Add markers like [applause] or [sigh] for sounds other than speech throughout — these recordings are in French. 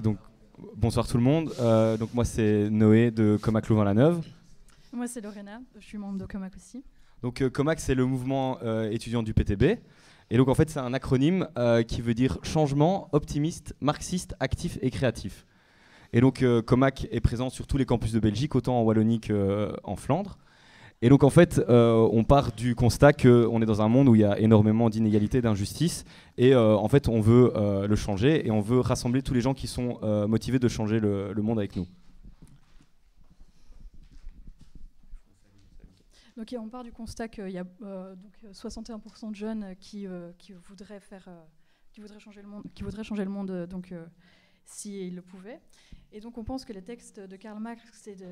donc bonsoir tout le monde. Euh, donc moi c'est Noé de Comac Louvain-la-Neuve. Moi c'est Lorena, je suis membre de Comac aussi. Donc euh, Comac c'est le mouvement euh, étudiant du PTB. Et donc en fait c'est un acronyme qui veut dire changement, optimiste, marxiste, actif et créatif. Et donc Comac est présent sur tous les campus de Belgique, autant en Wallonie qu'en Flandre. Et donc en fait, euh, on part du constat qu'on est dans un monde où il y a énormément d'inégalités, d'injustices, et euh, en fait on veut euh, le changer, et on veut rassembler tous les gens qui sont motivés de changer le, monde avec nous. Donc on part du constat qu'il y a donc 61% de jeunes qui, voudraient faire, qui changer le monde, qui voudraient changer le monde si il le pouvait. Et donc on pense que les textes de Karl Marx et de,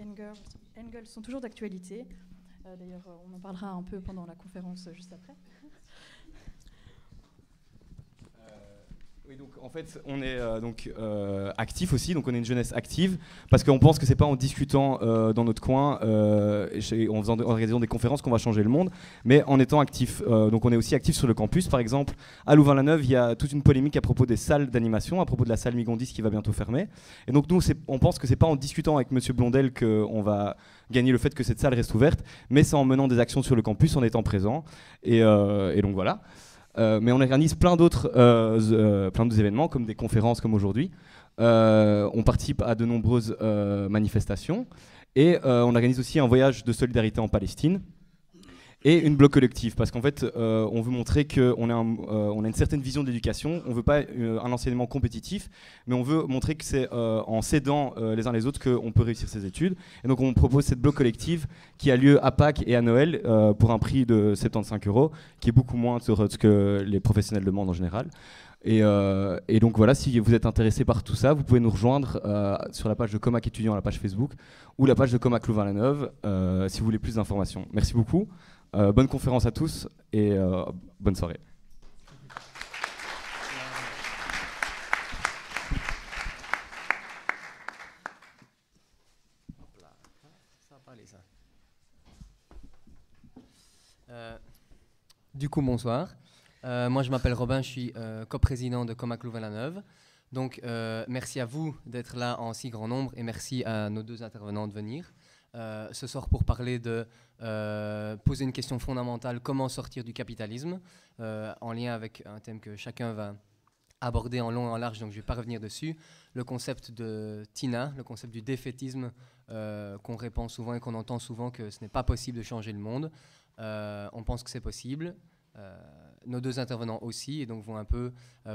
Engels, sont toujours d'actualité. Euh, d'ailleurs, on en parlera un peu pendant la conférence euh, juste après. Oui, donc en fait, on est euh, donc euh, actif aussi, donc on est une jeunesse active, parce qu'on pense que c'est pas en discutant euh, dans notre coin, en, faisant, en organisant des conférences qu'on va changer le monde, mais en étant actif. donc on est aussi actif sur le campus, par exemple, à Louvain-la-Neuve, il y a toute une polémique à propos des salles d'animation, à propos de la salle Migondis qui va bientôt fermer. Et donc nous, on pense que c'est pas en discutant avec Monsieur Blondel qu'on va gagner le fait que cette salle reste ouverte, mais c'est en menant des actions sur le campus, en étant présent. Et, et donc voilà. Euh, mais on organise euh, euh, plein d'autres événements, comme des conférences comme aujourd'hui. on participe à de nombreuses manifestations. Et on organise aussi un voyage de solidarité en Palestine et une bloc collective, parce qu'en fait, euh, on veut montrer qu'on a, euh, a une certaine vision de l'éducation, on veut pas euh, un enseignement compétitif, mais on veut montrer que c'est en s'aidant les uns les autres qu'on peut réussir ses études. Et donc, on propose cette bloc collective qui a lieu à Pâques et à Noël pour un prix de 75 euros, qui est beaucoup moins de ce que les professionnels demandent en général. Et, donc voilà, si vous êtes intéressé par tout ça, vous pouvez nous rejoindre sur la page de Comac étudiant, la page Facebook, ou la page de Comac Louvain-la-Neuve, si vous voulez plus d'informations. Merci beaucoup. Euh, bonne conférence à tous et euh, bonne soirée. du coup, bonsoir. Euh, moi, je m'appelle Robin, je suis coprésident de Comac Louvain-la-Neuve. Donc, merci à vous d'être là en si grand nombre et merci à nos deux intervenants de venir. Euh, ce soir pour parler de euh, poser une question fondamentale, comment sortir du capitalisme, euh, en lien avec un thème que chacun va aborder en long et en large, donc je ne vais pas revenir dessus. Le concept de Tina, le concept du défaitisme qu'on répand souvent et qu'on entend souvent que ce n'est pas possible de changer le monde. on pense que c'est possible. nos deux intervenants aussi, et donc vont un peu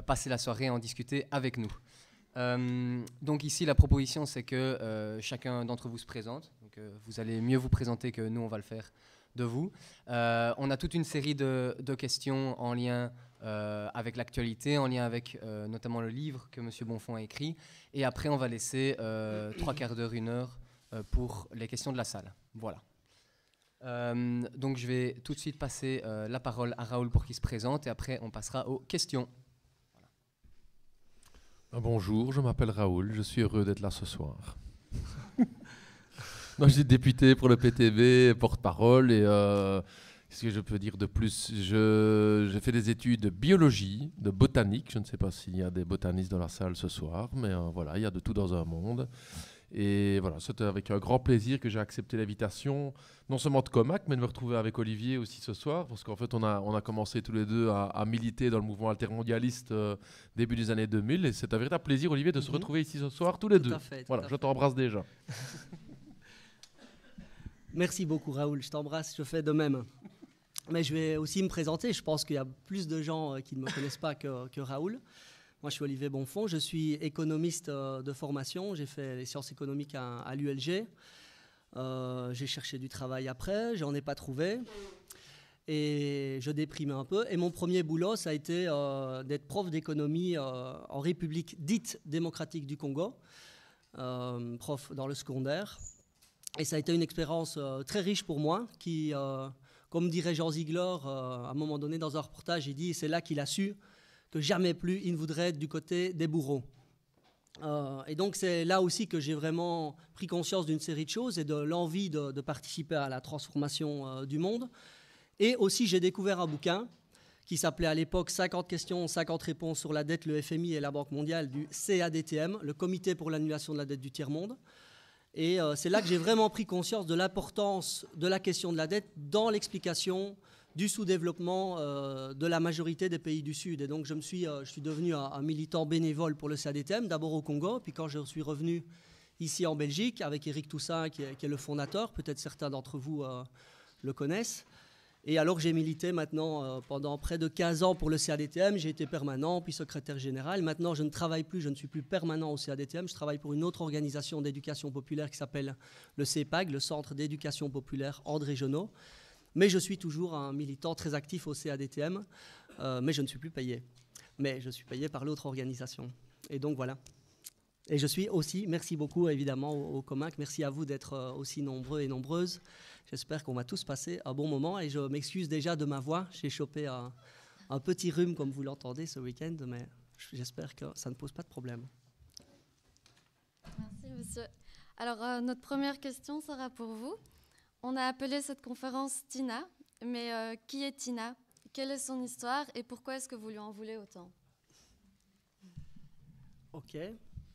passer la soirée à en discuter avec nous. donc ici, la proposition, c'est que chacun d'entre vous se présente, vous allez mieux vous présenter que nous, on va le faire de vous. Euh, on a toute une série de, questions en lien euh, avec l'actualité, en lien avec euh, notamment le livre que M. Bonfond a écrit. Et après, on va laisser trois quarts d'heure, une heure pour les questions de la salle. Voilà. donc je vais tout de suite passer la parole à Raoul pour qu'il se présente et après on passera aux questions. Bonjour, je m'appelle Raoul, je suis heureux d'être là ce soir. [laughs] je suis député pour le PTV, porte-parole et. Euh, qu'est-ce que je peux dire de plus J'ai fait des études de biologie, de botanique. Je ne sais pas s'il y a des botanistes dans la salle ce soir, mais euh, voilà, il y a de tout dans un monde. Et voilà, c'est avec un grand plaisir que j'ai accepté l'invitation, non seulement de Comac, mais de me retrouver avec Olivier aussi ce soir, parce qu'en fait, on a, on a commencé tous les deux à, militer dans le mouvement altermondialiste euh, début des années 2000. Et c'est un véritable plaisir, Olivier, de se mhm. retrouver ici ce soir, tous les tout deux. À fait, voilà, je t'embrasse déjà. [laughs] Merci beaucoup Raoul, je t'embrasse, je fais de même. Mais je vais aussi me présenter, je pense qu'il y a plus de gens euh, qui ne me connaissent pas que, Raoul. Moi, je suis Olivier Bonfond, je suis économiste euh, de formation, j'ai fait les sciences économiques à, l'ULG. Euh, j'ai cherché du travail après, j'en ai pas trouvé. Et je déprimais un peu. Et mon premier boulot, ça a été d'être prof d'économie en République dite démocratique du Congo, prof dans le secondaire. Et ça a été une expérience euh, très riche pour moi, qui, euh, comme dirait Jean Ziegler, euh, à un moment donné dans un reportage, il dit c'est là qu'il a su que jamais plus il ne voudrait être du côté des bourreaux. et donc c'est là aussi que j'ai vraiment pris conscience d'une série de choses et de l'envie de, participer à la transformation du monde. Et aussi j'ai découvert un bouquin qui s'appelait à l'époque 50 questions, 50 réponses sur la dette, le FMI et la Banque mondiale du CADTM, le Comité pour l'annulation de la dette du tiers-monde. Et euh, c'est là que j'ai vraiment pris conscience de l'importance de la question de la dette dans l'explication du sous-développement euh, de la majorité des pays du Sud. Et donc je, euh, suis, devenu un, militant bénévole pour le CADTM, d'abord au Congo, puis quand je suis revenu ici en Belgique avec Eric Toussaint, qui est le fondateur, peut-être certains d'entre vous le connaissent. Et alors j'ai milité maintenant euh, pendant près de 15 ans pour le CADTM, j'ai été permanent, puis secrétaire général. Maintenant je ne travaille plus, je ne suis plus permanent au CADTM, je travaille pour une autre organisation d'éducation populaire qui s'appelle le CEPAG, le Centre d'éducation populaire André Genot. Mais je suis toujours un militant très actif au CADTM, euh, mais je ne suis plus payé. Mais je suis payé par l'autre organisation. Et donc voilà. Et je suis aussi, merci beaucoup évidemment au, au merci à vous d'être euh, aussi nombreux et nombreuses. J'espère qu'on va tous passer un bon moment et je m'excuse déjà de ma voix. J'ai chopé un, petit rhume comme vous l'entendez ce week-end, mais j'espère que ça ne pose pas de problème. Merci monsieur. Alors euh, notre première question sera pour vous. On a appelé cette conférence Tina, mais euh, qui est Tina Quelle est son histoire et pourquoi est-ce que vous lui en voulez autant Ok.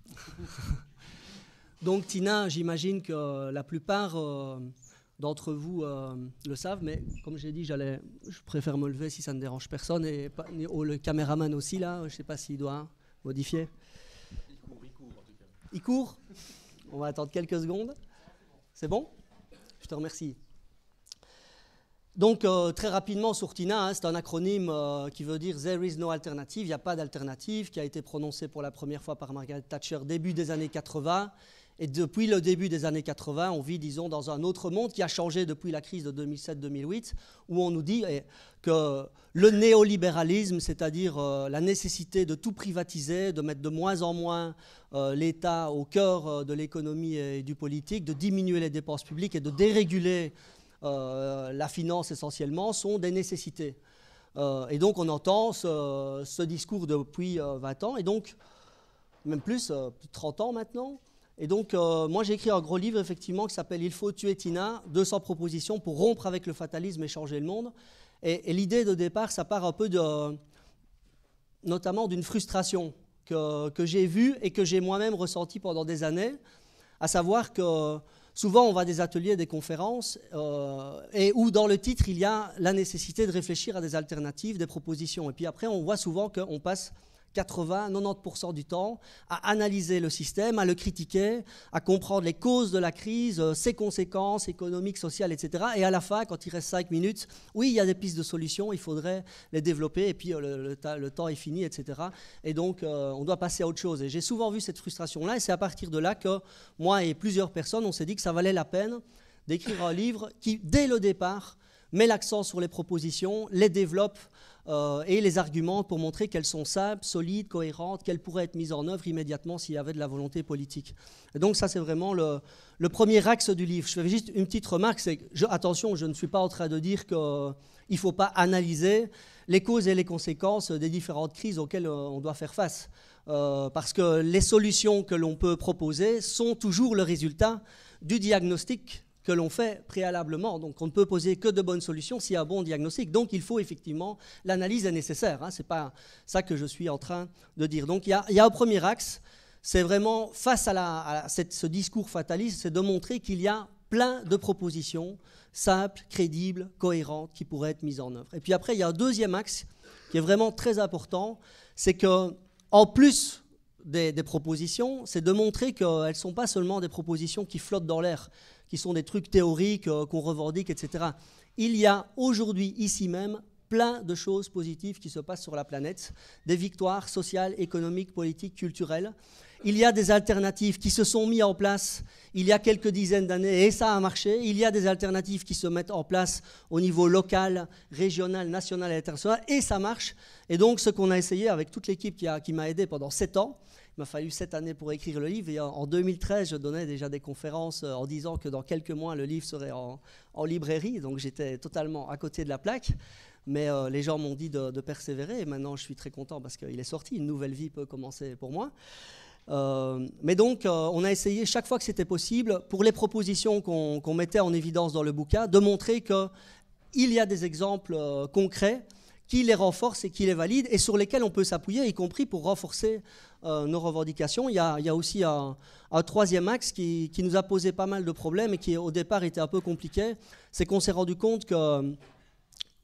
[laughs] Donc Tina, j'imagine que euh, la plupart euh, d'entre vous euh, le savent, mais comme j'ai dit, j'allais, je préfère me lever si ça ne dérange personne et, oh, le caméraman aussi là, je sais pas s'il doit modifier. Il court. On va attendre quelques secondes. C'est bon Je te remercie. Donc, euh, très rapidement, Surtina, hein, c'est un acronyme euh, qui veut dire There is no alternative, il n'y a pas d'alternative, qui a été prononcé pour la première fois par Margaret Thatcher début des années 80. Et depuis le début des années 80, on vit, disons, dans un autre monde qui a changé depuis la crise de 2007-2008, où on nous dit eh, que le néolibéralisme, c'est-à-dire euh, la nécessité de tout privatiser, de mettre de moins en moins l'État au cœur de l'économie et du politique, de diminuer les dépenses publiques et de déréguler euh, la finance essentiellement, sont des nécessités. Euh, et donc on entend ce, discours depuis 20 euh, ans, et donc même plus, 30 ans maintenant. Et donc moi j'ai écrit un gros livre effectivement qui s'appelle Il faut tuer Tina, 200 propositions pour rompre avec le fatalisme et changer le monde. Et, l'idée de départ, ça part un peu de, notamment d'une frustration que, que j'ai vue et que j'ai moi-même ressentie pendant des années, à savoir que Souvent, on va à des ateliers, des conférences, euh, et où dans le titre, il y a la nécessité de réfléchir à des alternatives, des propositions. Et puis après, on voit souvent qu'on passe 80-90% du temps à analyser le système, à le critiquer, à comprendre les causes de la crise, euh, ses conséquences économiques, sociales, etc. Et à la fin, quand il reste 5 minutes, oui, il y a des pistes de solutions, il faudrait les développer, et puis euh, le, temps est fini, etc. Et donc, euh, on doit passer à autre chose. Et j'ai souvent vu cette frustration-là, et c'est à partir de là que moi et plusieurs personnes, on s'est dit que ça valait la peine d'écrire un livre qui, dès le départ, met l'accent sur les propositions, les développe, euh, et les arguments pour montrer qu'elles sont simples, solides, cohérentes, qu'elles pourraient être mises en œuvre immédiatement s'il y avait de la volonté politique. donc ça, c'est vraiment le, premier axe du livre. Je fais juste une petite remarque, c'est attention, je ne suis pas en train de dire qu'il euh, ne faut pas analyser les causes et les conséquences des différentes crises auxquelles euh, on doit faire face. parce que les solutions que l'on peut proposer sont toujours le résultat du diagnostic que l'on fait préalablement. Donc on ne peut poser que de bonnes solutions s'il y a un bon diagnostic. Donc il faut effectivement, l'analyse est nécessaire. Hein, Ce n'est pas ça que je suis en train de dire. Donc il y a, il un premier axe, c'est vraiment face à, ce discours fataliste, c'est de montrer qu'il y a plein de propositions simples, crédibles, cohérentes qui pourraient être mises en œuvre. Et puis après, il y a un deuxième axe qui est vraiment très important, c'est que en plus des, des, propositions, c'est de montrer qu'elles ne sont pas seulement des propositions qui flottent dans l'air qui sont des trucs théoriques euh, qu'on revendique, etc. Il y a aujourd'hui, ici même, plein de choses positives qui se passent sur la planète, des victoires sociales, économiques, politiques, culturelles. Il y a des alternatives qui se sont mises en place il y a quelques dizaines d'années et ça a marché. Il y a des alternatives qui se mettent en place au niveau local, régional, national et international et ça marche. Et donc ce qu'on a essayé avec toute l'équipe qui m'a aidé pendant sept ans, il m'a fallu sept années pour écrire le livre. Et en 2013, je donnais déjà des conférences euh, en disant que dans quelques mois, le livre serait en, librairie. Donc j'étais totalement à côté de la plaque. Mais euh, les gens m'ont dit de, persévérer. Et maintenant, je suis très content parce qu'il est sorti. Une nouvelle vie peut commencer pour moi. Euh, mais donc, on a essayé chaque fois que c'était possible, pour les propositions qu'on mettait en évidence dans le bouquin, de montrer qu'il y a des exemples concrets qui les renforcent et qui les valident et sur lesquels on peut s'appuyer, y compris pour renforcer euh, nos revendications. Il y a, aussi un, troisième axe qui, nous a posé pas mal de problèmes et qui au départ était un peu compliqué. C'est qu'on s'est rendu compte que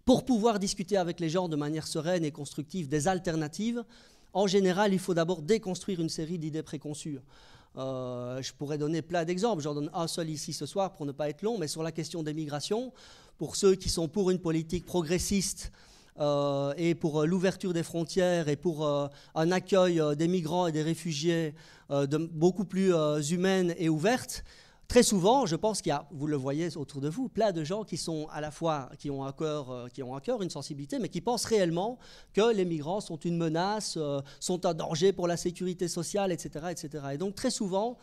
pour pouvoir discuter avec les gens de manière sereine et constructive des alternatives, en général, il faut d'abord déconstruire une série d'idées préconçues. Euh, je pourrais donner plein d'exemples, j'en donne un seul ici ce soir pour ne pas être long, mais sur la question des migrations, pour ceux qui sont pour une politique progressiste, euh, et pour euh, l'ouverture des frontières et pour euh, un accueil des migrants et des réfugiés beaucoup plus humaine et ouverte, très souvent, je pense qu'il y a, vous le voyez autour de vous, plein de gens qui sont à la fois, qui ont à cœur, qui ont une sensibilité, mais qui pensent réellement que les migrants sont une menace, sont un danger pour la sécurité sociale, etc., etc. Et donc très souvent,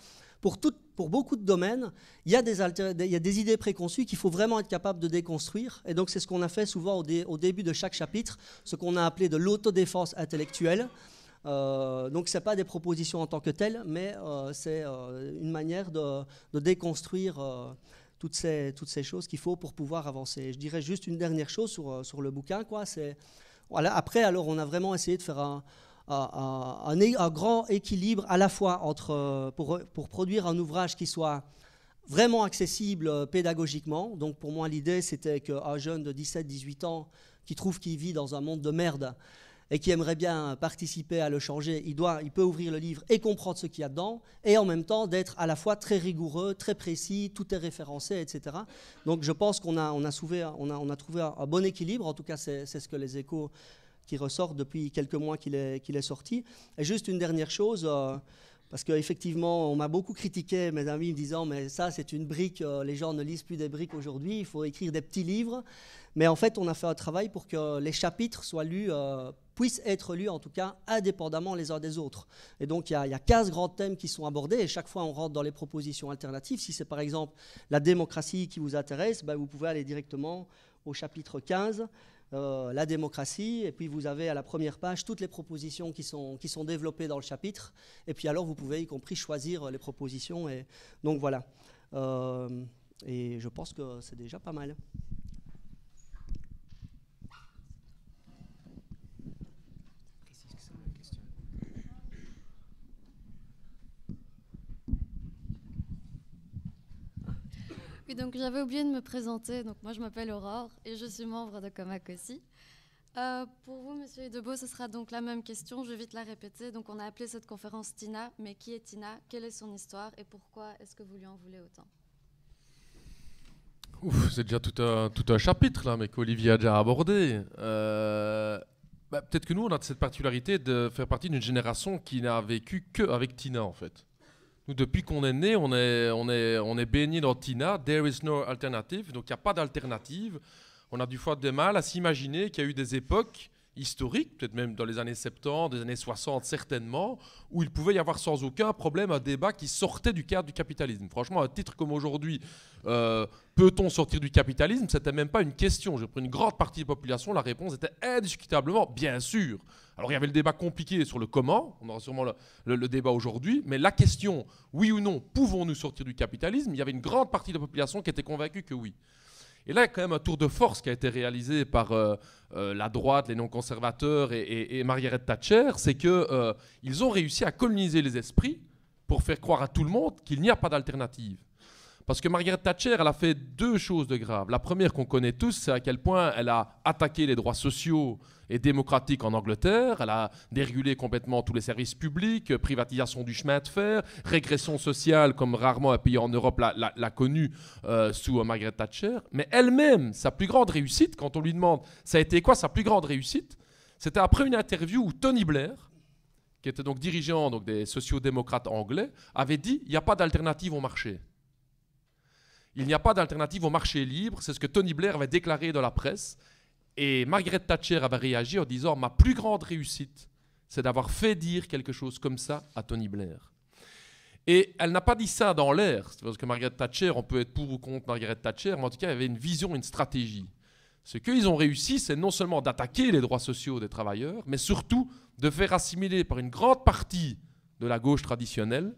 pour, pour beaucoup de domaines, il y, a des des idées préconçues qu'il faut vraiment être capable de déconstruire. Et donc, c'est ce qu'on a fait souvent au, au, début de chaque chapitre, ce qu'on a appelé de l'autodéfense intellectuelle. Euh, donc, ce n'est pas des propositions en tant que telles, mais euh, c'est euh, une manière de, déconstruire toutes, ces, toutes ces choses qu'il faut pour pouvoir avancer. Je dirais juste une dernière chose sur, sur le bouquin. Quoi, voilà, après, alors, on a vraiment essayé de faire un un, un, grand équilibre à la fois entre, euh, pour, pour, produire un ouvrage qui soit vraiment accessible euh, pédagogiquement. Donc pour moi, l'idée, c'était qu'un jeune de 17-18 ans qui trouve qu'il vit dans un monde de merde et qui aimerait bien participer à le changer, il, doit, il peut ouvrir le livre et comprendre ce qu'il y a dedans, et en même temps d'être à la fois très rigoureux, très précis, tout est référencé, etc. Donc je pense qu'on a, on a, on a, on a trouvé un bon équilibre, en tout cas c'est ce que les échos qui ressort depuis quelques mois qu'il est, est sorti. Et juste une dernière chose, euh, parce qu'effectivement, on m'a beaucoup critiqué, mes amis, me disant, mais ça, c'est une brique, euh, les gens ne lisent plus des briques aujourd'hui, il faut écrire des petits livres. Mais en fait, on a fait un travail pour que les chapitres soient lus. Euh, puissent être lus en tout cas indépendamment les uns des autres. Et donc il y, a, 15 grands thèmes qui sont abordés et chaque fois on rentre dans les propositions alternatives. Si c'est par exemple la démocratie qui vous intéresse, ben, vous pouvez aller directement au chapitre 15 euh, la démocratie, et puis vous avez à la première page toutes les propositions qui sont, qui sont développées dans le chapitre, et puis alors vous pouvez y compris choisir euh, les propositions, et donc voilà. Euh, et je pense que c'est déjà pas mal. Oui, donc j'avais oublié de me présenter. Donc moi, je m'appelle Aurore et je suis membre de Comac aussi. Euh, pour vous, Monsieur Debeau, ce sera donc la même question. Je vais vite la répéter. Donc on a appelé cette conférence Tina, mais qui est Tina Quelle est son histoire et pourquoi est-ce que vous lui en voulez autant c'est déjà tout un, tout un chapitre là, mais qu'Olivier a déjà abordé. Euh, bah, peut-être que nous, on a cette particularité de faire partie d'une génération qui n'a vécu que avec Tina en fait depuis qu'on est né, on est, on est, baigné dans Tina, There is no alternative, donc il n'y a pas d'alternative. On a du fois de mal à s'imaginer qu'il y a eu des époques historique, peut-être même dans les années 70, des années 60 certainement, où il pouvait y avoir sans aucun problème un débat qui sortait du cadre du capitalisme. Franchement, un titre comme aujourd'hui, euh, peut-on sortir du capitalisme C'était même pas une question. J'ai pris une grande partie de la population, la réponse était indiscutablement bien sûr. Alors il y avait le débat compliqué sur le comment, on aura sûrement le débat aujourd'hui, mais la question, oui ou non, pouvons-nous sortir du capitalisme Il y avait une grande partie de la population qui était convaincue que oui. Et là, il quand même un tour de force qui a été réalisé par euh, euh, la droite, les non-conservateurs et, et, Margaret Thatcher, c'est qu'ils euh, ont réussi à coloniser les esprits pour faire croire à tout le monde qu'il n'y a pas d'alternative. Parce que Margaret Thatcher, elle a fait deux choses de graves. La première qu'on connaît tous, c'est à quel point elle a attaqué les droits sociaux et démocratique en Angleterre. Elle a dérégulé complètement tous les services publics, privatisation du chemin de fer, régression sociale comme rarement un pays en Europe l'a connue euh, sous Margaret Thatcher. Mais elle-même, sa plus grande réussite, quand on lui demande ça a été quoi sa plus grande réussite, c'était après une interview où Tony Blair, qui était donc dirigeant donc des sociodémocrates anglais, avait dit il n'y a pas d'alternative au marché. Il n'y a pas d'alternative au marché libre, c'est ce que Tony Blair avait déclaré dans la presse. Et Margaret Thatcher avait réagi en disant Ma plus grande réussite, c'est d'avoir fait dire quelque chose comme ça à Tony Blair. Et elle n'a pas dit ça dans l'air, parce que Margaret Thatcher, on peut être pour ou contre Margaret Thatcher, mais en tout cas, elle avait une vision, une stratégie. Ce qu'ils ont réussi, c'est non seulement d'attaquer les droits sociaux des travailleurs, mais surtout de faire assimiler par une grande partie de la gauche traditionnelle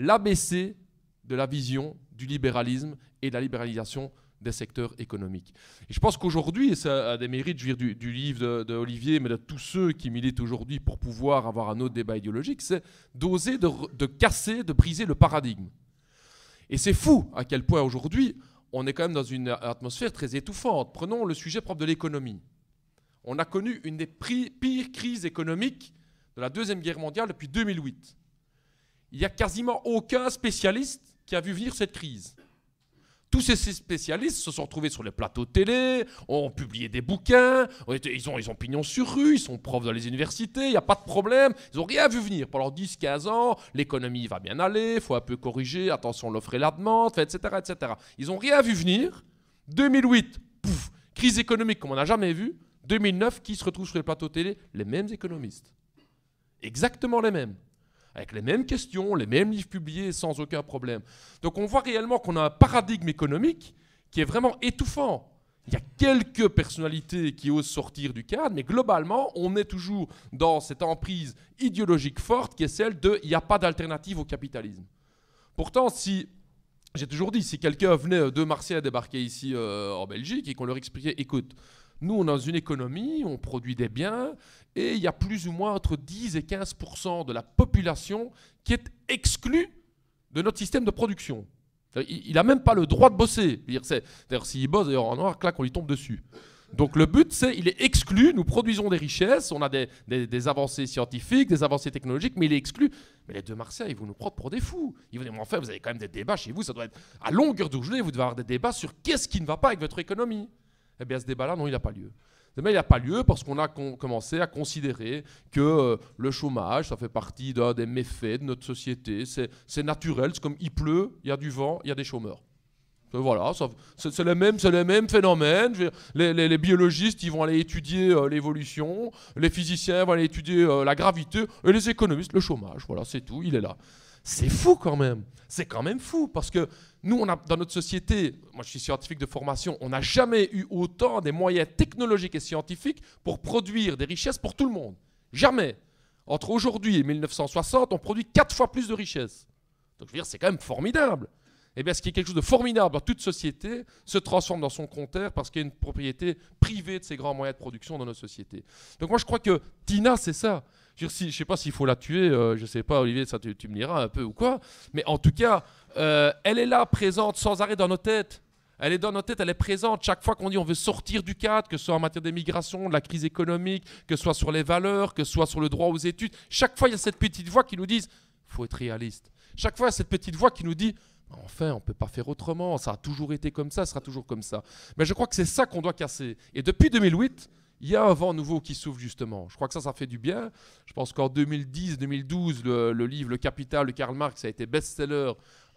l'ABC de la vision du libéralisme et de la libéralisation des secteurs économiques. Et je pense qu'aujourd'hui, et ça a des mérites, je veux dire, du, livre livre d'Olivier, mais de tous ceux qui militent aujourd'hui pour pouvoir avoir un autre débat idéologique, c'est d'oser de, de casser, de briser le paradigme. Et c'est fou à quel point aujourd'hui, on est quand même dans une atmosphère très étouffante. Prenons le sujet propre de l'économie. On a connu une des pires crises économiques de la Deuxième Guerre mondiale depuis 2008. Il n'y a quasiment aucun spécialiste qui a vu venir cette crise. Tous ces spécialistes se sont retrouvés sur les plateaux télé, ont publié des bouquins, ils, ont, ils ont pignon sur rue, ils sont profs dans les universités, il n'y a pas de problème, ils n'ont rien vu venir. Pendant 10-15 ans, l'économie va bien aller, faut un peu corriger, attention l'offre et la demande, etc., etc. Ils n'ont rien vu venir. 2008, pouf, crise économique comme on n'a jamais vu. 2009, qui se retrouve sur les plateaux télé Les mêmes économistes. Exactement les mêmes avec les mêmes questions, les mêmes livres publiés sans aucun problème. Donc on voit réellement qu'on a un paradigme économique qui est vraiment étouffant. Il y a quelques personnalités qui osent sortir du cadre, mais globalement, on est toujours dans cette emprise idéologique forte qui est celle de il n'y a pas d'alternative au capitalisme. Pourtant, si j'ai toujours dit, si quelqu'un venait de Marseille à débarquer ici euh, en Belgique et qu'on leur expliquait, écoute, nous, on est dans une économie, on produit des biens, et il y a plus ou moins entre 10 et 15 de la population qui est exclue de notre système de production. Il n'a même pas le droit de bosser. D'ailleurs, s'il bosse, en noir, clac, on lui tombe dessus. Donc le but, c'est il est exclu, nous produisons des richesses, on a des, des, avancées scientifiques, des avancées technologiques, mais il est exclu. Mais les deux Marseillais, ils vont nous prendre pour des fous. Ils vont dire, mais enfin, vous avez quand même des débats chez vous, ça doit être à longueur de journée, vous devez avoir des débats sur qu'est-ce qui ne va pas avec votre économie eh bien ce débat-là, non, il n'a pas lieu. Mais eh il a pas lieu parce qu'on a commencé à considérer que euh, le chômage, ça fait partie d'un des méfaits de notre société. C'est naturel, c'est comme il pleut, il y a du vent, il y a des chômeurs. Euh, voilà, c'est le même phénomène. les, biologistes, ils vont aller étudier euh, l'évolution, les physiciens vont aller étudier la gravité, et les économistes, le chômage. Voilà, c'est tout, il est là. C'est fou quand même. C'est quand même fou parce que nous, on a, dans notre société, moi je suis scientifique de formation, on n'a jamais eu autant des moyens technologiques et scientifiques pour produire des richesses pour tout le monde. Jamais. Entre aujourd'hui et 1960, on produit quatre fois plus de richesses. Donc je veux dire, c'est quand même formidable. Et eh bien, ce qui est quelque chose de formidable dans toute société se transforme dans son compteur parce qu'il y a une propriété privée de ces grands moyens de production dans notre société. Donc moi, je crois que TINA, c'est ça. Je ne sais pas s'il faut la tuer, euh, je ne sais pas, Olivier, ça, tu, me diras un peu ou quoi. Mais en tout cas, euh, elle est là, présente, sans arrêt dans nos têtes. Elle est dans nos têtes, elle est présente. Chaque fois qu'on dit on veut sortir du cadre, que ce soit en matière d'immigration, de la crise économique, que ce soit sur les valeurs, que ce soit sur le droit aux études, chaque fois il y a cette petite voix qui nous dit faut être réaliste. Chaque fois il y a cette petite voix qui nous dit bah, enfin, on ne peut pas faire autrement, ça a toujours été comme ça, ça sera toujours comme ça. Mais je crois que c'est ça qu'on doit casser. Et depuis 2008, il y a un vent nouveau qui souffle justement. Je crois que ça, ça fait du bien. Je pense qu'en 2010-2012, le, livre Le Capital de Karl Marx a été best-seller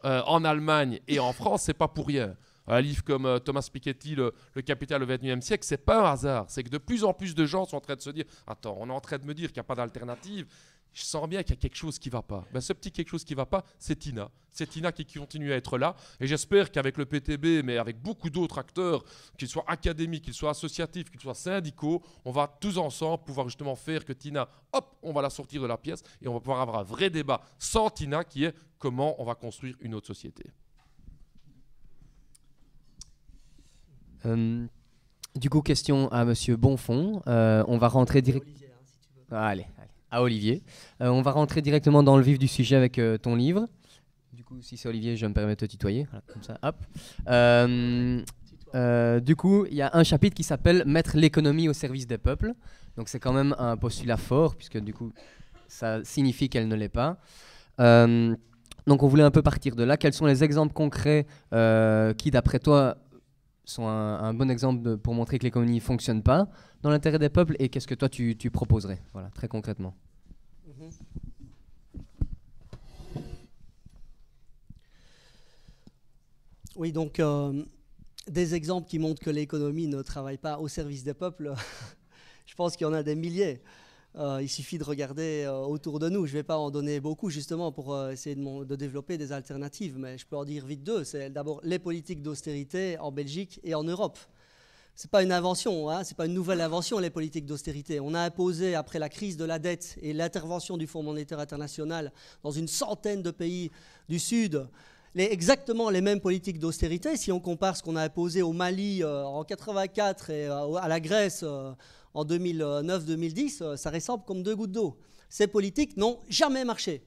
euh, en Allemagne et en France. C'est pas pour rien. Un livre comme euh, Thomas Piketty, le, Capital au XXIe siècle, c'est pas un hasard. C'est que de plus en plus de gens sont en train de se dire Attends, on est en train de me dire qu'il n'y a pas d'alternative je sens bien qu'il y a quelque chose qui ne va pas. Ben, ce petit quelque chose qui ne va pas, c'est Tina. C'est Tina qui continue à être là. Et j'espère qu'avec le PTB, mais avec beaucoup d'autres acteurs, qu'ils soient académiques, qu'ils soient associatifs, qu'ils soient syndicaux, on va tous ensemble pouvoir justement faire que Tina, hop, on va la sortir de la pièce et on va pouvoir avoir un vrai débat sans Tina qui est comment on va construire une autre société. Euh, du coup, question à Monsieur Bonfond. Euh, on va rentrer direct. Hein, ah, allez, à Olivier. Euh, on va rentrer directement dans le vif du sujet avec euh, ton livre. Du coup, si c'est Olivier, je me permets de te tutoyer. Euh, du coup, il y a un chapitre qui s'appelle Mettre l'économie au service des peuples. Donc, c'est quand même un postulat fort, puisque du coup, ça signifie qu'elle ne l'est pas. donc, on voulait un peu partir de là. Quels sont les exemples concrets qui, d'après toi, sont un, bon exemple pour montrer que l'économie ne fonctionne pas dans l'intérêt des peuples et qu'est-ce que toi tu, proposerais, voilà, très concrètement. Mhm. Oui, donc euh, des exemples qui montrent que l'économie ne travaille pas au service des peuples, [laughs] je pense qu'il y en a des milliers. Euh, il suffit de regarder euh, autour de nous. Je ne vais pas en donner beaucoup justement pour essayer de, développer des alternatives, mais je peux en dire vite deux. C'est d'abord les politiques d'austérité en Belgique et en Europe. Ce n'est pas une invention, hein, ce n'est pas une nouvelle invention, les politiques d'austérité. On a imposé, après la crise de la dette et l'intervention du Fonds monétaire international dans une centaine de pays du Sud, les, exactement les mêmes politiques d'austérité. Si on compare ce qu'on a imposé au Mali euh, en 1984 et euh, à la Grèce euh, en 2009-2010, ça ressemble comme deux gouttes d'eau. Ces politiques n'ont jamais marché.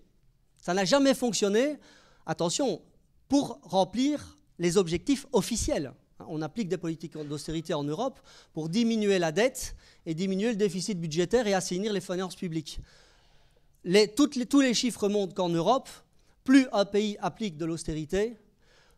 Ça n'a jamais fonctionné, attention, pour remplir les objectifs officiels. On applique des politiques d'austérité en Europe pour diminuer la dette et diminuer le déficit budgétaire et assainir les finances publiques. tous les chiffres montrent qu'en Europe, plus un pays applique de l'austérité,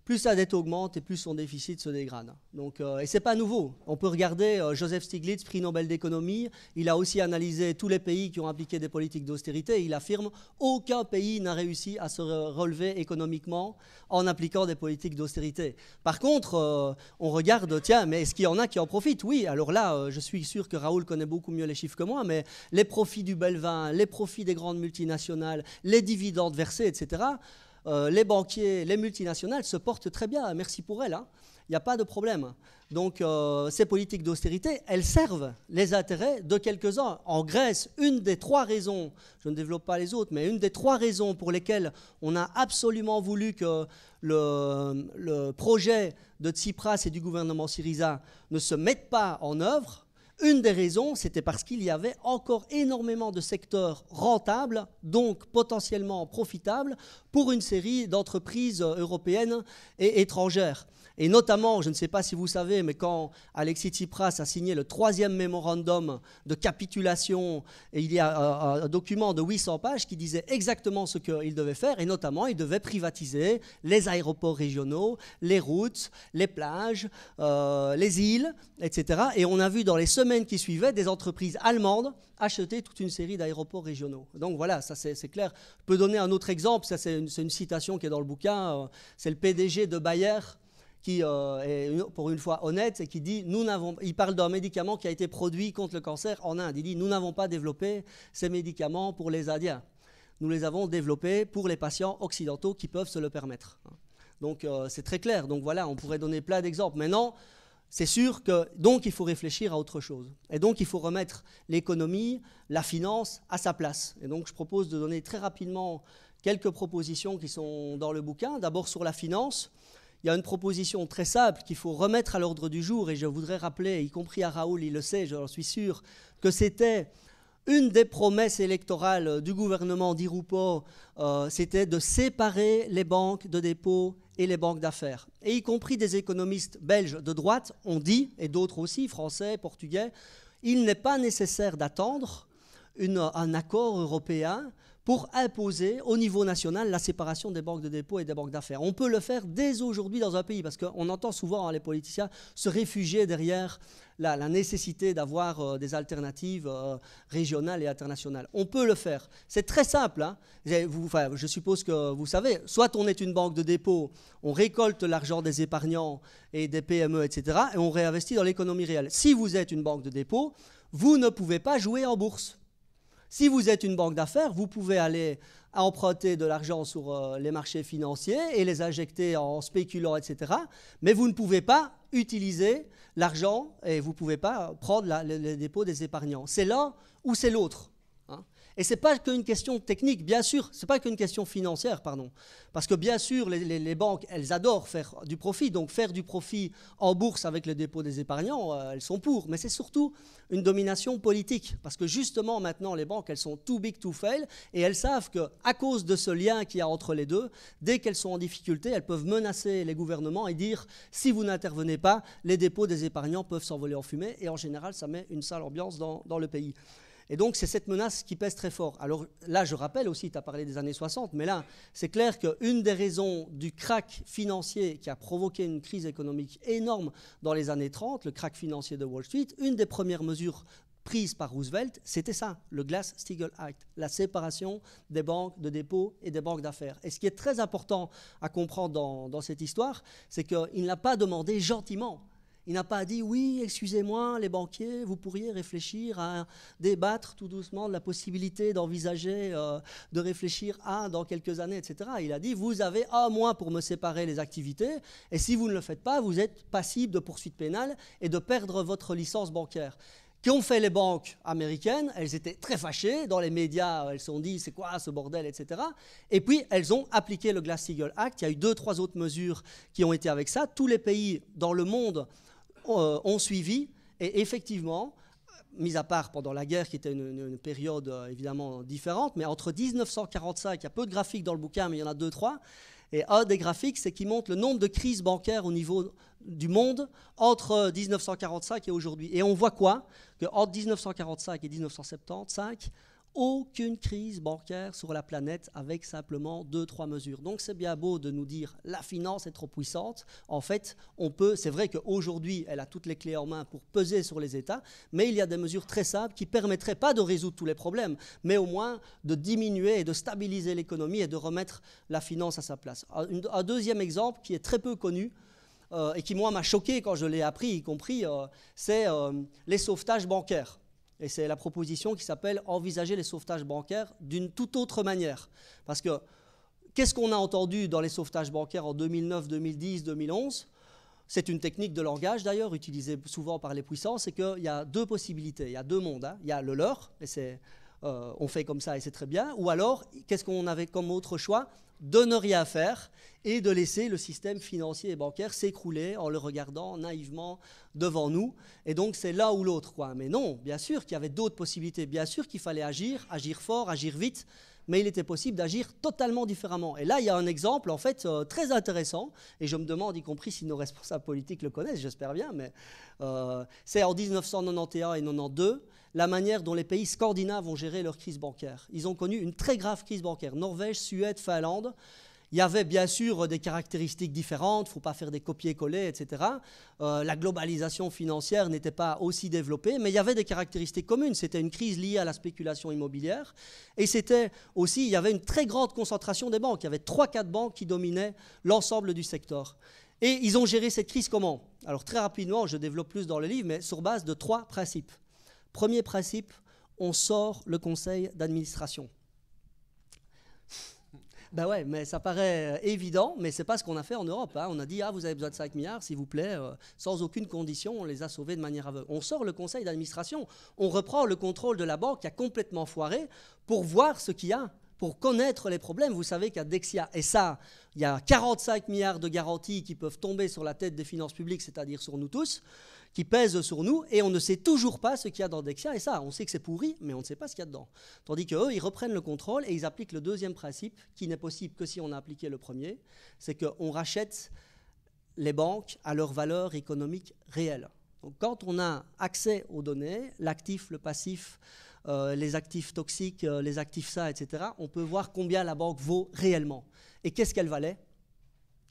plus sa dette augmente et plus son déficit se dégrade. Donc, euh, et ce n'est pas nouveau. On peut regarder euh, Joseph Stiglitz, prix Nobel d'économie. Il a aussi analysé tous les pays qui ont appliqué des politiques d'austérité. Il affirme aucun pays n'a réussi à se relever économiquement en appliquant des politiques d'austérité. Par contre, euh, on regarde, tiens, mais est-ce qu'il y en a qui en profitent Oui, alors là, je suis sûr que Raoul connaît beaucoup mieux les chiffres que moi, mais les profits du Belvin, les profits des grandes multinationales, les dividendes versés, etc. Euh, les banquiers, les multinationales se portent très bien. Merci pour elles. Hein. Il n'y a pas de problème. Donc euh, ces politiques d'austérité, elles servent les intérêts de quelques-uns. En Grèce, une des trois raisons, je ne développe pas les autres, mais une des trois raisons pour lesquelles on a absolument voulu que le, le projet de Tsipras et du gouvernement Syriza ne se mette pas en œuvre, une des raisons, c'était parce qu'il y avait encore énormément de secteurs rentables, donc potentiellement profitables, pour une série d'entreprises européennes et étrangères. Et notamment, je ne sais pas si vous savez, mais quand Alexis Tsipras a signé le troisième mémorandum de capitulation, il y a euh, euh, un document de 800 pages qui disait exactement ce qu'il devait faire, et notamment, il devait privatiser les aéroports régionaux, les routes, les plages, euh, les îles, etc. Et on a vu dans les semaines qui suivaient des entreprises allemandes acheter toute une série d'aéroports régionaux. Donc voilà, ça c'est clair. Je peux donner un autre exemple, ça c'est une, citation qui est dans le bouquin, c'est le PDG de Bayer qui euh, est pour une fois honnête et qui dit nous n'avons il parle d'un médicament qui a été produit contre le cancer en Inde. Il dit nous n'avons pas développé ces médicaments pour les Indiens. Nous les avons développés pour les patients occidentaux qui peuvent se le permettre. Donc euh, c'est très clair. Donc voilà, on pourrait donner plein d'exemples. Maintenant, c'est sûr que donc il faut réfléchir à autre chose. Et donc il faut remettre l'économie, la finance à sa place. Et donc je propose de donner très rapidement quelques propositions qui sont dans le bouquin. D'abord sur la finance il y a une proposition très simple qu'il faut remettre à l'ordre du jour, et je voudrais rappeler, y compris à Raoul, il le sait, je suis sûr, que c'était une des promesses électorales du gouvernement d'Irupo, euh, c'était de séparer les banques de dépôt et les banques d'affaires. Et y compris des économistes belges de droite ont dit, et d'autres aussi, français, portugais, il n'est pas nécessaire d'attendre un accord européen pour imposer au niveau national la séparation des banques de dépôt et des banques d'affaires. On peut le faire dès aujourd'hui dans un pays, parce qu'on entend souvent hein, les politiciens se réfugier derrière la, nécessité d'avoir euh, des alternatives euh, régionales et internationales. On peut le faire. C'est très simple. Hein. je suppose que vous savez, soit on est une banque de dépôt, on récolte l'argent des épargnants et des PME, etc., et on réinvestit dans l'économie réelle. Si vous êtes une banque de dépôt, vous ne pouvez pas jouer en bourse. Si vous êtes une banque d'affaires, vous pouvez aller emprunter de l'argent sur euh, les marchés financiers et les injecter en spéculant, etc. Mais vous ne pouvez pas utiliser l'argent et vous ne pouvez pas prendre les dépôts des épargnants. C'est l'un ou c'est l'autre. Et ce n'est pas qu'une question technique, bien sûr, ce n'est pas qu'une question financière, pardon. Parce que bien sûr, les, banques, elles adorent faire du profit, donc faire du profit en bourse avec les dépôts des épargnants, euh, elles sont pour. Mais c'est surtout une domination politique, parce que justement maintenant, les banques, elles sont too big to fail, et elles savent qu'à cause de ce lien qu'il y a entre les deux, dès qu'elles sont en difficulté, elles peuvent menacer les gouvernements et dire, si vous n'intervenez pas, les dépôts des épargnants peuvent s'envoler en fumée, et en général, ça met une sale ambiance dans le pays. Et donc, c'est cette menace qui pèse très fort. Alors là, je rappelle aussi, tu as parlé des années 60, mais là, c'est clair qu'une des raisons du crack financier qui a provoqué une crise économique énorme dans les années 30, le crack financier de Wall Street, une des premières mesures prises par Roosevelt, c'était ça, le Glass-Steagall Act, la séparation des banques de dépôt et des banques d'affaires. Et ce qui est très important à comprendre dans, cette histoire, c'est qu'il ne l'a pas demandé gentiment il n'a pas dit oui, excusez-moi, les banquiers, vous pourriez réfléchir à débattre tout doucement de la possibilité d'envisager, euh, de réfléchir à dans quelques années, etc. Il a dit vous avez un mois pour me séparer les activités, et si vous ne le faites pas, vous êtes passible de poursuites pénales et de perdre votre licence bancaire. Qu'ont fait les banques américaines Elles étaient très fâchées. Dans les médias, elles se sont dit c'est quoi ce bordel, etc. Et puis, elles ont appliqué le Glass-Steagall Act. Il y a eu deux, trois autres mesures qui ont été avec ça. Tous les pays dans le monde euh, ont suivi. Et effectivement, mis à part pendant la guerre, qui était une, période euh, évidemment différente, mais entre 1945, il y a peu de graphiques dans le bouquin, mais il y en a deux, trois. Et un des graphiques, c'est qui montre le nombre de crises bancaires au niveau du monde entre 1945 euh, et aujourd'hui. Et on voit quoi Que entre 1945 et 1975, aucune crise bancaire sur la planète avec simplement deux, trois mesures. Donc c'est bien beau de nous dire la finance est trop puissante. En fait, on peut, c'est vrai qu'aujourd'hui, elle a toutes les clés en main pour peser sur les États, mais il y a des mesures très simples qui permettraient pas de résoudre tous les problèmes, mais au moins de diminuer et de stabiliser l'économie et de remettre la finance à sa place. Un deuxième exemple qui est très peu connu, euh, et qui moi m'a choqué quand je l'ai appris, y compris, euh, c'est euh, les sauvetages bancaires. Et c'est la proposition qui s'appelle envisager les sauvetages bancaires d'une toute autre manière. Parce que qu'est-ce qu'on a entendu dans les sauvetages bancaires en 2009, 2010, 2011 c'est une technique de langage d'ailleurs, utilisée souvent par les puissants, c'est qu'il y a deux possibilités, il y a deux mondes. Hein. Il y a le leur, et c'est euh, on fait comme ça et c'est très bien, ou alors qu'est-ce qu'on avait comme autre choix De ne rien faire et de laisser le système financier et bancaire s'écrouler en le regardant naïvement devant nous. Et donc c'est là ou l'autre. quoi. Mais non, bien sûr qu'il y avait d'autres possibilités, bien sûr qu'il fallait agir, agir fort, agir vite, mais il était possible d'agir totalement différemment. Et là, il y a un exemple, en fait, euh, très intéressant, et je me demande, y compris si nos responsables politiques le connaissent, j'espère bien, mais euh, c'est en 1991 et 92, la manière dont les pays scandinaves ont géré leur crise bancaire. Ils ont connu une très grave crise bancaire. Norvège, Suède, Finlande. Il y avait bien sûr des caractéristiques différentes, il ne faut pas faire des copier-coller, etc. Euh, la globalisation financière n'était pas aussi développée, mais il y avait des caractéristiques communes. C'était une crise liée à la spéculation immobilière, et c'était aussi, il y avait une très grande concentration des banques. Il y avait 3-4 banques qui dominaient l'ensemble du secteur. Et ils ont géré cette crise comment Alors très rapidement, je développe plus dans le livre, mais sur base de trois principes. Premier principe, on sort le conseil d'administration. Ben ouais, mais ça paraît euh, évident, mais c'est pas ce qu'on a fait en Europe. Hein. On a dit ah vous avez besoin de 5 milliards, s'il vous plaît, euh, sans aucune condition, on les a sauvés de manière aveugle. On sort le conseil d'administration, on reprend le contrôle de la banque qui a complètement foiré pour voir ce qu'il y a, pour connaître les problèmes. Vous savez qu'à Dexia et ça, il y a 45 milliards de garanties qui peuvent tomber sur la tête des finances publiques, c'est-à-dire sur nous tous qui pèsent sur nous et on ne sait toujours pas ce qu'il y a dans Dexia. Et ça, on sait que c'est pourri, mais on ne sait pas ce qu'il y a dedans. Tandis qu'eux, ils reprennent le contrôle et ils appliquent le deuxième principe, qui n'est possible que si on a appliqué le premier, c'est qu'on rachète les banques à leur valeur économique réelle. Donc quand on a accès aux données, l'actif, le passif, euh, les actifs toxiques, euh, les actifs ça, etc., on peut voir combien la banque vaut réellement. Et qu'est-ce qu'elle valait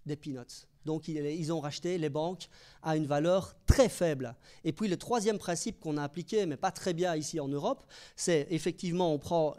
Des peanuts. Donc ils ont racheté les banques à une valeur très faible. Et puis le troisième principe qu'on a appliqué, mais pas très bien ici en Europe, c'est effectivement on prend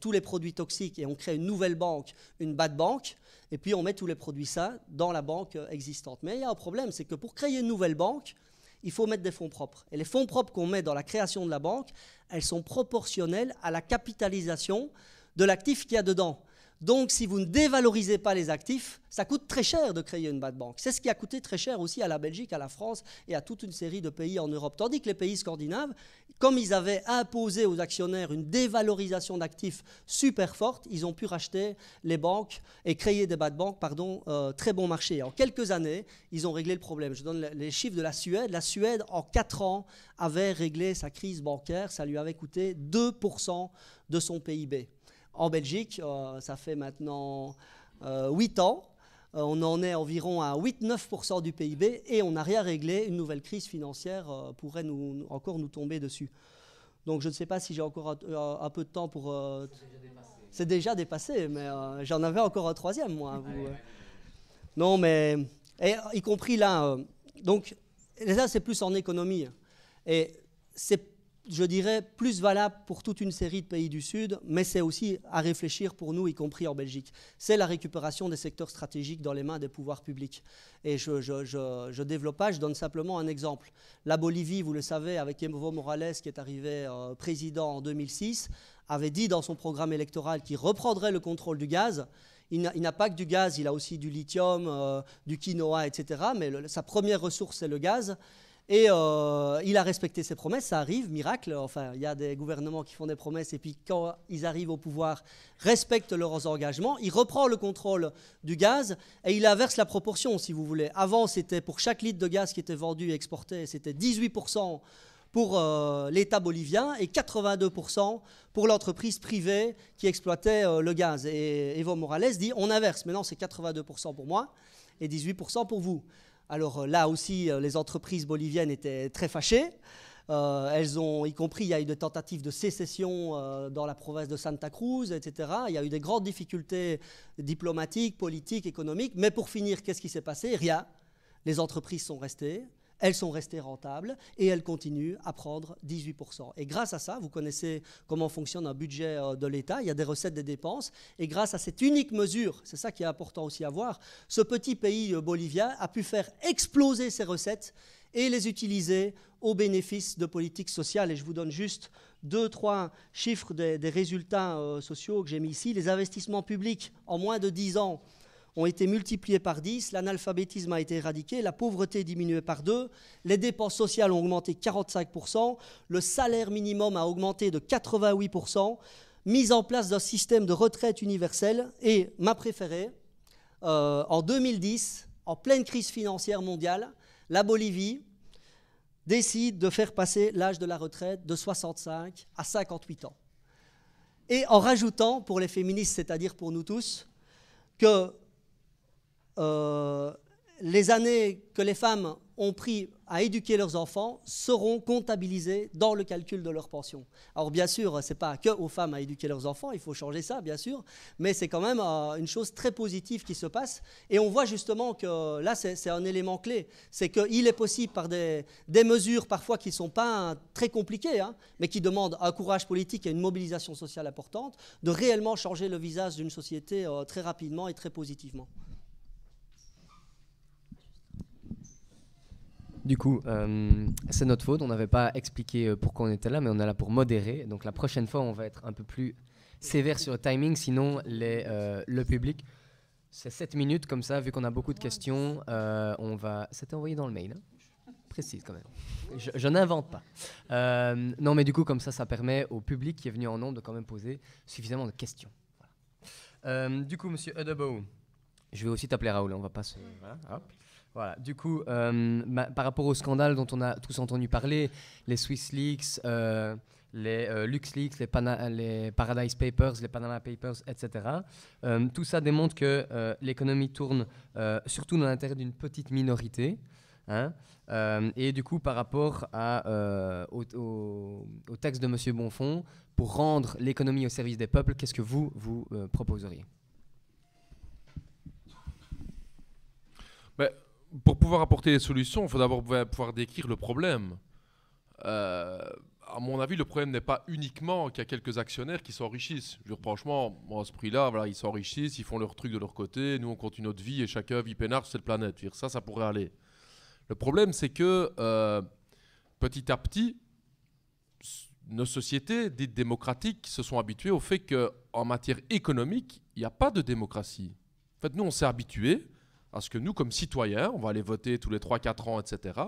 tous les produits toxiques et on crée une nouvelle banque, une bad bank, et puis on met tous les produits sains dans la banque euh, existante. Mais il y a un problème, c'est que pour créer une nouvelle banque, il faut mettre des fonds propres. Et les fonds propres qu'on met dans la création de la banque, elles sont proportionnelles à la capitalisation de l'actif qu'il y a dedans. Donc, si vous ne dévalorisez pas les actifs, ça coûte très cher de créer une bad bank. C'est ce qui a coûté très cher aussi à la Belgique, à la France et à toute une série de pays en Europe. Tandis que les pays scandinaves, comme ils avaient imposé aux actionnaires une dévalorisation d'actifs super forte, ils ont pu racheter les banques et créer des bad banks, pardon, euh, très bon marché. en quelques années, ils ont réglé le problème. Je donne les chiffres de la Suède. La Suède, en 4 ans, avait réglé sa crise bancaire. Ça lui avait coûté 2% de son PIB en Belgique. Euh, ça fait maintenant 8 euh, ans. Euh, on en est environ à 8-9% du PIB et on n'a rien réglé. Une nouvelle crise financière pourrait nous, encore nous tomber dessus. Donc je ne sais pas si j'ai encore un, peu de temps pour... C'est déjà dépassé, mais j'en avais encore un troisième, moi. Non, mais et, y compris là. donc, les là, c'est plus en économie. Et c'est je dirais, plus valable pour toute une série de pays du Sud, mais c'est aussi à réfléchir pour nous, y compris en Belgique. C'est la récupération des secteurs stratégiques dans les mains des pouvoirs publics. Et je ne développe pas, je donne simplement un exemple. La Bolivie, vous le savez, avec Evo Morales, qui est arrivé euh, président en 2006, avait dit dans son programme électoral qu'il reprendrait le contrôle du gaz. Il n'a pas que du gaz, il a aussi du lithium, euh, du quinoa, etc. Mais sa première ressource, c'est le gaz. Et euh, il a respecté ses promesses, ça arrive, miracle. Enfin, il y a des gouvernements qui font des promesses et puis quand ils arrivent au pouvoir, respectent leurs engagements. Il reprend le contrôle du gaz et il inverse la proportion, si vous voulez. Avant, c'était pour chaque litre de gaz qui était vendu et exporté, c'était 18% pour euh, l'État bolivien et 82% pour l'entreprise privée qui exploitait euh, le gaz. Et Evo Morales dit on inverse, maintenant c'est 82% pour moi et 18% pour vous. Alors euh, là aussi, euh, les entreprises boliviennes étaient très fâchées. Euh, elles ont, y compris, il y a eu des tentatives de sécession dans la province de Santa Cruz, etc. Il y a eu des grandes difficultés diplomatiques, politiques, économiques. Mais pour finir, qu'est-ce qui s'est passé Rien. Les entreprises sont restées, elles sont restées rentables et elles continuent à prendre 18%. Et grâce à ça, vous connaissez comment fonctionne un budget euh, de l'État, il y a des recettes, des dépenses, et grâce à cette unique mesure, c'est ça qui est important aussi à voir, ce petit pays euh, bolivien a pu faire exploser ses recettes et les utiliser au bénéfice de politiques sociales. Et je vous donne juste deux, trois chiffres des, résultats euh, sociaux que j'ai mis ici. Les investissements publics en moins de 10 ans, ont été multipliés par 10, l'analphabétisme a été éradiqué, la pauvreté diminuée par 2, les dépenses sociales ont augmenté 45%, le salaire minimum a augmenté de 88%, mise en place d'un système de retraite universel et ma préférée, euh, en 2010, en pleine crise financière mondiale, la Bolivie décide de faire passer l'âge de la retraite de 65 à 58 ans. Et en rajoutant, pour les féministes, c'est-à-dire pour nous tous, que euh, les années que les femmes ont pris à éduquer leurs enfants seront comptabilisées dans le calcul de leur pension. Alors bien sûr, ce n'est pas que aux femmes à éduquer leurs enfants, il faut changer ça, bien sûr, mais c'est quand même euh, une chose très positive qui se passe. Et on voit justement que là, c'est un élément clé, c'est qu'il est possible par des, mesures parfois qui ne sont pas très compliquées, hein, mais qui demandent un courage politique et une mobilisation sociale importante, de réellement changer le visage d'une société euh, très rapidement et très positivement. Du coup, euh, c'est notre faute. On n'avait pas expliqué euh, pourquoi on était là, mais on est là pour modérer. Donc la prochaine fois, on va être un peu plus sévère sur le timing, sinon les, euh, le public. C'est 7 minutes comme ça, vu qu'on a beaucoup de questions, on va. C'était envoyé dans le mail. Hein Précise quand même. Je, n'invente pas. non, mais du coup, comme ça, ça permet au public qui est venu en nombre de quand même poser suffisamment de questions. du coup, monsieur Edebo, je vais aussi t'appeler Raoul, hein, on va passer... Voilà. Du coup, euh, par rapport au scandale dont on a tous entendu parler, les Swiss Leaks, euh, les euh, Lux LuxLeaks, les, Paradise Papers, les Panama Papers, etc. tout ça démontre que l'économie tourne surtout dans l'intérêt d'une petite minorité. Hein, et du coup, par rapport au, texte de Monsieur Bonfond, pour rendre l'économie au service des peuples, qu'est-ce que vous, vous proposeriez ben, pour pouvoir apporter des solutions, il faut d'abord pouvoir décrire le problème. Euh, à mon avis, le problème n'est pas uniquement qu'il y a quelques actionnaires qui s'enrichissent. Je dire, franchement, à ce prix-là, voilà, ils s'enrichissent, ils font leur truc de leur côté, nous, on continue notre vie et chacun vit peinard sur cette planète. dire, ça, ça pourrait aller. Le problème, c'est que euh, petit à petit, nos sociétés dites démocratiques se sont habituées au fait qu'en matière économique, il n'y a pas de démocratie. En fait, nous, on s'est habitués à ce que nous, comme citoyens, on va aller voter tous les 3-4 ans, etc.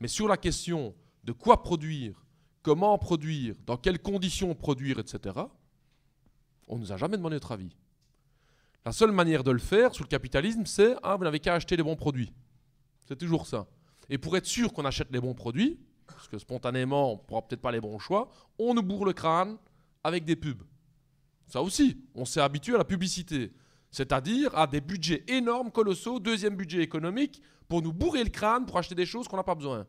Mais sur la question de quoi produire, comment produire, dans quelles conditions produire, etc., on ne nous a jamais demandé notre avis. La seule manière de le faire sous le capitalisme, c'est ah, vous n'avez qu'à acheter les bons produits. C'est toujours ça. Et pour être sûr qu'on achète les bons produits, parce que spontanément, on ne pourra peut-être pas les bons choix, on nous bourre le crâne avec des pubs. Ça aussi, on s'est habitué à la publicité c'est-à-dire à des budgets énormes, colossaux, deuxième budget économique, pour nous bourrer le crâne, pour acheter des choses qu'on n'a pas besoin.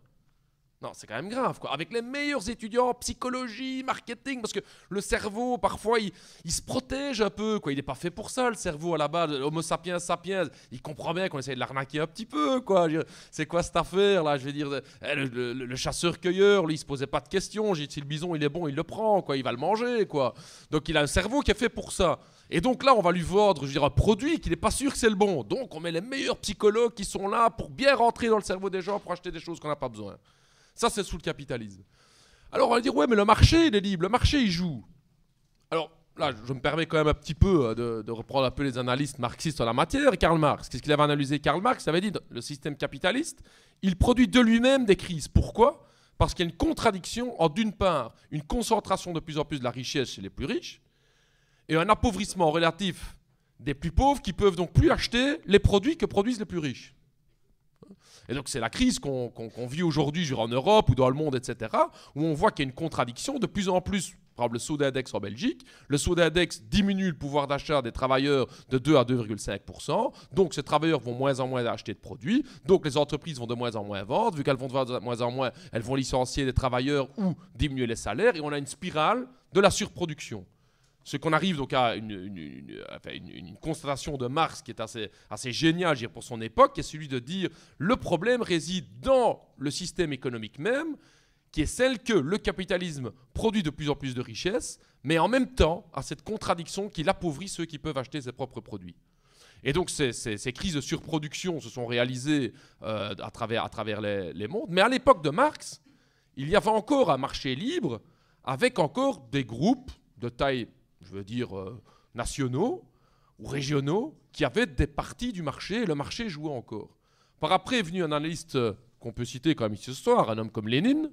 Non, c'est quand même grave, quoi. Avec les meilleurs étudiants en psychologie, marketing, parce que le cerveau, parfois, il, se protège un peu, quoi. Il n'est pas fait pour ça, le cerveau, à la base. Homo sapiens sapiens, il comprend bien qu'on essaie de l'arnaquer un petit peu, quoi. C'est quoi cette affaire, là Je veux dire, eh, le, chasseur-cueilleur, lui, il se posait pas de questions. si le bison, il est bon, il le prend, quoi. Il va le manger, quoi. Donc, il a un cerveau qui est fait pour ça. Et donc là, on va lui vendre, je veux un produit qu'il n'est pas sûr que c'est le bon. Donc, on met les meilleurs psychologues qui sont là pour bien rentrer dans le cerveau des gens, pour acheter des choses qu'on n'a pas besoin. Ça, c'est sous le capitalisme. Alors on va dire, ouais, mais le marché, il est libre, le marché, il joue. Alors là, je me permets quand même un petit peu euh, de, reprendre un peu les analystes marxistes en la matière. Karl Marx, qu'est-ce qu'il avait analysé Karl Marx avait dit, le système capitaliste, il produit de lui-même des crises. Pourquoi Parce qu'il y a une contradiction en, d'une part, une concentration de plus en plus de la richesse chez les plus riches, et un appauvrissement relatif des plus pauvres qui peuvent donc plus acheter les produits que produisent les plus riches. Et donc c'est la crise qu'on vit aujourd'hui en Europe ou dans le monde, etc., où on voit qu'il y a une contradiction de plus en plus par exemple, le saut d'index en Belgique. Le saut diminue le pouvoir d'achat des travailleurs de 2 à 2,5%. Donc, ces travailleurs vont moins en moins acheter de produits. Donc, les entreprises vont de moins en moins vendre. Vu qu'elles vont de moins en moins, elles vont licencier des travailleurs ou diminuer les salaires. Et on a une spirale de la surproduction ce qu'on arrive donc à une, constatation de Marx qui est assez, géniale pour son époque, qui est celui de dire le problème réside dans le système économique même, qui est celle que le capitalisme produit de plus en plus de richesses, mais en même temps à cette contradiction qu'il appauvrit ceux qui peuvent acheter ses propres produits. Et donc ces, crises de surproduction se sont réalisées euh, à travers, à travers les mondes. Mais à l'époque de Marx, il y avait encore un marché libre avec encore des groupes de taille je veux dire, euh, nationaux ou régionaux qui avaient des parties du marché et le marché jouait encore. Par après est venu un analyste qu'on peut citer quand même ici ce soir, un homme comme Lénine,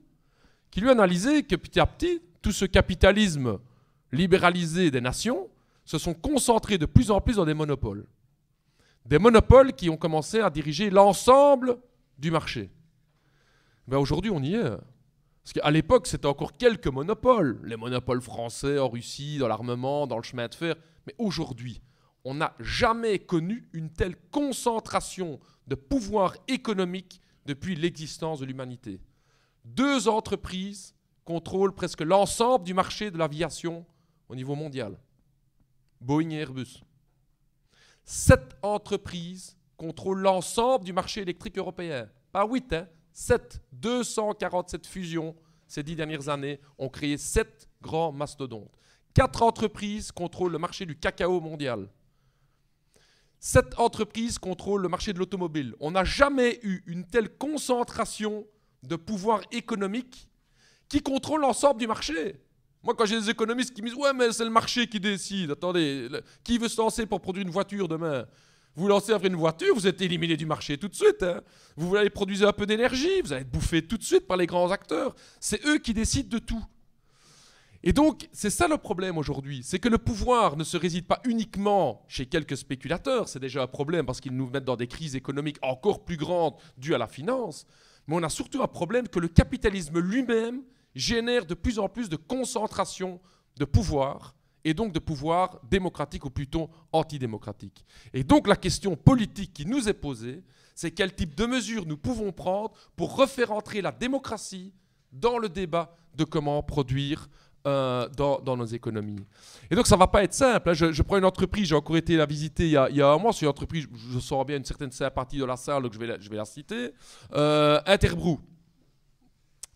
qui lui analysait que petit à petit, tout ce capitalisme libéralisé des nations se sont concentrés de plus en plus dans des monopoles. Des monopoles qui ont commencé à diriger l'ensemble du marché. Ben aujourd'hui, on y est. Parce qu'à l'époque, c'était encore quelques monopoles. Les monopoles français en Russie, dans l'armement, dans le chemin de fer. Mais aujourd'hui, on n'a jamais connu une telle concentration de pouvoir économique depuis l'existence de l'humanité. Deux entreprises contrôlent presque l'ensemble du marché de l'aviation au niveau mondial. Boeing et Airbus. Sept entreprises contrôlent l'ensemble du marché électrique européen. Pas huit, hein 7, 247 fusions ces dix dernières années ont créé sept grands mastodontes. Quatre entreprises contrôlent le marché du cacao mondial. Sept entreprises contrôlent le marché de l'automobile. On n'a jamais eu une telle concentration de pouvoir économique qui contrôle l'ensemble du marché. Moi, quand j'ai des économistes qui me disent Ouais, mais c'est le marché qui décide. Attendez, qui veut se lancer pour produire une voiture demain vous lancez après une voiture, vous êtes éliminé du marché tout de suite. Hein. Vous voulez produire un peu d'énergie, vous allez être bouffé tout de suite par les grands acteurs. C'est eux qui décident de tout. Et donc, c'est ça le problème aujourd'hui, c'est que le pouvoir ne se réside pas uniquement chez quelques spéculateurs, c'est déjà un problème parce qu'ils nous mettent dans des crises économiques encore plus grandes dues à la finance, mais on a surtout un problème que le capitalisme lui-même génère de plus en plus de concentration de pouvoir et donc de pouvoir démocratique ou plutôt antidémocratique. Et donc la question politique qui nous est posée, c'est quel type de mesures nous pouvons prendre pour refaire entrer la démocratie dans le débat de comment produire euh, dans, nos économies. Et donc ça ne va pas être simple. Hein. Je, prends une entreprise, j'ai encore été la visiter il y a, un mois, c'est une entreprise, je, sens bien une certaine partie de la salle, donc je vais la, je vais la citer. Euh, Interbrew.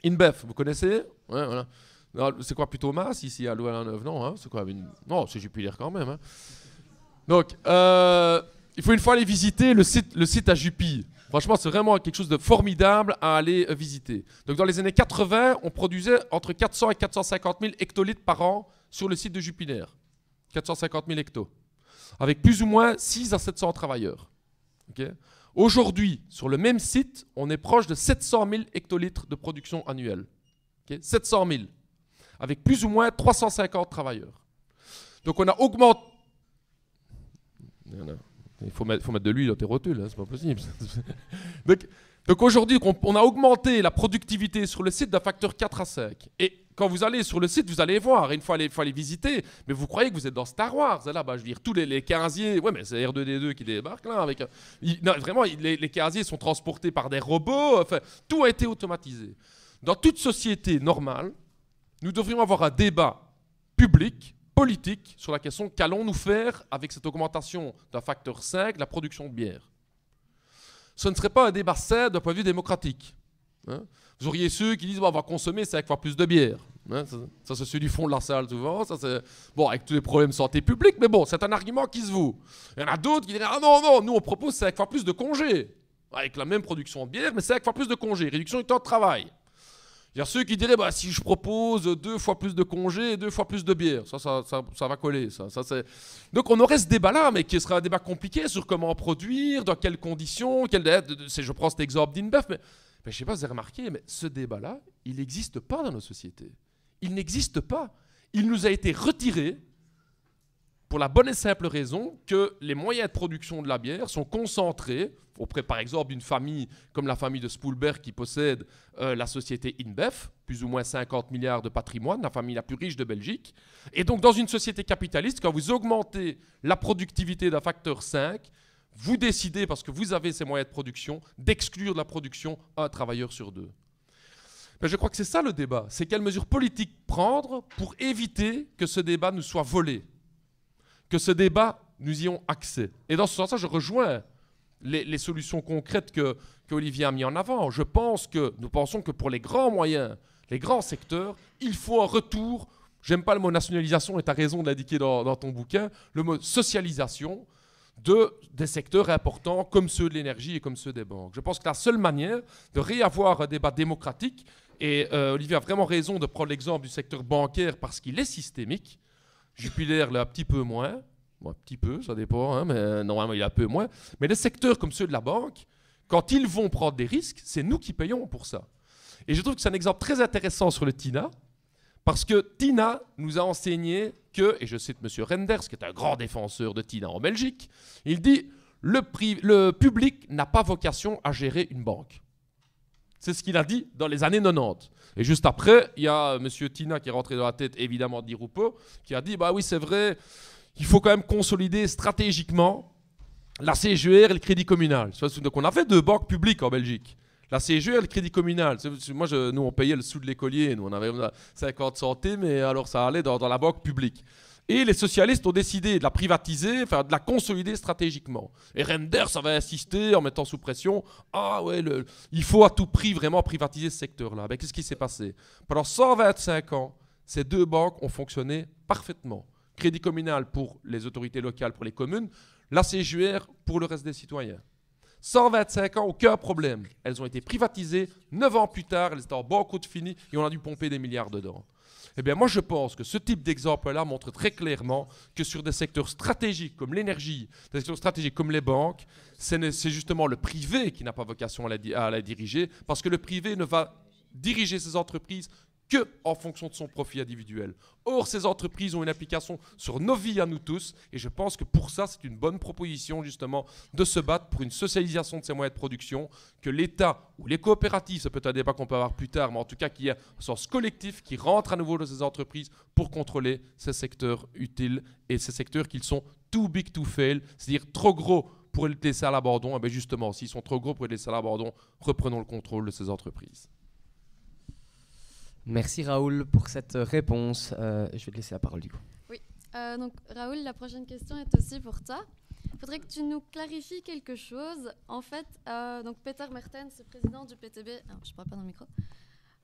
InBev, vous connaissez ouais, voilà. C'est quoi plutôt masse, ici à Louvain-la-Neuve Non, hein, c'est quoi Non, c'est Jupiler quand même. Hein. Donc, euh, il faut une fois aller visiter le site, le site à Jupy. Franchement, c'est vraiment quelque chose de formidable à aller euh, visiter. Donc, dans les années 80, on produisait entre 400 et 450 000 hectolitres par an sur le site de Jupiler. 450 000 hectos. Avec plus ou moins 6 à 700 travailleurs. Aujourd'hui, sur le même site, on est proche de 700 000 hectolitres de production annuelle. 700 000 avec plus ou moins 350 travailleurs. Donc on a augmenté... Il faut mettre, faut mettre, de l'huile dans tes rotules, hein, c'est pas possible. [laughs] donc, aujourd'hui, on, a augmenté la productivité sur le site d'un facteur 4 à 5. Et quand vous allez sur le site, vous allez voir. il une fois, les, fois visiter, mais vous croyez que vous êtes dans Star Wars. Hein, là, bah, je veux dire, tous les, les 15 ouais, mais c'est R2D2 qui débarque là. Avec, vraiment, les, les sont transportés par des robots. Enfin, tout a été automatisé. Dans toute société normale, nous devrions avoir un débat public, politique, sur la question qu'allons-nous faire avec cette augmentation d'un facteur 5 la production de bière. Ce ne serait pas un débat sain d'un point de vue démocratique. Hein. Vous auriez ceux qui disent on va consommer 5 fois plus de bière. Hein. ça, c'est celui du fond de la salle souvent. Ça, bon, avec tous les problèmes de santé publique, mais bon, c'est un argument qui se vaut. Il y en a d'autres qui diraient ah non, non, nous on propose 5 fois plus de congés. Avec la même production de bière, mais 5 fois plus de congés. Réduction du temps de travail il dire ceux qui diraient, bah, si je propose deux fois plus de congés et deux fois plus de bière, ça, ça, va coller. Ça, ça, Donc on aurait ce débat-là, mais qui sera un débat compliqué sur comment produire, dans quelles conditions, je prends cet exemple d'Inbev, mais, mais je ne sais pas si vous avez remarqué, mais ce débat-là, il n'existe pas dans nos sociétés. Il n'existe pas. Il nous a été retiré pour la bonne et simple raison que les moyens de production de la bière sont concentrés auprès, par exemple, d'une famille comme la famille de Spoulberg qui possède euh, la société InBev, plus ou moins 50 milliards de patrimoine, la famille la plus riche de Belgique. Et donc, dans une société capitaliste, quand vous augmentez la productivité d'un facteur 5, vous décidez, parce que vous avez ces moyens de production, d'exclure de la production un travailleur sur deux. Ben, je crois que c'est ça le débat, c'est quelles mesures politiques prendre pour éviter que ce débat nous soit volé que ce débat, nous y ayons accès. Et dans ce sens-là, je rejoins les, solutions concrètes que, Olivier a mis en avant. Je pense que nous pensons que pour les grands moyens, les grands secteurs, il faut un retour. J'aime pas le mot nationalisation, et tu as raison de l'indiquer dans, ton bouquin, le mot socialisation de, des secteurs importants comme ceux de l'énergie et comme ceux des banques. Je pense que la seule manière de réavoir un débat démocratique, et euh, Olivier a vraiment raison de prendre l'exemple du secteur bancaire parce qu'il est systémique, Jupiler l'a un petit peu moins. un petit peu, ça dépend, hein, mais euh, normalement il a un peu moins. Mais les secteurs comme ceux de la banque, quand ils vont prendre des risques, c'est nous qui payons pour ça. Et je trouve que c'est un exemple très intéressant sur le TINA, parce que TINA nous a enseigné que, et je cite M. Renders, qui est un grand défenseur de TINA en Belgique, il dit le public n'a pas vocation à gérer une banque. C'est ce qu'il a dit dans les années 90. Et juste après, il y a euh, M. Tina qui est rentré dans la tête, évidemment, de Dirupo, qui a dit Bah oui, c'est vrai, il faut quand même consolider stratégiquement la CGR e et le Crédit Communal. Donc on fait deux banques publiques en Belgique. La CGR e et le Crédit Communal. Moi, je, nous, on payait le sou de l'écolier, nous, on avait 50 santé mais alors ça allait dans, dans la banque publique. Et les socialistes ont décidé de la privatiser, enfin de la consolider stratégiquement. Et Render, ça va insister en mettant sous pression Ah ouais, il faut à tout prix vraiment privatiser ce secteur-là. Mais ben, qu'est-ce qui s'est passé Pendant 125 ans, ces deux banques ont fonctionné parfaitement. Crédit communal pour les autorités locales, pour les communes, la CJR pour le reste des citoyens. 125 ans, aucun problème. Elles ont été privatisées. 9 ans plus tard, elles étaient en de finie et on a dû pomper des milliards dedans. Eh bien, moi, je pense que ce type d'exemple-là montre très clairement que sur des secteurs stratégiques comme l'énergie, des secteurs stratégiques comme les banques, c'est justement le privé qui n'a pas vocation à la, diriger, parce que le privé ne va diriger ses entreprises en fonction de son profit individuel. Or, ces entreprises ont une application sur nos vies à nous tous, et je pense que pour ça, c'est une bonne proposition justement de se battre pour une socialisation de ces moyens de production, que l'État ou les coopératives, ça peut être un débat qu'on peut avoir plus tard, mais en tout cas qu'il y ait un sens collectif qui rentre à nouveau dans ces entreprises pour contrôler ces secteurs utiles et ces secteurs qui sont too big to fail, c'est-à-dire trop gros pour les laisser à l'abandon. Et eh justement, s'ils sont trop gros pour les laisser à l'abandon, reprenons le contrôle de ces entreprises. Merci Raoul pour cette euh, réponse. Euh, je vais te laisser la parole du coup. Oui, euh, donc Raoul, la prochaine question est aussi pour toi. Il faudrait que tu nous clarifies quelque chose. En fait, donc Peter Mertens, président du PTB, je pas dans le micro,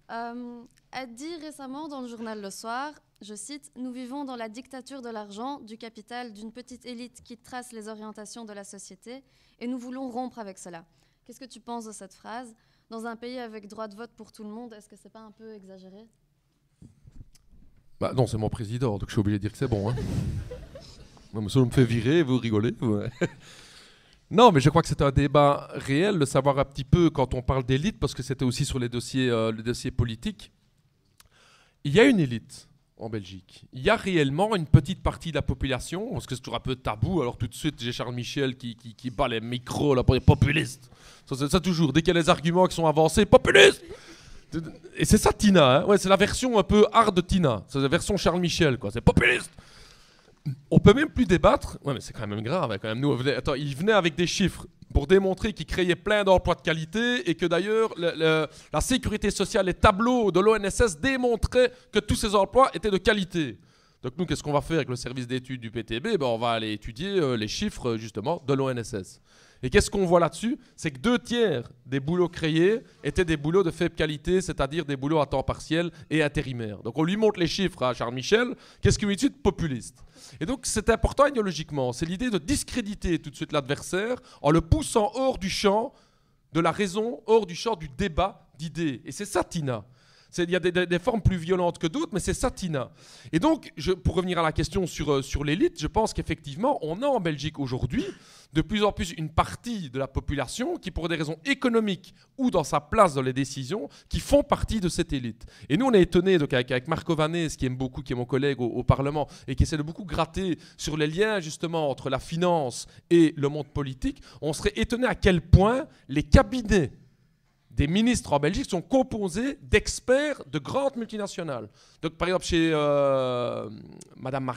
a dit récemment dans le journal Le Soir, je cite, Nous vivons dans la dictature de l'argent, du capital, d'une petite élite qui trace les orientations de la société et nous voulons rompre avec cela. Qu'est-ce que tu penses de cette phrase dans un pays avec droit de vote pour tout le monde, est-ce que c'est pas un peu exagéré bah, non, c'est mon président, donc je suis obligé de dire que c'est bon. Hein. [laughs] me fait virer, vous rigolez. Hein. [laughs] Non, mais je crois que c'est un débat réel de savoir un petit peu quand on parle d'élite, parce que c'était aussi sur les dossiers, euh, les dossiers politiques. Il y a une élite en Belgique. Il y a réellement une petite partie de la population, parce que c'est toujours un peu tabou, alors tout de suite j'ai Charles Michel qui, qui, bat les micros là, pour les populistes. Ça, ça, toujours, dès qu'il y a les arguments qui sont avancés, populiste Et c'est ça Tina, hein. ouais, c'est la version un peu hard de Tina, c'est la version Charles Michel, quoi, c'est populiste on peut même plus débattre. Ouais, mais c'est quand même grave. Ils hein, quand même. Nous, attends, il venait avec des chiffres pour démontrer qu'il créait plein d'emplois de qualité et que d'ailleurs la sécurité sociale, les tableaux de l'ONSS démontraient que tous ces emplois étaient de qualité. Donc nous, qu'est-ce qu'on va faire avec le service d'études du PTB ben, On va aller étudier euh, les chiffres justement de l'ONSS. Et qu'est-ce qu'on voit là-dessus C'est que deux tiers des boulots créés étaient des boulots de faible qualité, c'est-à-dire des boulots à temps partiel et intérimaires. Donc on lui montre les chiffres à Charles Michel, qu'est-ce qu'il est de populiste Et donc c'est important idéologiquement, c'est l'idée de discréditer tout de suite l'adversaire en le poussant hors du champ de la raison, hors du champ du débat d'idées. Et c'est ça Tina. Il y a des, formes plus violentes que d'autres, mais c'est Satina. Et donc, pour revenir à la question sur, euh, sur l'élite, je pense qu'effectivement, on a en Belgique aujourd'hui de plus en plus une partie de la population qui, pour des raisons économiques ou dans sa place dans les décisions, qui font partie de cette élite. Et nous, on est étonnés donc, avec, avec Marco Vanès, qui aime beaucoup, qui est mon collègue au, Parlement, et qui essaie de beaucoup gratter sur les liens justement entre la finance et le monde politique, on serait étonné à quel point les cabinets des ministres en Belgique sont composés d'experts de grandes multinationales. Donc, par exemple, chez euh, Madame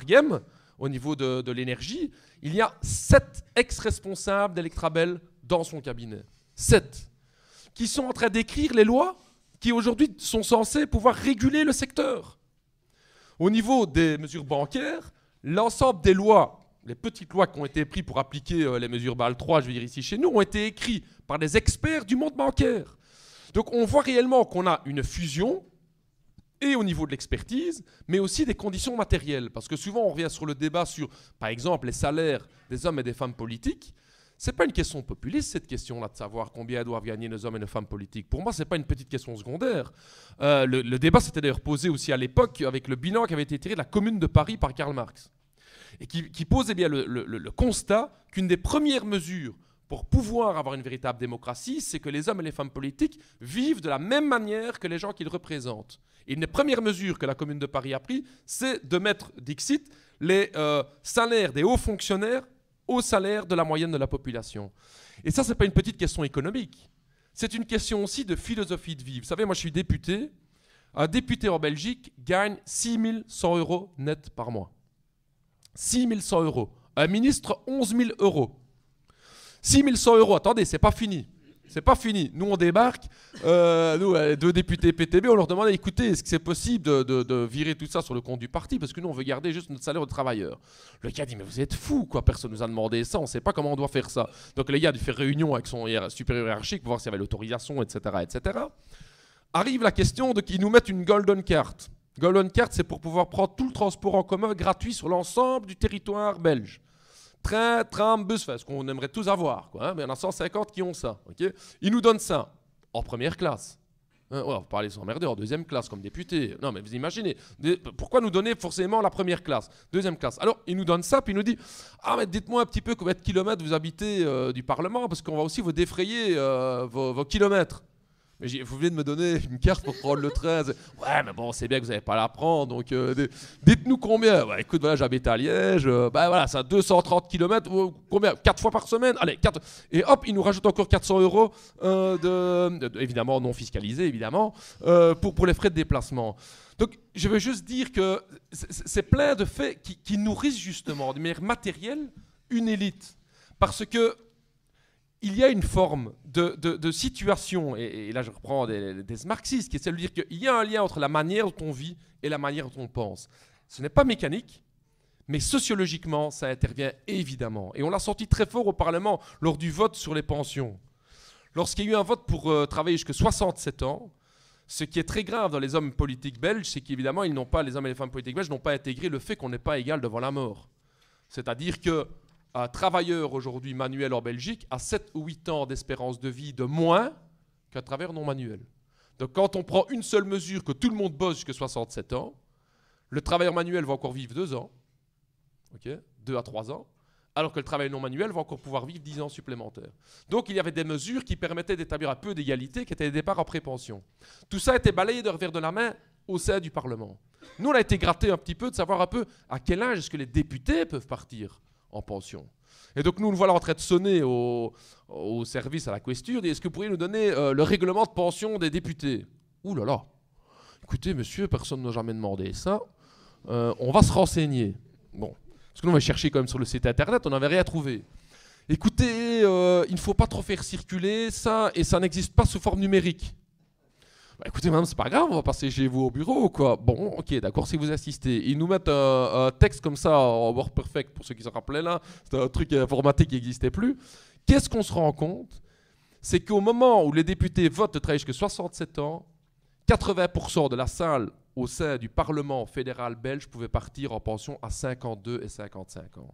au niveau de, de l'énergie, il y a sept ex-responsables d'Electrabel dans son cabinet. Sept. Qui sont en train d'écrire les lois qui aujourd'hui sont censées pouvoir réguler le secteur. Au niveau des mesures bancaires, l'ensemble des lois, les petites lois qui ont été prises pour appliquer euh, les mesures BAL 3, je veux dire ici chez nous, ont été écrites par des experts du monde bancaire. Donc on voit réellement qu'on a une fusion et au niveau de l'expertise, mais aussi des conditions matérielles. Parce que souvent, on revient sur le débat sur, par exemple, les salaires des hommes et des femmes politiques. Ce n'est pas une question populiste, cette question-là, de savoir combien doivent gagner nos hommes et nos femmes politiques. Pour moi, ce n'est pas une petite question secondaire. Euh, le, débat s'était d'ailleurs posé aussi à l'époque avec le bilan qui avait été tiré de la Commune de Paris par Karl Marx, et qui, pose eh bien le constat qu'une des premières mesures pour pouvoir avoir une véritable démocratie, c'est que les hommes et les femmes politiques vivent de la même manière que les gens qu'ils représentent. Et une première mesure que la Commune de Paris a pris c'est de mettre, Dixit, les euh, salaires des hauts fonctionnaires au salaire de la moyenne de la population. Et ça, ce n'est pas une petite question économique. C'est une question aussi de philosophie de vie. Vous savez, moi, je suis député. Un député en Belgique gagne 6100 euros net par mois. 6100 euros. Un ministre, 11 000 euros. 6100 euros. Attendez, c'est pas fini. C'est pas fini. Nous, on débarque, euh, nous, euh, deux députés PTB, on leur demande écoutez, est-ce que c'est possible de, virer tout ça sur le compte du parti Parce que nous, on veut garder juste notre salaire de travailleurs. Le gars dit mais vous êtes fous, quoi. Personne nous a demandé ça. On sait pas comment on doit faire ça. Donc, le gars il fait réunion avec son supérieur hiérarchique pour voir s'il y avait l'autorisation, etc., etc. Arrive la question de qu'ils nous mettent une golden card. Golden card, c'est pour pouvoir prendre tout le transport en commun gratuit sur l'ensemble du territoire belge train, tram, bus, ce qu'on aimerait tous avoir, quoi, hein. mais il y en a 150 qui ont ça. ok Ils nous donnent ça en première classe. Hein, ouais, vous parlez sans merder en deuxième classe comme député. Non, mais vous imaginez, pourquoi nous donner forcément la première classe, deuxième classe Alors, il nous donne ça, puis il nous dit Ah, mais dites-moi un petit peu combien de kilomètres vous habitez euh, du Parlement, parce qu'on va aussi vous défrayer euh, vos kilomètres vous venez de me donner une carte pour prendre le 13 Ouais, mais bon, c'est bien que vous n'avez pas à la prendre, donc euh, dites-nous combien. écoute, voilà, j'habite à Liège, euh, bah, voilà, ça 230 km, combien Quatre fois par semaine Allez, 4. Et hop, ils nous rajoutent encore 400 euros, euh, évidemment non fiscalisés, évidemment, pour, pour les frais de déplacement. Donc, je veux juste dire que c'est plein de faits qui, qui nourrissent justement, de manière matérielle, une élite. Parce que il y a une forme de, situation, et, là je reprends des, marxistes, qui est celle de dire qu'il y a un lien entre la manière dont on vit et la manière dont on pense. Ce n'est pas mécanique, mais sociologiquement, ça intervient évidemment. Et on l'a sorti très fort au Parlement lors du vote sur les pensions. Lorsqu'il y a eu un vote pour euh, travailler jusqu'à 67 ans, ce qui est très grave dans les hommes politiques belges, c'est qu'évidemment, ils n'ont pas, les hommes et les femmes politiques belges n'ont pas intégré le fait qu'on n'est pas égal devant la mort. C'est-à-dire que un travailleur aujourd'hui manuel en Belgique a 7 ou 8 ans d'espérance de vie de moins qu'un travailleur non manuel. Donc quand on prend une seule mesure que tout le monde bosse jusqu'à 67 ans, le travailleur manuel va encore vivre 2 ans, ok, 2 à 3 ans, alors que le travailleur non manuel va encore pouvoir vivre 10 ans supplémentaires. Donc il y avait des mesures qui permettaient d'établir un peu d'égalité, qui étaient les départs en prépension. Tout ça a été balayé de revers de la main au sein du Parlement. Nous, on a été gratté un petit peu de savoir un peu à quel âge est-ce que les députés peuvent partir en pension. Et donc nous, nous voilà en train de sonner au, service à la question, est-ce que vous pourriez nous donner euh, le règlement de pension des députés Ouh là là Écoutez, monsieur, personne n'a jamais demandé ça. Euh, on va se renseigner. Bon. Parce que nous, on va chercher quand même sur le site internet, on n'avait rien trouvé. Écoutez, euh, il ne faut pas trop faire circuler ça, et ça n'existe pas sous forme numérique. Bah, écoutez, madame, c'est pas grave, on va passer chez vous au bureau, quoi. Bon, ok, d'accord, si vous assistez. Ils nous mettent un, texte comme ça en Word Perfect, pour ceux qui se rappelaient là. C'était un truc informatique qui n'existait plus. Qu'est-ce qu'on se rend compte C'est qu'au moment où les députés votent de travailler jusqu'à 67 ans, 80% de la salle au sein du Parlement fédéral belge pouvait partir en pension à 52 et 55 ans.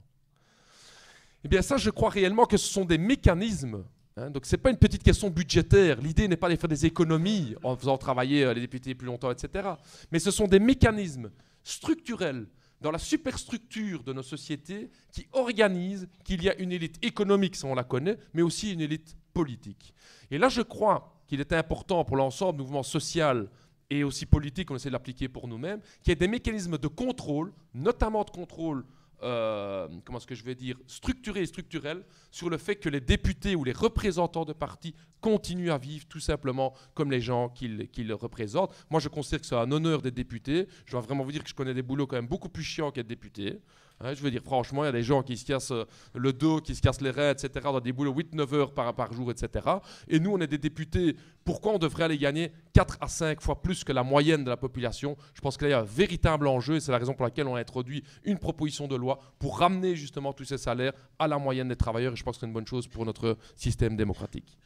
Eh bien ça, je crois réellement que ce sont des mécanismes Hein, donc ce n'est pas une petite question budgétaire. L'idée n'est pas de faire des économies en faisant travailler euh, les députés plus longtemps, etc. Mais ce sont des mécanismes structurels dans la superstructure de nos sociétés qui organisent qu'il y a une élite économique, ça on la connaît, mais aussi une élite politique. Et là, je crois qu'il est important pour l'ensemble du mouvement social et aussi politique, on essaie de l'appliquer pour nous-mêmes, qu'il y ait des mécanismes de contrôle, notamment de contrôle euh, comment comment ce que je vais dire, structuré et structurel sur le fait que les députés ou les représentants de partis continuent à vivre tout simplement comme les gens qu'ils représentent. Moi, je considère que c'est un honneur d'être député. Je dois vraiment vous dire que je connais des boulots quand même beaucoup plus chiants qu'être député. Hein, je veux dire, franchement, il y a des gens qui se cassent euh, le dos, qui se cassent les reins, etc., dans des boulots 8-9 heures par, par jour, etc. Et nous, on est des députés. Pourquoi on devrait aller gagner 4 à 5 fois plus que la moyenne de la population Je pense qu'il y a un véritable enjeu et c'est la raison pour laquelle on a introduit une proposition de loi pour ramener justement tous ces salaires à la moyenne des travailleurs. Et je pense que c'est une bonne chose pour notre système démocratique.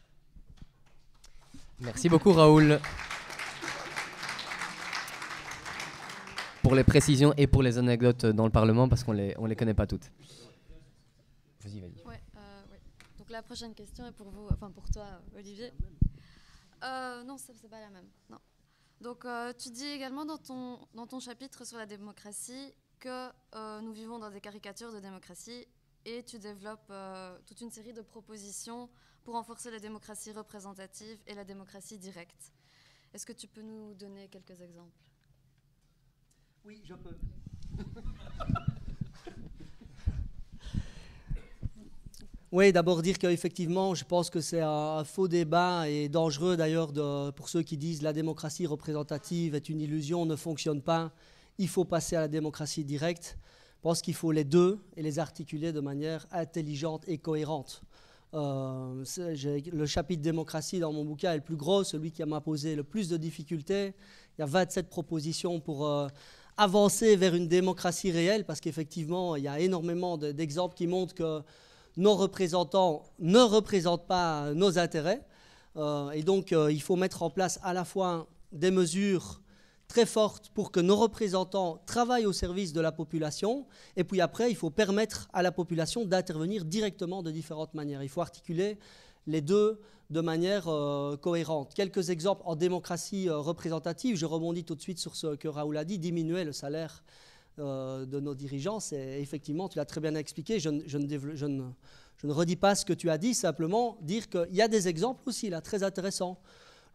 Merci beaucoup, Raoul. pour les précisions et pour les anecdotes dans le Parlement parce qu'on les, on les connaît pas toutes. Vas-y, vas-y. Euh, Donc la prochaine question est pour vous, enfin pour toi, Olivier. Euh, non, c'est pas la même. Non. Donc euh, tu dis également dans ton, dans ton chapitre sur la démocratie que euh, nous vivons dans des caricatures de démocratie et tu développes toute une série de propositions pour renforcer la démocratie représentative et la démocratie directe. Est-ce que tu peux nous donner quelques exemples oui, je peux. [laughs] Oui, d'abord dire qu'effectivement, je pense que c'est un faux débat et dangereux d'ailleurs pour ceux qui disent la démocratie représentative est une illusion, ne fonctionne pas, il faut passer à la démocratie directe. Je pense qu'il faut les deux et les articuler de manière intelligente et cohérente. Euh, le chapitre démocratie dans mon bouquin est le plus gros, celui qui m'a posé le plus de difficultés. Il y a 27 propositions pour... Euh, avancer vers une démocratie réelle, parce qu'effectivement, il y a énormément d'exemples qui montrent que nos représentants ne représentent pas nos intérêts. Euh, et donc, euh, il faut mettre en place à la fois des mesures très fortes pour que nos représentants travaillent au service de la population, et puis après, il faut permettre à la population d'intervenir directement de différentes manières. Il faut articuler les deux de manière euh, cohérente. Quelques exemples en démocratie euh, représentative, je rebondis tout de suite sur ce que Raoul a dit, diminuer le salaire euh, de nos dirigeants, c'est effectivement, tu l'as très bien expliqué, je, ne redis pas ce que tu as dit, simplement dire qu'il y a des exemples aussi là, très intéressants.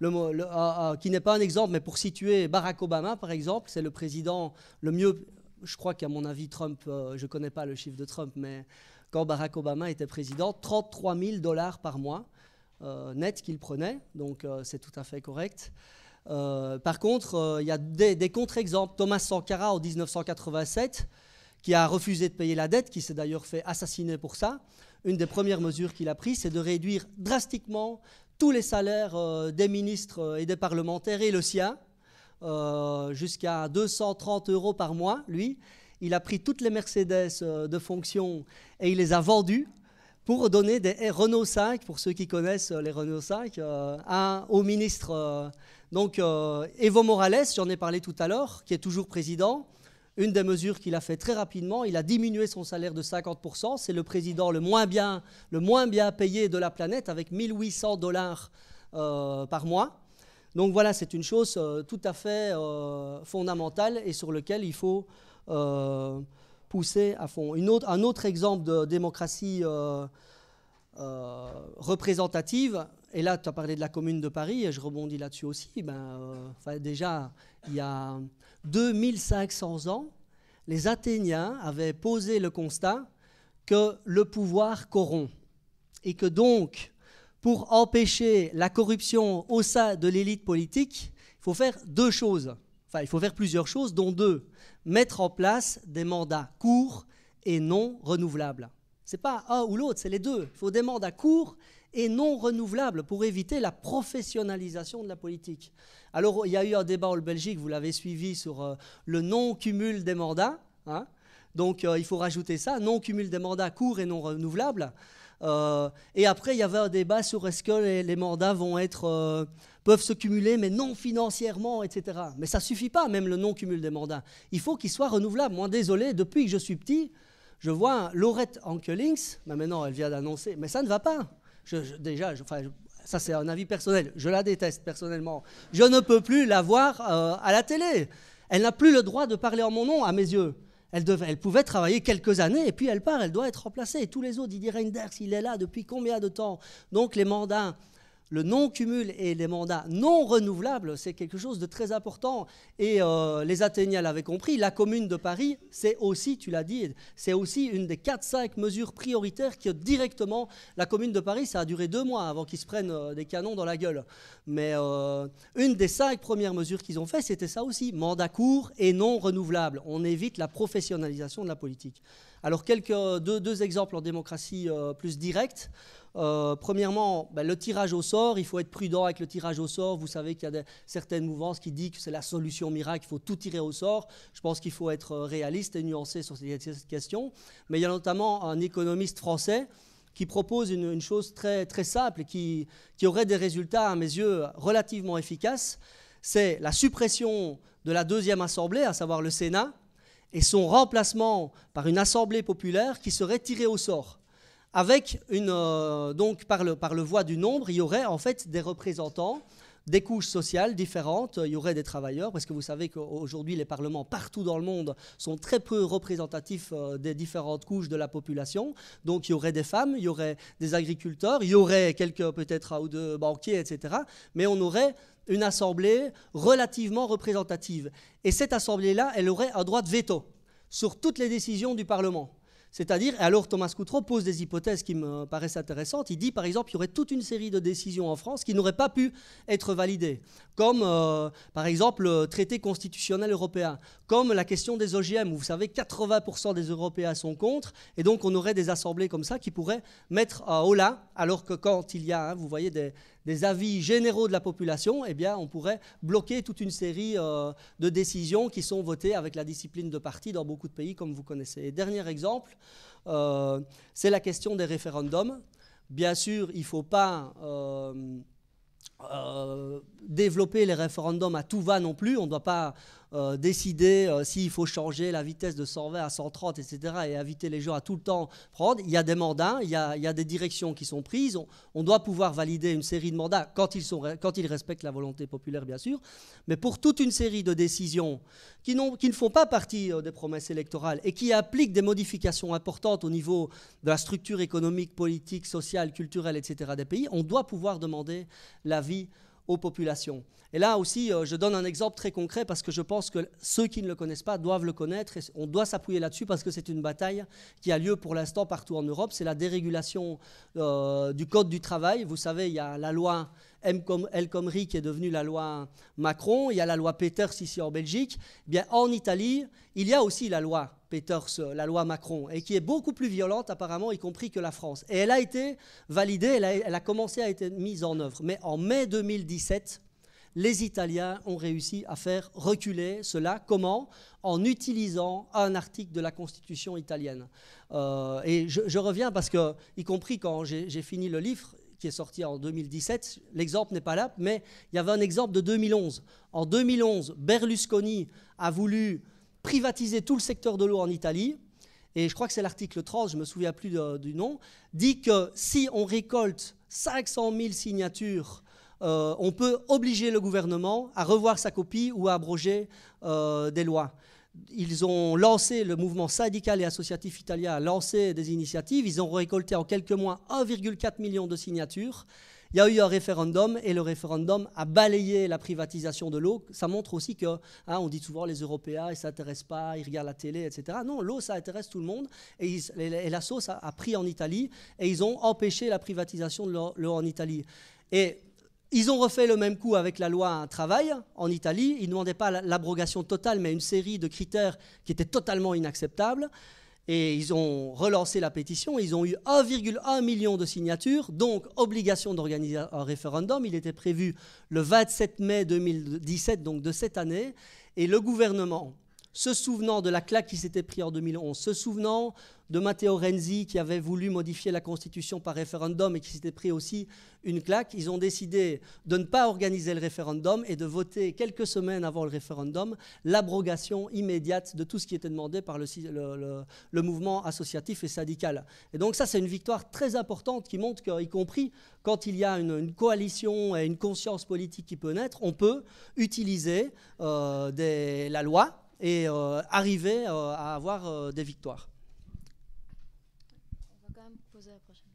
Ah, ah, qui n'est pas un exemple, mais pour situer Barack Obama, par exemple, c'est le président le mieux, je crois qu'à mon avis, Trump, je ne connais pas le chiffre de Trump, mais quand Barack Obama était président, 33 000 dollars par mois euh, net qu'il prenait, donc euh, c'est tout à fait correct. Euh, par contre, il y a des, contre-exemples. Thomas Sankara en 1987, qui a refusé de payer la dette, qui s'est d'ailleurs fait assassiner pour ça. Une des premières mesures qu'il a prises, c'est de réduire drastiquement tous les salaires des ministres et des parlementaires et le sien. jusqu'à 230 euros par mois, lui, il a pris toutes les Mercedes euh, de fonction et il les a vendues pour donner des Renault 5, pour ceux qui connaissent euh, les Renault 5, euh, à, au ministre. donc Evo Morales, j'en ai parlé tout à l'heure, qui est toujours président, une des mesures qu'il a fait très rapidement, il a diminué son salaire de 50%. C'est le président le moins bien, le moins bien payé de la planète, avec 1800 dollars par mois. Donc voilà, c'est une chose tout à fait fondamentale et sur laquelle il faut euh, poussé à fond. un autre exemple de démocratie euh, euh, représentative, et là tu as parlé de la commune de Paris, et je rebondis là-dessus aussi, ben, déjà il y a 2500 ans, les Athéniens avaient posé le constat que le pouvoir corrompt, et que donc pour empêcher la corruption au sein de l'élite politique, il faut faire deux choses. Enfin, il faut faire plusieurs choses, dont deux. Mettre en place des mandats courts et non renouvelables. Ce n'est pas un ou l'autre, c'est les deux. Il faut des mandats courts et non renouvelables pour éviter la professionnalisation de la politique. Alors, il y a eu un débat en Belgique, vous l'avez suivi, sur euh, le non-cumul des mandats. Hein. Donc, euh, il faut rajouter ça, non-cumul des mandats courts et non renouvelables. Euh, et après, il y avait un débat sur est-ce que les, mandats vont être, euh, peuvent se cumuler, mais non financièrement, etc. Mais ça ne suffit pas, même le non-cumul des mandats. Il faut qu'ils soient renouvelables. Moi, désolé, depuis que je suis petit, je vois Laurette Ankelings, mais maintenant elle vient d'annoncer, mais ça ne va pas. déjà, ça c'est un avis personnel, je la déteste personnellement. Je ne peux plus la voir euh, à la télé. Elle n'a plus le droit de parler en mon nom, à mes yeux. Elle, pouvait travailler quelques années et puis elle part, elle doit être remplacée. Et tous les autres, Didier Reinders, il est là depuis combien de temps Donc les mandats le non-cumul et les mandats non renouvelables, c'est quelque chose de très important. Et euh, les Athéniens l'avaient compris, la commune de Paris, c'est aussi, tu l'as dit, c'est aussi une des 4-5 mesures prioritaires qui directement, la commune de Paris, ça a duré deux mois avant qu'ils se prennent euh, des canons dans la gueule. Mais euh, une des cinq premières mesures qu'ils ont fait, c'était ça aussi, mandat court et non renouvelable. On évite la professionnalisation de la politique. Alors, quelques, deux, exemples en démocratie euh, plus directe. Euh, premièrement, ben, le tirage au sort, il faut être prudent avec le tirage au sort. Vous savez qu'il y a certaines mouvances qui disent que c'est la solution miracle, il faut tout tirer au sort. Je pense qu'il faut être euh, réaliste et nuancé sur cette, question. Mais il y a notamment un économiste français qui propose une, chose très, simple et qui aurait des résultats, à mes yeux, relativement efficaces. C'est la suppression de la deuxième assemblée, à savoir le Sénat, et son remplacement par une assemblée populaire qui serait tirée au sort. Avec une, euh, donc par le, par le voie du nombre, il y aurait en fait des représentants des couches sociales différentes, il y aurait des travailleurs, parce que vous savez qu'aujourd'hui les parlements partout dans le monde sont très peu représentatifs euh, des différentes couches de la population, donc il y aurait des femmes, il y aurait des agriculteurs, il y aurait quelques peut-être un ou deux banquiers, etc. Mais on aurait une assemblée relativement représentative. Et cette assemblée-là, elle aurait un droit de veto sur toutes les décisions du Parlement. C'est-à-dire, alors Thomas Coutreau pose des hypothèses qui me paraissent intéressantes. Il dit, par exemple, qu'il y aurait toute une série de décisions en France qui n'auraient pas pu être validées, comme, euh, par exemple, le traité constitutionnel européen, comme la question des OGM, où vous savez, 80% des Européens sont contre, et donc on aurait des assemblées comme ça qui pourraient mettre à euh, au là, alors que quand il y a, hein, vous voyez, des, des avis généraux de la population, eh bien, on pourrait bloquer toute une série euh, de décisions qui sont votées avec la discipline de parti dans beaucoup de pays, comme vous connaissez. dernier exemple, euh, c'est la question des référendums. Bien sûr, il ne faut pas... Euh, développer les référendums à tout va non plus. On doit pas euh, décider euh, s'il faut changer la vitesse de 120 à 130, etc., et inviter les gens à tout le temps prendre. Il y a des mandats, il y a, des directions qui sont prises. On, doit pouvoir valider une série de mandats quand ils, sont, quand ils respectent la volonté populaire, bien sûr. Mais pour toute une série de décisions qui, qui ne font pas partie euh, des promesses électorales et qui appliquent des modifications importantes au niveau de la structure économique, politique, sociale, culturelle, etc., des pays, on doit pouvoir demander l'avis aux populations. Et là aussi, euh, je donne un exemple très concret parce que je pense que ceux qui ne le connaissent pas doivent le connaître et on doit s'appuyer là-dessus parce que c'est une bataille qui a lieu pour l'instant partout en Europe. C'est la dérégulation euh, du Code du travail. Vous savez, il y a la loi M comme, qui est devenue la loi Macron, il y a la loi Peters ici en Belgique, eh bien en Italie, il y a aussi la loi Peters, euh, la loi Macron, et qui est beaucoup plus violente apparemment, y compris que la France. Et elle a été validée, elle a, commencé à être mise en œuvre. Mais en mai 2017, les Italiens ont réussi à faire reculer cela. Comment En utilisant un article de la Constitution italienne. Euh, et je, reviens parce que, y compris quand j'ai fini le livre, qui est sorti en 2017. L'exemple n'est pas là, mais il y avait un exemple de 2011. En 2011, Berlusconi a voulu privatiser tout le secteur de l'eau en Italie. Et je crois que c'est l'article 30, je ne me souviens plus du nom, dit que si on récolte 500 000 signatures, euh, on peut obliger le gouvernement à revoir sa copie ou à abroger euh, des lois ils ont lancé, le mouvement syndical et associatif italien a lancé des initiatives. Ils ont récolté en quelques mois 1,4 million de signatures. Il y a eu un référendum et le référendum a balayé la privatisation de l'eau. Ça montre aussi que, hein, on dit souvent les Européens, ils ne s'intéressent pas, ils regardent la télé, etc. Non, l'eau, ça intéresse tout le monde. Et, l'assaut la sauce a, a, pris en Italie et ils ont empêché la privatisation de l'eau en Italie. Et ils ont refait le même coup avec la loi travail en Italie. Ils ne demandaient pas l'abrogation totale, mais une série de critères qui étaient totalement inacceptables. Et ils ont relancé la pétition. Ils ont eu 1,1 million de signatures, donc obligation d'organiser un référendum. Il était prévu le 27 mai 2017, donc de cette année. Et le gouvernement, se souvenant de la claque qui s'était prise en 2011, se souvenant de Matteo Renzi qui avait voulu modifier la Constitution par référendum et qui s'était pris aussi une claque, ils ont décidé de ne pas organiser le référendum et de voter quelques semaines avant le référendum l'abrogation immédiate de tout ce qui était demandé par le, le, mouvement associatif et syndical. Et donc ça, c'est une victoire très importante qui montre qu'y compris quand il y a une, coalition et une conscience politique qui peut naître, on peut utiliser euh, la loi et euh, arriver euh, à avoir euh, des victoires. On va quand même poser la prochaine question.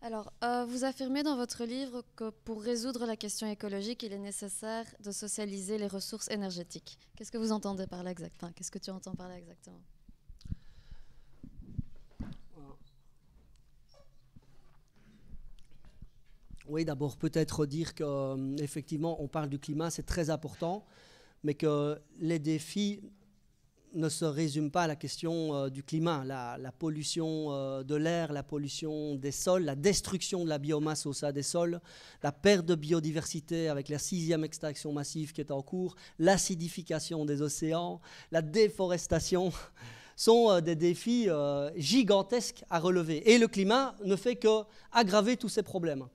Alors, vous affirmez dans votre livre que pour résoudre la question écologique, il est nécessaire de socialiser les ressources énergétiques. Qu'est-ce que vous entendez par là exactement Qu'est-ce que tu entends par là exactement Oui, d'abord peut-être dire qu'effectivement, euh, on parle du climat, c'est très important, mais que les défis ne se résument pas à la question euh, du climat, la, pollution euh, de l'air, la pollution des sols, la destruction de la biomasse au sein des sols, la perte de biodiversité avec la sixième extinction massive qui est en cours, l'acidification des océans, la déforestation [laughs] sont des défis gigantesques à relever. Et le climat ne fait que aggraver tous ces problèmes.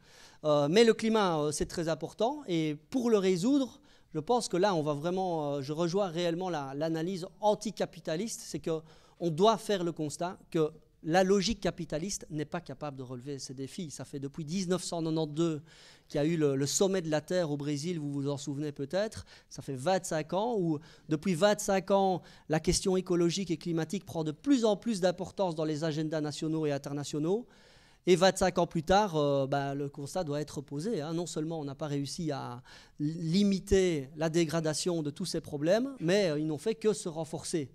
Euh, mais le climat, euh, c'est très important. Et pour le résoudre, je pense que là, on va vraiment, euh, je rejoins réellement l'analyse anticapitaliste, c'est qu'on doit faire le constat que la logique capitaliste n'est pas capable de relever ces défis. Ça fait depuis 1992 qu'il y a eu le, le, sommet de la Terre au Brésil, vous vous en souvenez peut-être. Ça fait 25 ans où, depuis 25 ans, la question écologique et climatique prend de plus en plus d'importance dans les agendas nationaux et internationaux. Et 25 ans plus tard, euh, bah, le constat doit être posé. Hein. Non seulement on n'a pas réussi à limiter la dégradation de tous ces problèmes, mais euh, ils n'ont fait que se renforcer.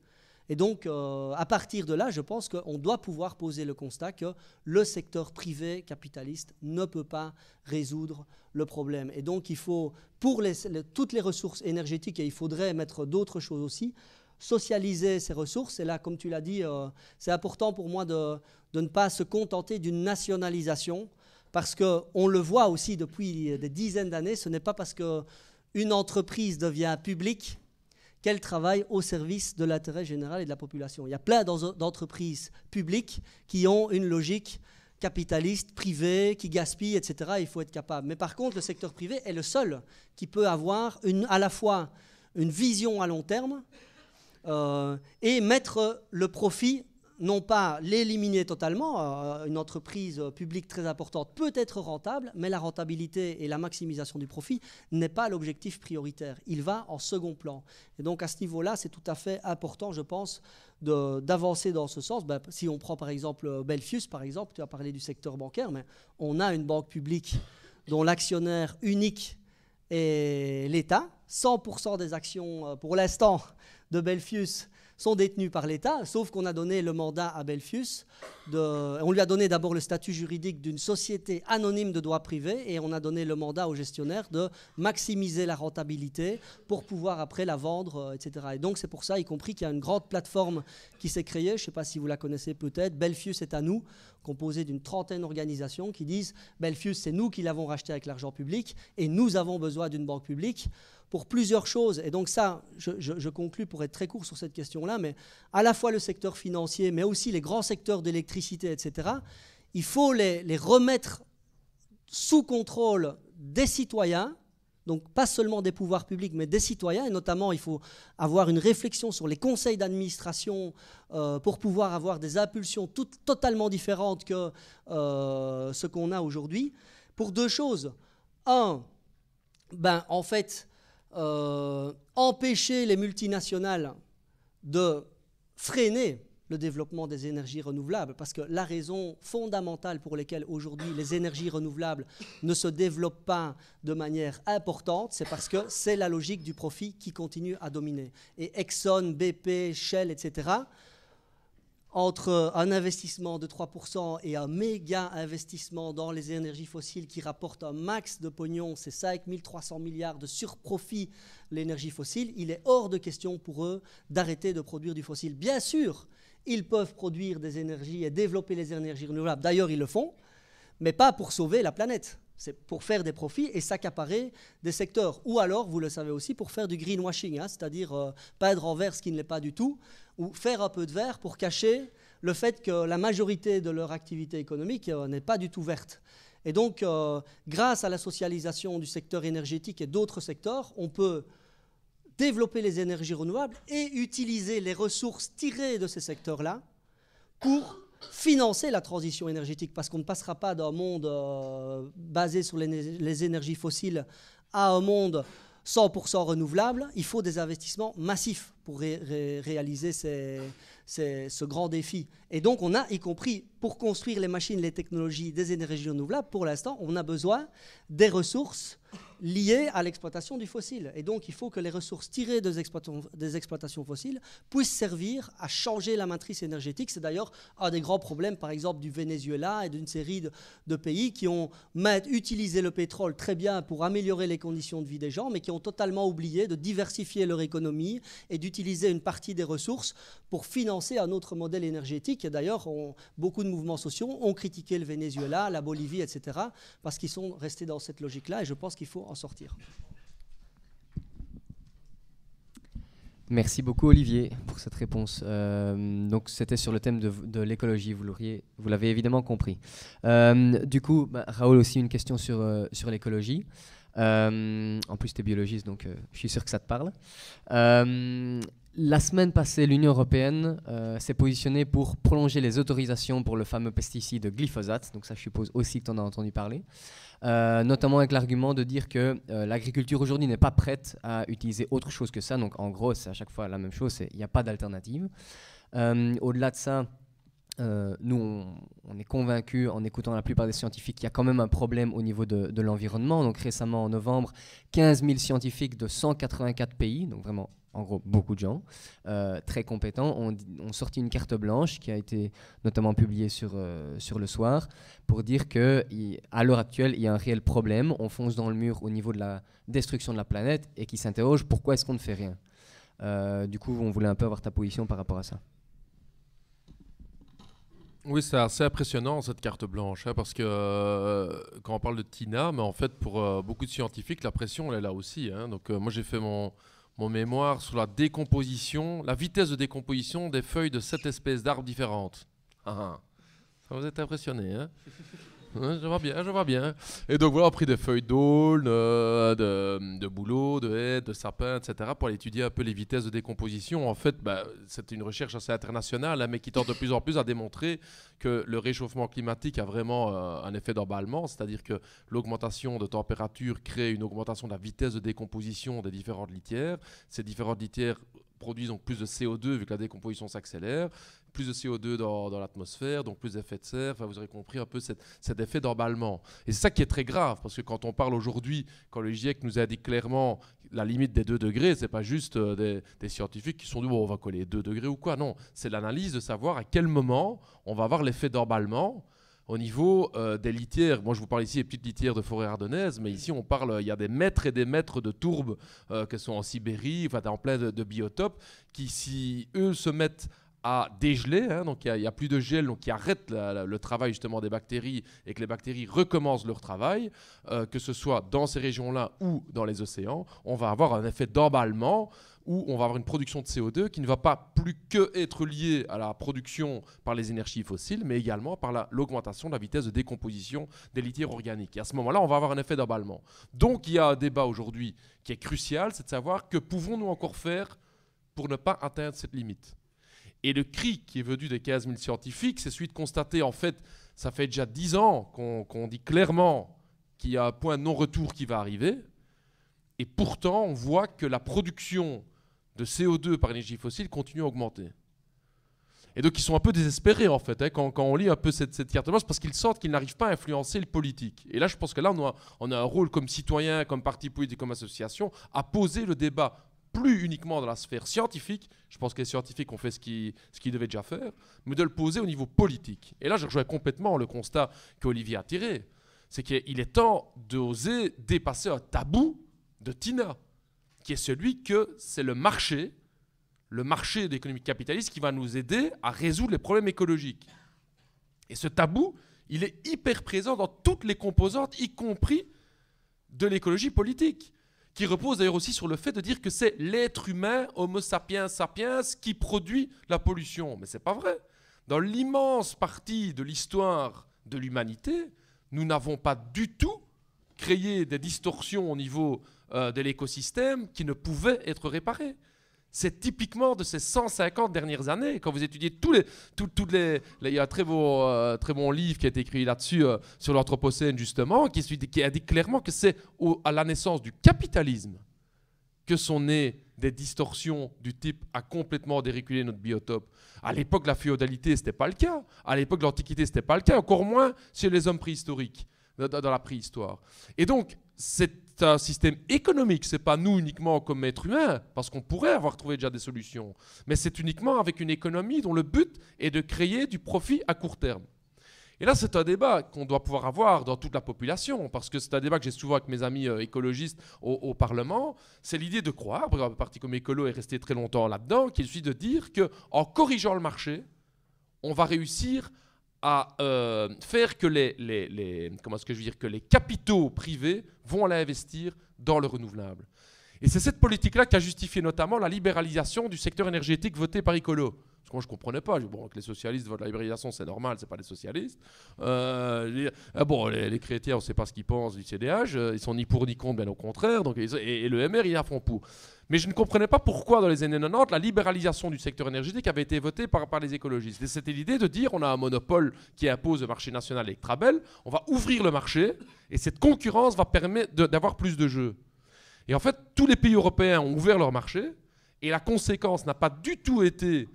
Et donc, euh, à partir de là, je pense qu'on doit pouvoir poser le constat que le secteur privé capitaliste ne peut pas résoudre le problème. Et donc, il faut, pour toutes les ressources énergétiques, et il faudrait mettre d'autres choses aussi, socialiser ces ressources. Et là, comme tu l'as dit, c'est important pour moi de, de ne pas se contenter d'une nationalisation, parce qu'on le voit aussi depuis des dizaines d'années, ce n'est pas parce qu'une entreprise devient publique qu'elle travaille au service de l'intérêt général et de la population. Il y a plein d'entreprises publiques qui ont une logique capitaliste, privée, qui gaspille, etc. Il faut être capable. Mais par contre, le secteur privé est le seul qui peut avoir une, à la fois une vision à long terme euh, et mettre le profit non pas l'éliminer totalement, euh, une entreprise publique très importante peut être rentable, mais la rentabilité et la maximisation du profit n'est pas l'objectif prioritaire. Il va en second plan. Et donc à ce niveau-là, c'est tout à fait important, je pense, d'avancer dans ce sens. Ben, si on prend par exemple Belfius, par exemple, tu as parlé du secteur bancaire, mais on a une banque publique dont l'actionnaire unique est l'État. 100% des actions, euh, pour l'instant, de Belfius sont détenus par l'État, sauf qu'on a donné le mandat à Belfius. on lui a donné d'abord le statut juridique d'une société anonyme de droit privé et on a donné le mandat au gestionnaire de maximiser la rentabilité pour pouvoir après la vendre, euh, etc. Et donc c'est pour ça, y compris qu'il y a une grande plateforme qui s'est créée, je ne sais pas si vous la connaissez peut-être, Belfius est à nous, composée d'une trentaine d'organisations qui disent Belfius, c'est nous qui l'avons racheté avec l'argent public et nous avons besoin d'une banque publique pour plusieurs choses. Et donc ça, je, conclue pour être très court sur cette question-là, mais à la fois le secteur financier, mais aussi les grands secteurs d'électricité, etc., il faut les, remettre sous contrôle des citoyens, donc pas seulement des pouvoirs publics, mais des citoyens. Et notamment, il faut avoir une réflexion sur les conseils d'administration euh, pour pouvoir avoir des impulsions totalement différentes que euh, ce qu'on a aujourd'hui. Pour deux choses. Un, ben, en fait, euh, empêcher les multinationales de freiner le développement des énergies renouvelables, parce que la raison fondamentale pour laquelle aujourd'hui les énergies renouvelables ne se développent pas de manière importante, c'est parce que c'est la logique du profit qui continue à dominer. Et Exxon, BP, Shell, etc., entre un investissement de 3% et un méga investissement dans les énergies fossiles qui rapporte un max de pognon, c'est 5 300 milliards de surprofit l'énergie fossile, il est hors de question pour eux d'arrêter de produire du fossile. Bien sûr, ils peuvent produire des énergies et développer les énergies renouvelables. D'ailleurs, ils le font, mais pas pour sauver la planète. C'est pour faire des profits et s'accaparer des secteurs. Ou alors, vous le savez aussi, pour faire du greenwashing, hein, c'est-à-dire pas euh, peindre en vert ce qui ne l'est pas du tout, ou faire un peu de vert pour cacher le fait que la majorité de leur activité économique euh, n'est pas du tout verte. Et donc, euh, grâce à la socialisation du secteur énergétique et d'autres secteurs, on peut développer les énergies renouvelables et utiliser les ressources tirées de ces secteurs-là pour financer la transition énergétique, parce qu'on ne passera pas d'un monde euh, basé sur les énergies fossiles à un monde 100% renouvelable, il faut des investissements massifs pour réaliser ce grand défi. Et donc, on a, y compris pour construire les machines, les technologies des énergies renouvelables, pour l'instant, on a besoin des ressources liées à l'exploitation du fossile. Et donc, il faut que les ressources tirées des, exploitations, fossiles puissent servir à changer la matrice énergétique. C'est d'ailleurs un des grands problèmes, par exemple, du Venezuela et d'une série de, de, pays qui ont utilisé le pétrole très bien pour améliorer les conditions de vie des gens, mais qui ont totalement oublié de diversifier leur économie et d'utiliser une partie des ressources pour financer un autre modèle énergétique. Et d'ailleurs, beaucoup de mouvements sociaux ont critiqué le Venezuela, la Bolivie, etc., parce qu'ils sont restés dans cette logique-là. Et je pense faut en sortir. Merci beaucoup Olivier pour cette réponse. Euh, donc c'était sur le thème de, l'écologie, vous l'auriez, vous l'avez évidemment compris. Euh, du coup, bah, Raoul aussi une question sur, euh, sur l'écologie. en plus, tu es biologiste, donc je suis sûr que ça te parle. La semaine passée, l'Union européenne euh, s'est positionnée pour prolonger les autorisations pour le fameux pesticide glyphosate. Donc ça, je suppose aussi que tu en as entendu parler. Euh, notamment avec l'argument de dire que euh, l'agriculture aujourd'hui n'est pas prête à utiliser autre chose que ça. Donc en gros, c'est à chaque fois la même chose, il n'y a pas d'alternative. Au-delà de ça, nous, on, est convaincus en écoutant la plupart des scientifiques qu'il y a quand même un problème au niveau de, de l'environnement. Donc récemment, en novembre, 15 000 scientifiques de 184 pays, donc vraiment en gros beaucoup de gens, euh, très compétents, ont, sorti une carte blanche qui a été notamment publiée sur, euh, sur le soir pour dire que à l'heure actuelle, il y a un réel problème, on fonce dans le mur au niveau de la destruction de la planète et qui s'interroge pourquoi est-ce qu'on ne fait rien. Euh, du coup, on voulait un peu avoir ta position par rapport à ça. Oui, c'est assez impressionnant cette carte blanche, hein, parce que quand on parle de TINA, mais en fait pour beaucoup de scientifiques, la pression elle est là aussi. Hein. donc moi j'ai fait mon, mon mémoire sur la décomposition, la vitesse de décomposition des feuilles de sept espèces d'arbres différentes. Ah, ah. ça vous êtes impressionné, hein je vois bien, je vois bien. Et donc voilà, on a pris des feuilles d'aulne, de, de bouleau, de haies, de sapin, etc. pour aller étudier un peu les vitesses de décomposition. En fait, bah, c'est une recherche assez internationale, hein, mais qui tend de plus en plus à démontrer que le réchauffement climatique a vraiment euh, un effet d'emballement, c'est-à-dire que l'augmentation de température crée une augmentation de la vitesse de décomposition des différentes litières. Ces différentes litières produisent donc plus de CO2 vu que la décomposition s'accélère, plus de CO2 dans, l'atmosphère, donc plus d'effet de serre. vous aurez compris un peu cet effet d'emballement. Et c'est ça qui est très grave, parce que quand on parle aujourd'hui, quand le GIEC nous a dit clairement la limite des 2 degrés, ce n'est pas juste euh, des, scientifiques qui sont dit bon, on va coller 2 degrés ou quoi. Non, c'est l'analyse de savoir à quel moment on va avoir l'effet d'emballement au niveau euh, des litières. Moi, je vous parle ici des petites litières de forêt ardennaise, mais ici, on parle, il y a des mètres et des mètres de tourbes qui euh, que sont en Sibérie, enfin, en plein de, de biotopes, qui, si eux se mettent à dégeler, hein, donc il n'y a, plus de gel donc qui arrête le travail justement des bactéries et que les bactéries recommencent leur travail, euh, que ce soit dans ces régions-là ou dans les océans, on va avoir un effet d'emballement où on va avoir une production de CO2 qui ne va pas plus que être liée à la production par les énergies fossiles, mais également par l'augmentation de la vitesse de décomposition des litières organiques. Et à ce moment-là, on va avoir un effet d'emballement. Donc il y a un débat aujourd'hui qui est crucial, c'est de savoir que pouvons-nous encore faire pour ne pas atteindre cette limite et le cri qui est venu des 15 000 scientifiques, c'est celui de constater, en fait, ça fait déjà 10 ans qu'on dit clairement qu'il y a un point non-retour qui va arriver, et pourtant on voit que la production de CO2 par énergie fossile continue à augmenter. Et donc ils sont un peu désespérés en fait, hein, quand, quand, on lit un peu cette, cette carte blanche, parce qu'ils sentent qu'ils n'arrivent pas à influencer le politique. Et là je pense que là on a, on a un rôle comme citoyen, comme parti politique, comme association, à poser le débat plus uniquement dans la sphère scientifique, je pense que les scientifiques ont fait ce qu'ils devaient déjà faire, mais de le poser au niveau politique. Et là, je rejoins complètement le constat qu'Olivier a tiré, c'est qu'il est temps d'oser dépasser un tabou de Tina, qui est celui que c'est le marché, le marché d'économie capitaliste qui va nous aider à résoudre les problèmes écologiques. Et ce tabou, il est hyper présent dans toutes les composantes, y compris de l'écologie politique qui repose d'ailleurs aussi sur le fait de dire que c'est l'être humain, Homo sapiens sapiens, qui produit la pollution. Mais ce n'est pas vrai. Dans l'immense partie de l'histoire de l'humanité, nous n'avons pas du tout créé des distorsions au niveau euh, de l'écosystème qui ne pouvaient être réparées. C'est typiquement de ces 150 dernières années. Quand vous étudiez tous les, il y a un très beau, euh, très bon livre qui a été écrit là-dessus euh, sur l'anthropocène justement, qui, qui a dit clairement que c'est à la naissance du capitalisme que sont nées des distorsions du type à complètement déréguler notre biotope. À l'époque, la féodalité, n'était pas le cas. À l'époque, l'Antiquité, n'était pas le cas. Encore moins chez les hommes préhistoriques, dans la préhistoire. Et donc, c'est c'est un système économique, c'est pas nous uniquement comme êtres humains, parce qu'on pourrait avoir trouvé déjà des solutions, mais c'est uniquement avec une économie dont le but est de créer du profit à court terme. Et là, c'est un débat qu'on doit pouvoir avoir dans toute la population, parce que c'est un débat que j'ai souvent avec mes amis euh, écologistes au, Parlement. C'est l'idée de croire, parce un parti comme Écolo est resté très longtemps là-dedans, qu'il suffit de dire qu'en corrigeant le marché, on va réussir à à euh, faire que les, comment est-ce que je veux dire que les capitaux privés vont aller investir dans le renouvelable. Et c'est cette politique-là qui a justifié notamment la libéralisation du secteur énergétique votée par Icolo. Parce que moi, je comprenais pas. Je bon, les socialistes votent la libéralisation, c'est normal, ce c'est pas euh, ah les socialistes. bon, les, chrétiens, on ne sait pas ce qu'ils pensent du CDH. Ils euh, ils sont ni pour ni contre, bien au contraire. Donc, et, le MR, il a fond pour. Mais je ne comprenais pas pourquoi, dans les années 90, la libéralisation du secteur énergétique avait été votée par, les écologistes. Et c'était l'idée de dire on a un monopole qui impose le marché national électrabel, on va ouvrir le marché, et cette concurrence va permettre d'avoir plus de jeux. Et en fait, tous les pays européens ont ouvert leur marché, et la conséquence n'a pas du tout été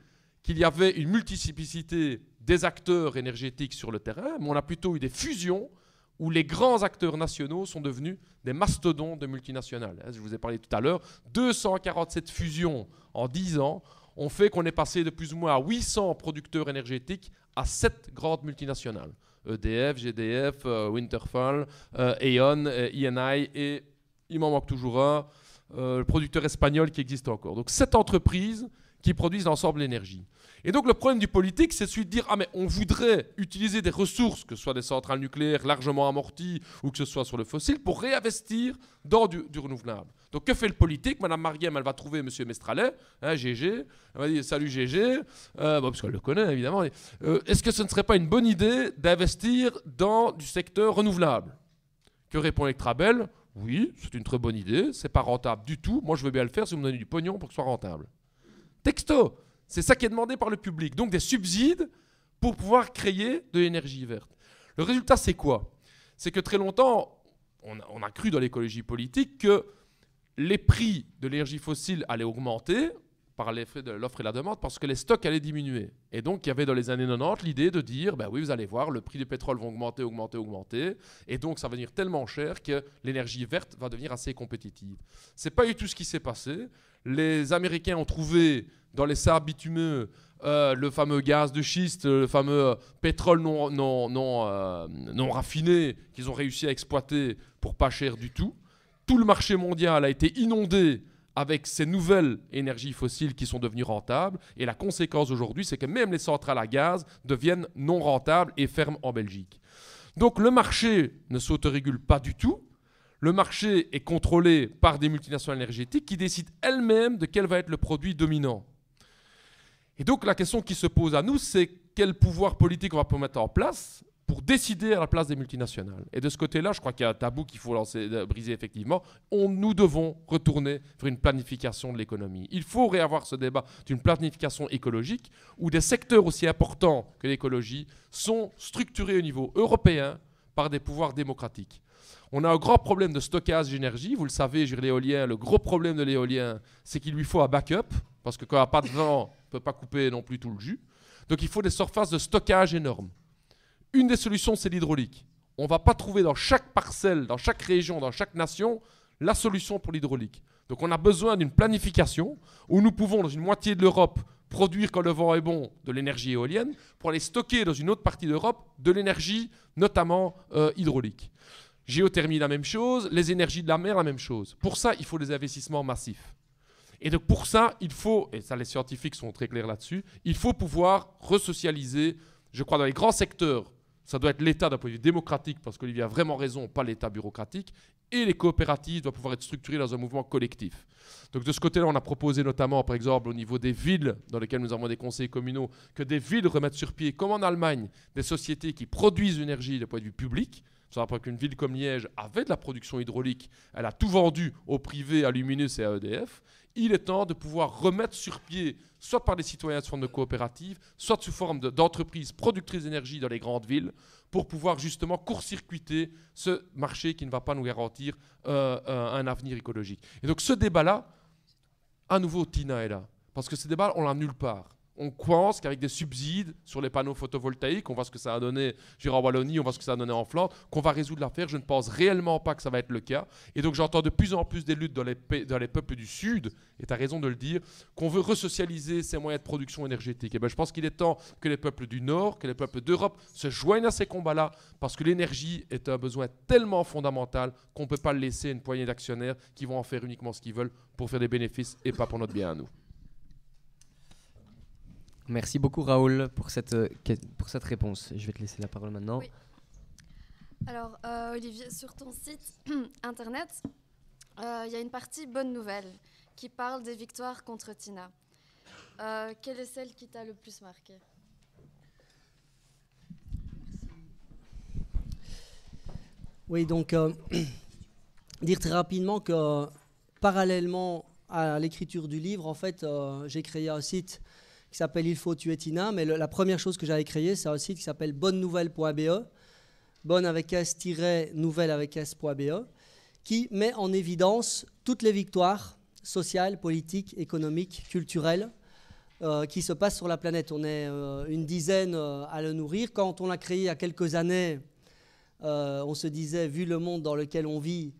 qu'il y avait une multiplicité des acteurs énergétiques sur le terrain, mais on a plutôt eu des fusions où les grands acteurs nationaux sont devenus des mastodons de multinationales. Hein, je vous ai parlé tout à l'heure, 247 fusions en 10 ans ont fait qu'on est passé de plus ou moins à 800 producteurs énergétiques à 7 grandes multinationales. EDF, GDF, euh, Winterfall, euh, E.ON, ENI, euh, e et il m'en manque toujours un, le producteur espagnol qui existe encore. Donc cette entreprises qui produisent l'ensemble de l'énergie. Et donc le problème du politique, c'est celui de dire, ah mais on voudrait utiliser des ressources, que ce soit des centrales nucléaires largement amorties ou que ce soit sur le fossile, pour réinvestir dans du, renouvelable. Donc que fait le politique Madame Mariem, elle va trouver M. Mestralet, hein, GG, elle va dire salut GG, euh, parce qu'elle le connaît évidemment, euh, est-ce que ce ne serait pas une bonne idée d'investir dans du secteur renouvelable Que répond Electrabel Oui, c'est une très bonne idée, c'est pas rentable du tout, moi je veux bien le faire si vous me donnez du pognon pour que ce soit rentable. Texto. C'est ça qui est demandé par le public. Donc des subsides pour pouvoir créer de l'énergie verte. Le résultat, c'est quoi C'est que très longtemps, on a, cru dans l'écologie politique que les prix de l'énergie fossile allaient augmenter par l'effet de l'offre et la demande parce que les stocks allaient diminuer. Et donc, il y avait dans les années 90 l'idée de dire, ben oui, vous allez voir, le prix du pétrole va augmenter, augmenter, augmenter. Et donc, ça va devenir tellement cher que l'énergie verte va devenir assez compétitive. Ce n'est pas du tout ce qui s'est passé. Les Américains ont trouvé dans les sables bitumeux euh, le fameux gaz de schiste, le fameux euh, pétrole non, euh, non raffiné qu'ils ont réussi à exploiter pour pas cher du tout. Tout le marché mondial a été inondé avec ces nouvelles énergies fossiles qui sont devenues rentables. Et la conséquence aujourd'hui, c'est que même les centrales à gaz deviennent non rentables et ferment en Belgique. Donc le marché ne s'autorégule pas du tout. Le marché est contrôlé par des multinationales énergétiques qui décident elles-mêmes de quel va être le produit dominant. Et donc la question qui se pose à nous, c'est quel pouvoir politique on va mettre en place pour décider à la place des multinationales. Et de ce côté-là, je crois qu'il y a un tabou qu'il faut lancer, briser effectivement. On, nous devons retourner vers une planification de l'économie. Il faut réavoir ce débat d'une planification écologique où des secteurs aussi importants que l'écologie sont structurés au niveau européen par des pouvoirs démocratiques. On a un grand problème de stockage d'énergie. Vous le savez, l'éolien, le gros problème de l'éolien, c'est qu'il lui faut un backup, parce que quand il n'y a pas de vent, on ne peut pas couper non plus tout le jus. Donc il faut des surfaces de stockage énormes. Une des solutions, c'est l'hydraulique. On ne va pas trouver dans chaque parcelle, dans chaque région, dans chaque nation, la solution pour l'hydraulique. Donc on a besoin d'une planification où nous pouvons, dans une moitié de l'Europe, produire quand le vent est bon de l'énergie éolienne pour aller stocker dans une autre partie d'Europe de l'énergie, notamment euh, hydraulique. Géothermie, la même chose. Les énergies de la mer, la même chose. Pour ça, il faut des investissements massifs. Et donc pour ça, il faut, et ça les scientifiques sont très clairs là-dessus, il faut pouvoir resocialiser, je crois, dans les grands secteurs, ça doit être l'État d'un point de vue démocratique, parce qu'Olivier a vraiment raison, pas l'État bureaucratique, et les coopératives doivent pouvoir être structurées dans un mouvement collectif. Donc de ce côté-là, on a proposé notamment, par exemple, au niveau des villes dans lesquelles nous avons des conseils communaux, que des villes remettent sur pied, comme en Allemagne, des sociétés qui produisent l'énergie du point de vue public. Ça rappelle qu'une ville comme Liège avait de la production hydraulique, elle a tout vendu au privé, à Luminus et à EDF, il est temps de pouvoir remettre sur pied, soit par des citoyens sous forme de coopératives, soit sous forme d'entreprises productrices d'énergie dans les grandes villes, pour pouvoir justement court-circuiter ce marché qui ne va pas nous garantir euh, euh, un avenir écologique. Et donc ce débat-là, à nouveau, Tina est là. Parce que ce débat, on l'a nulle part on pense qu'avec des subsides sur les panneaux photovoltaïques, on voit ce que ça a donné en Wallonie, on voit ce que ça a donné en Flandre, qu'on va résoudre l'affaire. Je ne pense réellement pas que ça va être le cas. Et donc j'entends de plus en plus des luttes dans les, peuples du Sud, et tu as raison de le dire, qu'on veut resocialiser ces moyens de production énergétique. Et eh ben, je pense qu'il est temps que les peuples du Nord, que les peuples d'Europe se joignent à ces combats-là, parce que l'énergie est un besoin tellement fondamental qu'on ne peut pas le laisser à une poignée d'actionnaires qui vont en faire uniquement ce qu'ils veulent pour faire des bénéfices et pas pour notre bien à nous. Merci beaucoup Raoul pour cette, euh, pour cette réponse. Je vais te laisser la parole maintenant. Alors euh, Olivier, sur ton site [clears throat] internet, euh, il y a une partie bonne nouvelle qui parle des victoires contre Tina. quelle est celle qui t'a le plus marqué Oui, donc [clears throat] dire très rapidement que parallèlement à l'écriture du livre, en fait, j'ai créé un site qui s'appelle Il faut tuer Tina, mais la première chose que j'avais créée, c'est un site qui s'appelle bonne-nouvelle.be, bonne avec s-nouvelle avec s.be, qui met en évidence toutes les victoires sociales, politiques, économiques, culturelles euh, qui se passent sur la planète. On est euh, une dizaine euh, à le nourrir. Quand on l'a créé il y a quelques années, on se disait, vu le monde dans lequel on vit,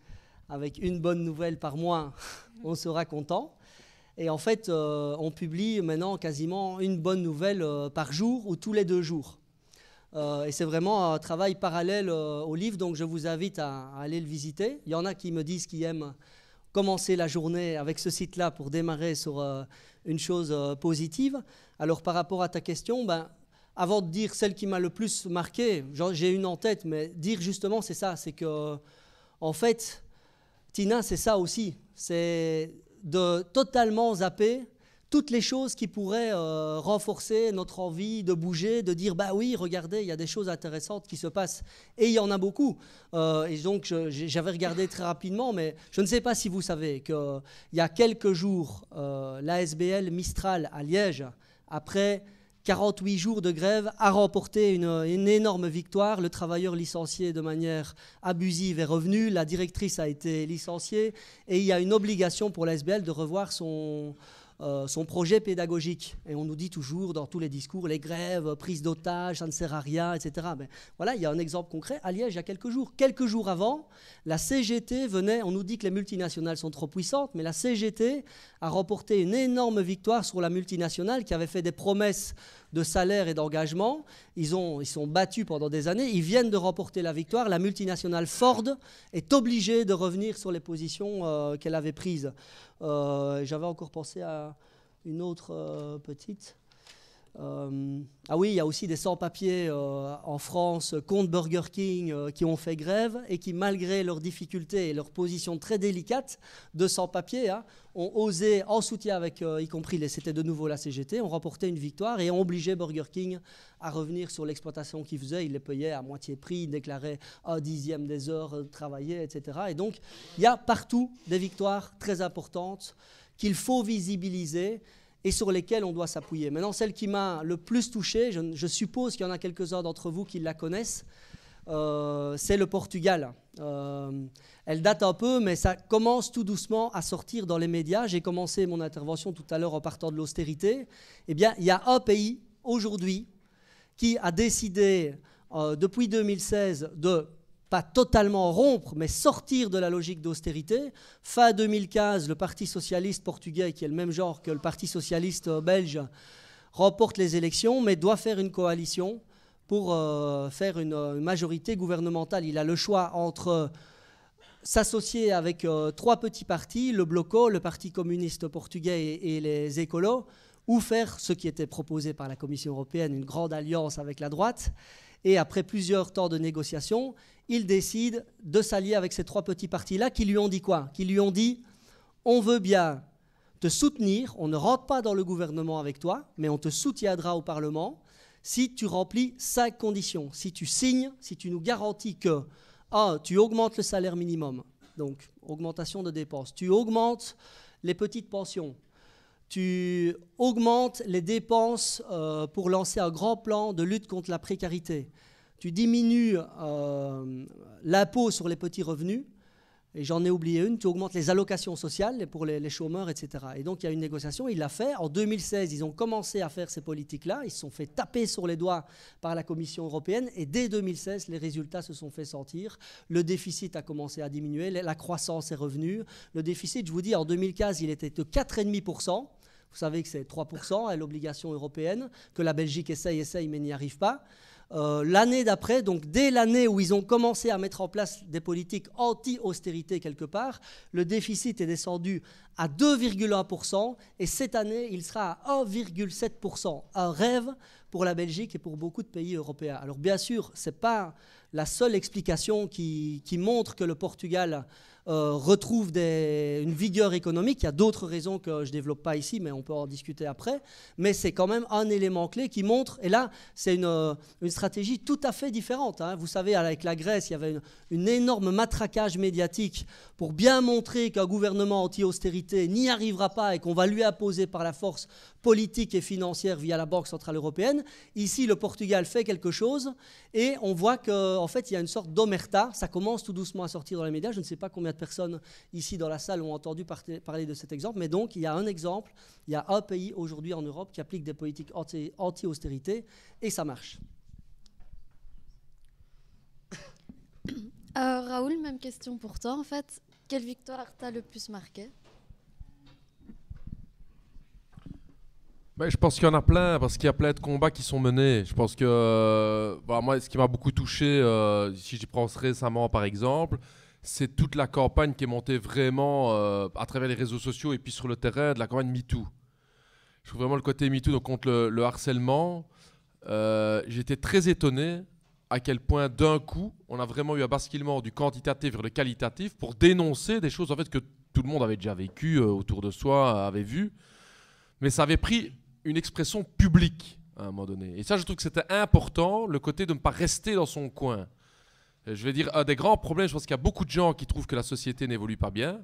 avec une bonne nouvelle par mois, [laughs] on sera content. Et en fait, euh, on publie maintenant quasiment une bonne nouvelle euh, par jour ou tous les deux jours. Euh, et c'est vraiment un travail parallèle au livre, donc je vous invite à, aller le visiter. Il y en a qui me disent qu'ils aiment commencer la journée avec ce site-là pour démarrer sur une chose positive. Alors par rapport à ta question, ben, avant de dire celle qui m'a le plus marqué, j'ai une en tête, mais dire justement c'est ça, c'est que en fait, Tina, c'est ça aussi. C'est de totalement zapper toutes les choses qui pourraient euh, renforcer notre envie de bouger, de dire bah oui, regardez, il y a des choses intéressantes qui se passent. Et il y en a beaucoup. Euh, et donc j'avais regardé très rapidement, mais je ne sais pas si vous savez qu'il y a quelques jours, euh, l'ASBL Mistral à Liège, après 48 jours de grève, a remporté une, énorme victoire. Le travailleur licencié de manière abusive est revenu, la directrice a été licenciée et il y a une obligation pour l'ASBL de revoir son, euh, son projet pédagogique. Et on nous dit toujours dans tous les discours, les grèves, prise d'otages, ça ne sert à rien, etc. Mais voilà, il y a un exemple concret à Liège il y a quelques jours. Quelques jours avant, la CGT venait, on nous dit que les multinationales sont trop puissantes, mais la CGT a remporté une énorme victoire sur la multinationale qui avait fait des promesses de salaire et d'engagement. Ils, ont, ils sont battus pendant des années. Ils viennent de remporter la victoire. La multinationale Ford est obligée de revenir sur les positions euh, qu'elle avait prises. Euh, j'avais encore pensé à une autre euh, petite. Euh, ah oui, il y a aussi des sans-papiers euh, en France contre Burger King euh, qui ont fait grève et qui, malgré leurs difficultés et leur position très délicate de sans-papiers, hein, ont osé, en soutien avec, y compris les, c'était de nouveau la CGT, ont remporté une victoire et ont obligé Burger King à revenir sur l'exploitation qu'ils faisait. Il les payait à moitié prix, ils déclaraient un dixième des heures travaillées, etc. Et donc, il y a partout des victoires très importantes qu'il faut visibiliser et sur lesquelles on doit s'appuyer. Maintenant, celle qui m'a le plus touché, je, suppose qu'il y en a quelques-uns d'entre vous qui la connaissent, euh, c'est le Portugal. Euh, elle date un peu, mais ça commence tout doucement à sortir dans les médias. J'ai commencé mon intervention tout à l'heure en partant de l'austérité. Eh bien, il y a un pays aujourd'hui qui a décidé euh, depuis 2016 de pas totalement rompre, mais sortir de la logique d'austérité. Fin 2015, le Parti socialiste portugais, qui est le même genre que le Parti socialiste euh, belge, remporte les élections, mais doit faire une coalition pour euh, faire euh, une, majorité gouvernementale. Il a le choix entre s'associer avec trois petits partis, le Bloco, le Parti communiste portugais et, et, les écolos, ou faire ce qui était proposé par la Commission européenne, une grande alliance avec la droite. Et après plusieurs temps de négociation, il décide de s'allier avec ces trois petits partis-là qui lui ont dit quoi Qui lui ont dit on veut bien te soutenir, on ne rentre pas dans le gouvernement avec toi, mais on te soutiendra au Parlement si tu remplis cinq conditions, si tu signes, si tu nous garantis que, ah, tu augmentes le salaire minimum, donc augmentation de dépenses, tu augmentes les petites pensions, tu augmentes les dépenses euh, pour lancer un grand plan de lutte contre la précarité. Tu diminues euh, l'impôt sur les petits revenus, et j'en ai oublié une, tu augmentes les allocations sociales pour les, les chômeurs, etc. Et donc il y a une négociation, il l'a fait. En 2016, ils ont commencé à faire ces politiques-là, ils se sont fait taper sur les doigts par la Commission européenne, et dès 2016, les résultats se sont fait sentir. Le déficit a commencé à diminuer, la croissance est revenue. Le déficit, je vous dis, en 2015, il était de 4,5%. Vous savez que c'est 3% à l'obligation européenne, que la Belgique essaye, essaye, mais n'y arrive pas. Euh, l'année d'après, donc dès l'année où ils ont commencé à mettre en place des politiques anti-austérité quelque part, le déficit est descendu à 2,1% et cette année, il sera à 1,7%. Un rêve pour la Belgique et pour beaucoup de pays européens. Alors bien sûr, ce n'est pas la seule explication qui montre que le Portugal euh, retrouve des, une vigueur économique. Il y a d'autres raisons que je ne développe pas ici, mais on peut en discuter après. Mais c'est quand même un élément clé qui montre, et là, c'est une, euh, stratégie tout à fait différente. Hein. Vous savez, avec la Grèce, il y avait une, énorme matraquage médiatique pour bien montrer qu'un gouvernement anti-austérité n'y arrivera pas et qu'on va lui imposer par la force politique et financière via la Banque Centrale Européenne. Ici, le Portugal fait quelque chose et on voit qu'en en fait, il y a une sorte d'omerta. Ça commence tout doucement à sortir dans les médias. Je ne sais pas combien personnes ici dans la salle ont entendu parler de cet exemple, mais donc il y a un exemple, il y a un pays aujourd'hui en Europe qui applique des politiques anti-austérité et ça marche. [coughs] Euh, Raoul, même question pour toi en fait. Quelle victoire t'a le plus marqué ben, je pense qu'il y en a plein, parce qu'il y a plein de combats qui sont menés. Je pense que, euh, bah, moi, ce qui m'a beaucoup touché, euh, si j'y pense récemment par exemple, c'est toute la campagne qui est montée vraiment euh, à travers les réseaux sociaux et puis sur le terrain de la campagne MeToo. Je trouve vraiment le côté MeToo donc contre le, harcèlement. Euh, j'étais très étonné à quel point d'un coup, on a vraiment eu un basculement du quantitatif vers le qualitatif pour dénoncer des choses en fait que tout le monde avait déjà vécu euh, autour de soi, avait vu. Mais ça avait pris une expression publique à un moment donné. Et ça, je trouve que c'était important, le côté de ne pas rester dans son coin. Euh, je vais dire, un des grands problèmes, je pense qu'il y a beaucoup de gens qui trouvent que la société n'évolue pas bien,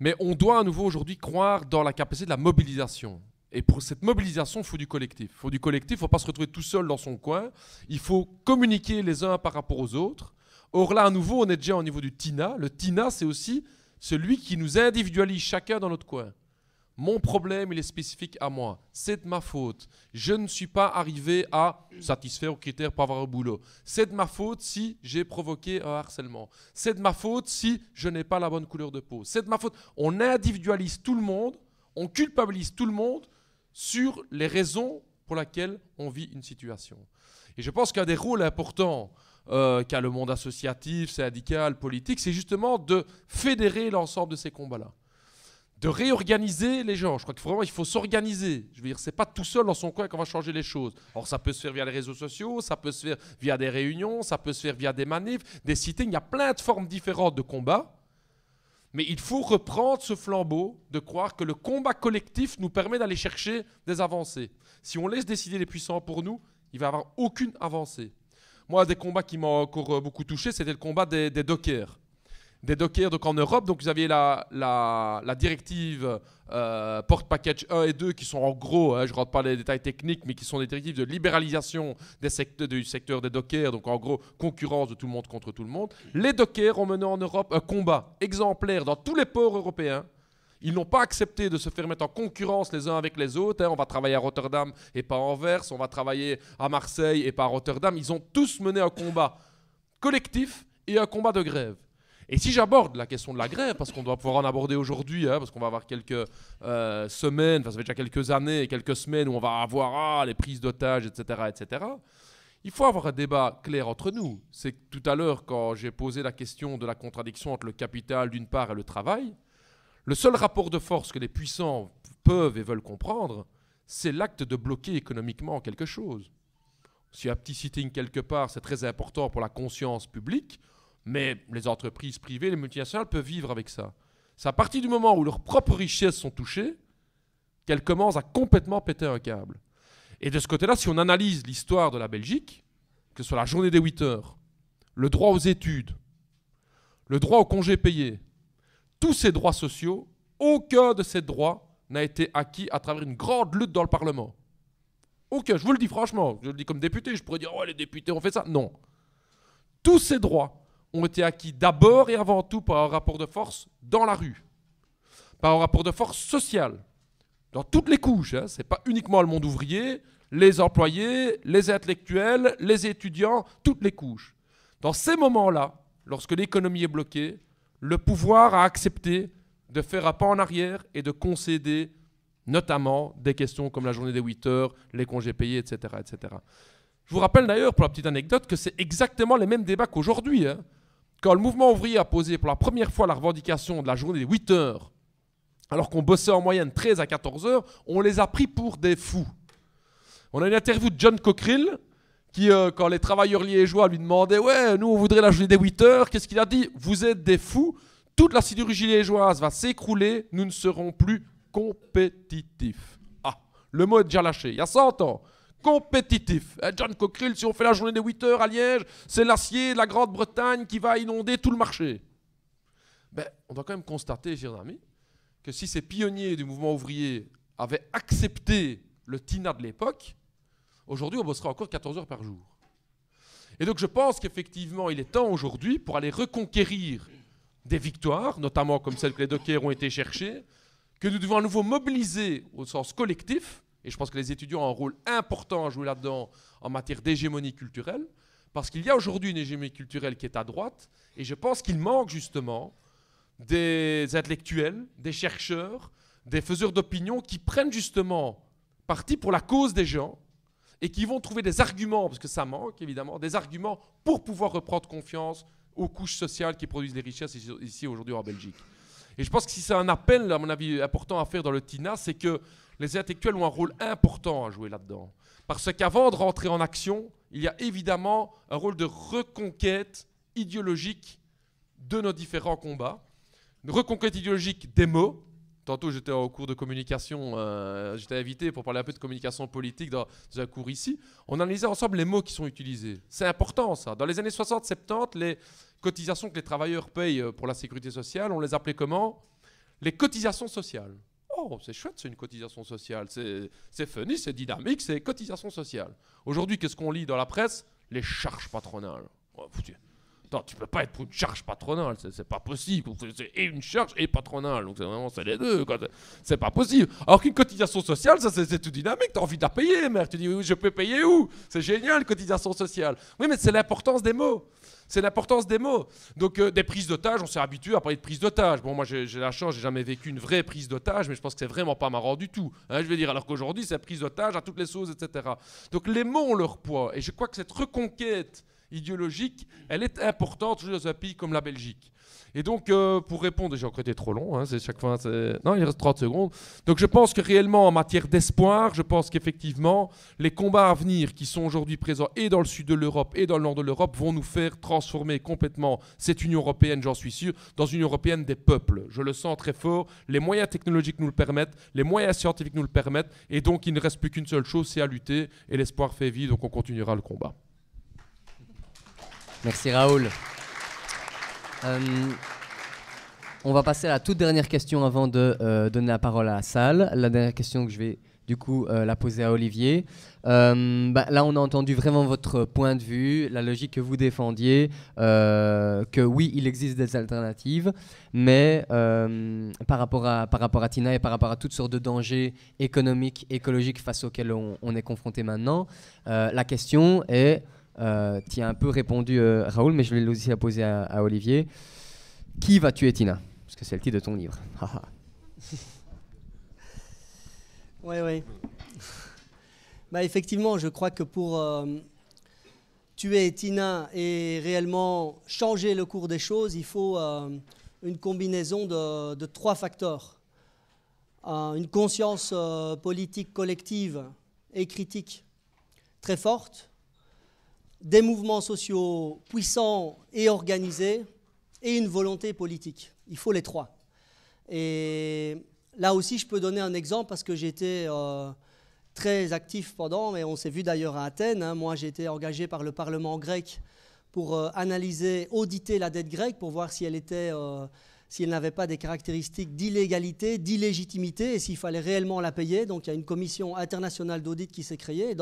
mais on doit à nouveau aujourd'hui croire dans la capacité de la mobilisation. Et pour cette mobilisation, il faut du collectif. Il faut du collectif, il ne faut pas se retrouver tout seul dans son coin. Il faut communiquer les uns par rapport aux autres. Or là, à nouveau, on est déjà au niveau du TINA. Le TINA, c'est aussi celui qui nous individualise chacun dans notre coin. Mon problème, il est spécifique à moi. C'est de ma faute. Je ne suis pas arrivé à satisfaire aux critères pour avoir un boulot. C'est de ma faute si j'ai provoqué un harcèlement. C'est de ma faute si je n'ai pas la bonne couleur de peau. C'est de ma faute. On individualise tout le monde, on culpabilise tout le monde sur les raisons pour lesquelles on vit une situation. Et je pense qu'un des rôles importants euh, qu'a le monde associatif, syndical, politique, c'est justement de fédérer l'ensemble de ces combats-là de réorganiser les gens. Je crois que vraiment, il faut s'organiser. Je veux dire, c'est pas tout seul dans son coin qu'on va changer les choses. Or, ça peut se faire via les réseaux sociaux, ça peut se faire via des réunions, ça peut se faire via des manifs, des cités. Il y a plein de formes différentes de combat. Mais il faut reprendre ce flambeau de croire que le combat collectif nous permet d'aller chercher des avancées. Si on laisse décider les puissants pour nous, il va y avoir aucune avancée. Moi, des combats qui m'ont encore beaucoup touché, c'était le combat des dockers des dockers donc en Europe. Donc vous aviez la, la, directive porte euh, Port Package 1 et 2 qui sont en gros, hein, je ne rentre pas dans les détails techniques, mais qui sont des directives de libéralisation des du secteur des dockers, donc en gros concurrence de tout le monde contre tout le monde. Les dockers ont mené en Europe un combat exemplaire dans tous les ports européens ils n'ont pas accepté de se faire mettre en concurrence les uns avec les autres. Hein. On va travailler à Rotterdam et pas à Anvers. On va travailler à Marseille et pas à Rotterdam. Ils ont tous mené un combat collectif et un combat de grève. Et si j'aborde la question de la grève, parce qu'on doit pouvoir en aborder aujourd'hui, hein, parce qu'on va avoir quelques euh, semaines, enfin ça fait déjà quelques années et quelques semaines où on va avoir ah, les prises d'otages, etc., etc., il faut avoir un débat clair entre nous. C'est tout à l'heure, quand j'ai posé la question de la contradiction entre le capital d'une part et le travail, le seul rapport de force que les puissants peuvent et veulent comprendre, c'est l'acte de bloquer économiquement quelque chose. Si un petit sitting quelque part, c'est très important pour la conscience publique, mais les entreprises privées, les multinationales peuvent vivre avec ça. C'est à partir du moment où leurs propres richesses sont touchées qu'elles commencent à complètement péter un câble. Et de ce côté-là, si on analyse l'histoire de la Belgique, que ce soit la journée des 8 heures, le droit aux études, le droit au congé payé, tous ces droits sociaux, aucun de ces droits n'a été acquis à travers une grande lutte dans le Parlement. Aucun, je vous le dis franchement, je le dis comme député, je pourrais dire, ouais oh, les députés ont fait ça. Non. Tous ces droits ont été acquis d'abord et avant tout par un rapport de force dans la rue, par un rapport de force social, dans toutes les couches. Hein. Ce n'est pas uniquement le monde ouvrier, les employés, les intellectuels, les étudiants, toutes les couches. Dans ces moments-là, lorsque l'économie est bloquée, le pouvoir a accepté de faire un pas en arrière et de concéder notamment des questions comme la journée des 8 heures, les congés payés, etc. etc. Je vous rappelle d'ailleurs, pour la petite anecdote, que c'est exactement les mêmes débats qu'aujourd'hui. Hein. Quand le mouvement ouvrier a posé pour la première fois la revendication de la journée des 8 heures, alors qu'on bossait en moyenne 13 à 14 heures, on les a pris pour des fous. On a une interview de John Cockerill, qui, euh, quand les travailleurs liégeois lui demandaient Ouais, nous on voudrait la journée des 8 heures, qu'est-ce qu'il a dit Vous êtes des fous, toute la sidérurgie liégeoise va s'écrouler, nous ne serons plus compétitifs. Ah, le mot est déjà lâché. Il y a 100 ans, compétitif. Eh, John Cockerill, si on fait la journée des 8 heures à Liège, c'est l'acier de la Grande-Bretagne qui va inonder tout le marché. Ben, on doit quand même constater, chers amis, que si ces pionniers du mouvement ouvrier avaient accepté le TINA de l'époque, aujourd'hui on bosserait encore 14 heures par jour. Et donc je pense qu'effectivement il est temps aujourd'hui pour aller reconquérir des victoires, notamment comme celles que les dockers ont été cherchées, que nous devons à nouveau mobiliser au sens collectif et je pense que les étudiants ont un rôle important à jouer là-dedans en matière d'hégémonie culturelle, parce qu'il y a aujourd'hui une hégémonie culturelle qui est à droite, et je pense qu'il manque justement des intellectuels, des chercheurs, des faiseurs d'opinion qui prennent justement parti pour la cause des gens et qui vont trouver des arguments, parce que ça manque évidemment, des arguments pour pouvoir reprendre confiance aux couches sociales qui produisent les richesses ici aujourd'hui en Belgique. Et je pense que si c'est un appel, à mon avis, important à faire dans le TINA, c'est que les intellectuels ont un rôle important à jouer là-dedans. Parce qu'avant de rentrer en action, il y a évidemment un rôle de reconquête idéologique de nos différents combats. Une reconquête idéologique des mots. Tantôt, j'étais au cours de communication, euh, j'étais invité pour parler un peu de communication politique dans, un cours ici. On analysait ensemble les mots qui sont utilisés. C'est important, ça. Dans les années 60-70, les cotisations que les travailleurs payent pour la sécurité sociale, on les appelait comment Les cotisations sociales oh, c'est chouette, c'est une cotisation sociale, c'est funny, c'est dynamique, c'est cotisation sociale. Aujourd'hui, qu'est-ce qu'on lit dans la presse Les charges patronales. Tu tu peux pas être pour une charge patronale, c'est pas possible. C'est une charge et patronale, donc c'est vraiment c'est les deux. C'est pas possible. Alors qu'une cotisation sociale, ça c'est tout dynamique. as envie de la payer, mère. Tu dis oui, je peux payer où C'est génial, cotisation sociale. Oui, mais c'est l'importance des mots. C'est l'importance des mots. Donc euh, des prises d'otages, on s'est habitué à parler de prises d'otages. Bon, moi j'ai la chance, j'ai jamais vécu une vraie prise d'otage, mais je pense que c'est vraiment pas marrant du tout. Hein, je veux dire, alors qu'aujourd'hui c'est prise d'otage à toutes les sauces, etc. Donc les mots ont leur poids, et je crois que cette reconquête idéologique, elle est importante dans un pays comme la Belgique. Et donc, euh, pour répondre, j'ai encore été trop long, hein, c'est chaque fois. Non, il reste 30 secondes. Donc, je pense que réellement, en matière d'espoir, je pense qu'effectivement, les combats à venir qui sont aujourd'hui présents et dans le sud de l'Europe et dans le nord de l'Europe vont nous faire transformer complètement cette Union européenne, j'en suis sûr, dans une Union européenne des peuples. Je le sens très fort. Les moyens technologiques nous le permettent, les moyens scientifiques nous le permettent. Et donc, il ne reste plus qu'une seule chose, c'est à lutter. Et l'espoir fait vie, donc on continuera le combat. Merci Raoul. Euh, on va passer à la toute dernière question avant de euh, donner la parole à la salle. La dernière question que je vais du coup euh, la poser à Olivier. Bah, là, on a entendu vraiment votre point de vue, la logique que vous défendiez, que oui, il existe des alternatives, mais par, rapport à, par rapport à Tina et par rapport à toutes sortes de dangers économiques, écologiques face auxquels on, on est confronté maintenant, la question est euh, tu as un peu répondu, euh, Raoul, mais je vais aussi la poser à, Olivier. Qui va tuer Tina Parce que c'est le titre de ton livre. oui, [laughs] oui. Bah, effectivement, je crois que pour euh, tuer Tina et réellement changer le cours des choses, il faut euh, une combinaison de trois facteurs. une conscience politique collective et critique très forte, des mouvements sociaux puissants et organisés et une volonté politique. Il faut les trois. Et là aussi, je peux donner un exemple parce que j'étais euh, très actif pendant, et on s'est vu d'ailleurs à Athènes. Hein. moi, j'ai été engagé par le Parlement grec pour euh, analyser, auditer la dette grecque pour voir si elle était euh, s'il n'avait pas des caractéristiques d'illégalité, d'illégitimité, et s'il fallait réellement la payer. Donc il y a une commission internationale d'audit qui s'est créée.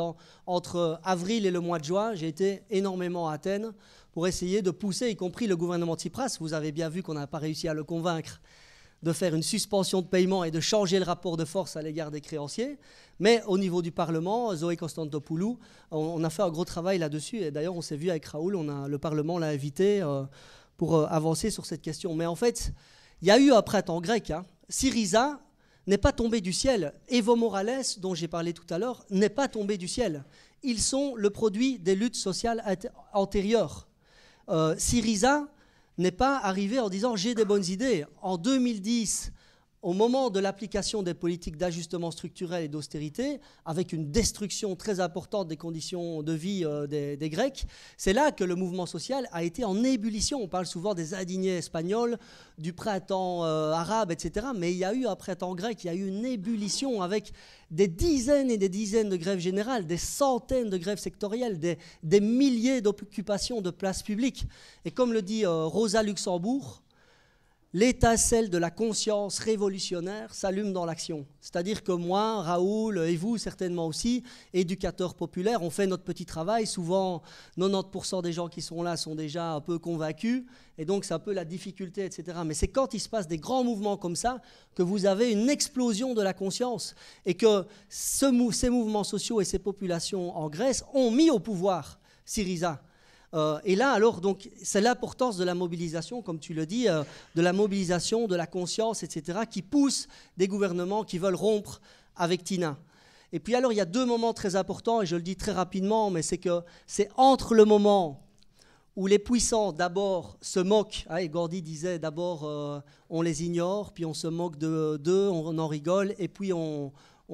entre avril et le mois de juin, j'ai été énormément à Athènes pour essayer de pousser, y compris le gouvernement Tsipras. Vous avez bien vu qu'on n'a pas réussi à le convaincre de faire une suspension de paiement et de changer le rapport de force à l'égard des créanciers. Mais au niveau du Parlement, Zoé Constantopoulou, on, a fait un gros travail là-dessus. Et d'ailleurs, on s'est vu avec Raoul, on a, le Parlement l'a invité. Euh, pour euh, avancer sur cette question. Mais en fait, il y a eu un printemps grec. Hein. Syriza n'est pas tombé du ciel. Evo Morales, dont j'ai parlé tout à l'heure, n'est pas tombé du ciel. Ils sont le produit des luttes sociales antérieures. Euh, Syriza n'est pas arrivé en disant j'ai des bonnes idées. En 2010, au moment de l'application des politiques d'ajustement structurel et d'austérité, avec une destruction très importante des conditions de vie euh, des, Grecs, c'est là que le mouvement social a été en ébullition. On parle souvent des indignés espagnols, du printemps euh, arabe, etc. Mais il y a eu un printemps grec, il y a eu une ébullition avec des dizaines et des dizaines de grèves générales, des centaines de grèves sectorielles, des, milliers d'occupations de places publiques. Et comme le dit euh, Rosa Luxembourg, l'étincelle de la conscience révolutionnaire s'allume dans l'action. C'est-à-dire que moi, Raoul et vous certainement aussi, éducateurs populaires, on fait notre petit travail. Souvent, 90% des gens qui sont là sont déjà un peu convaincus, et donc c'est un peu la difficulté, etc. Mais c'est quand il se passe des grands mouvements comme ça que vous avez une explosion de la conscience, et que ces mouvements sociaux et ces populations en Grèce ont mis au pouvoir Syriza. Euh, et là, alors, donc, c'est l'importance de la mobilisation, comme tu le dis, euh, de la mobilisation, de la conscience, etc., qui pousse des gouvernements qui veulent rompre avec Tina. Et puis alors, il y a deux moments très importants, et je le dis très rapidement, mais c'est que c'est entre le moment où les puissants d'abord se moquent, hein, et Gordy disait d'abord euh, on les ignore, puis on se moque d'eux, on en rigole, et puis on,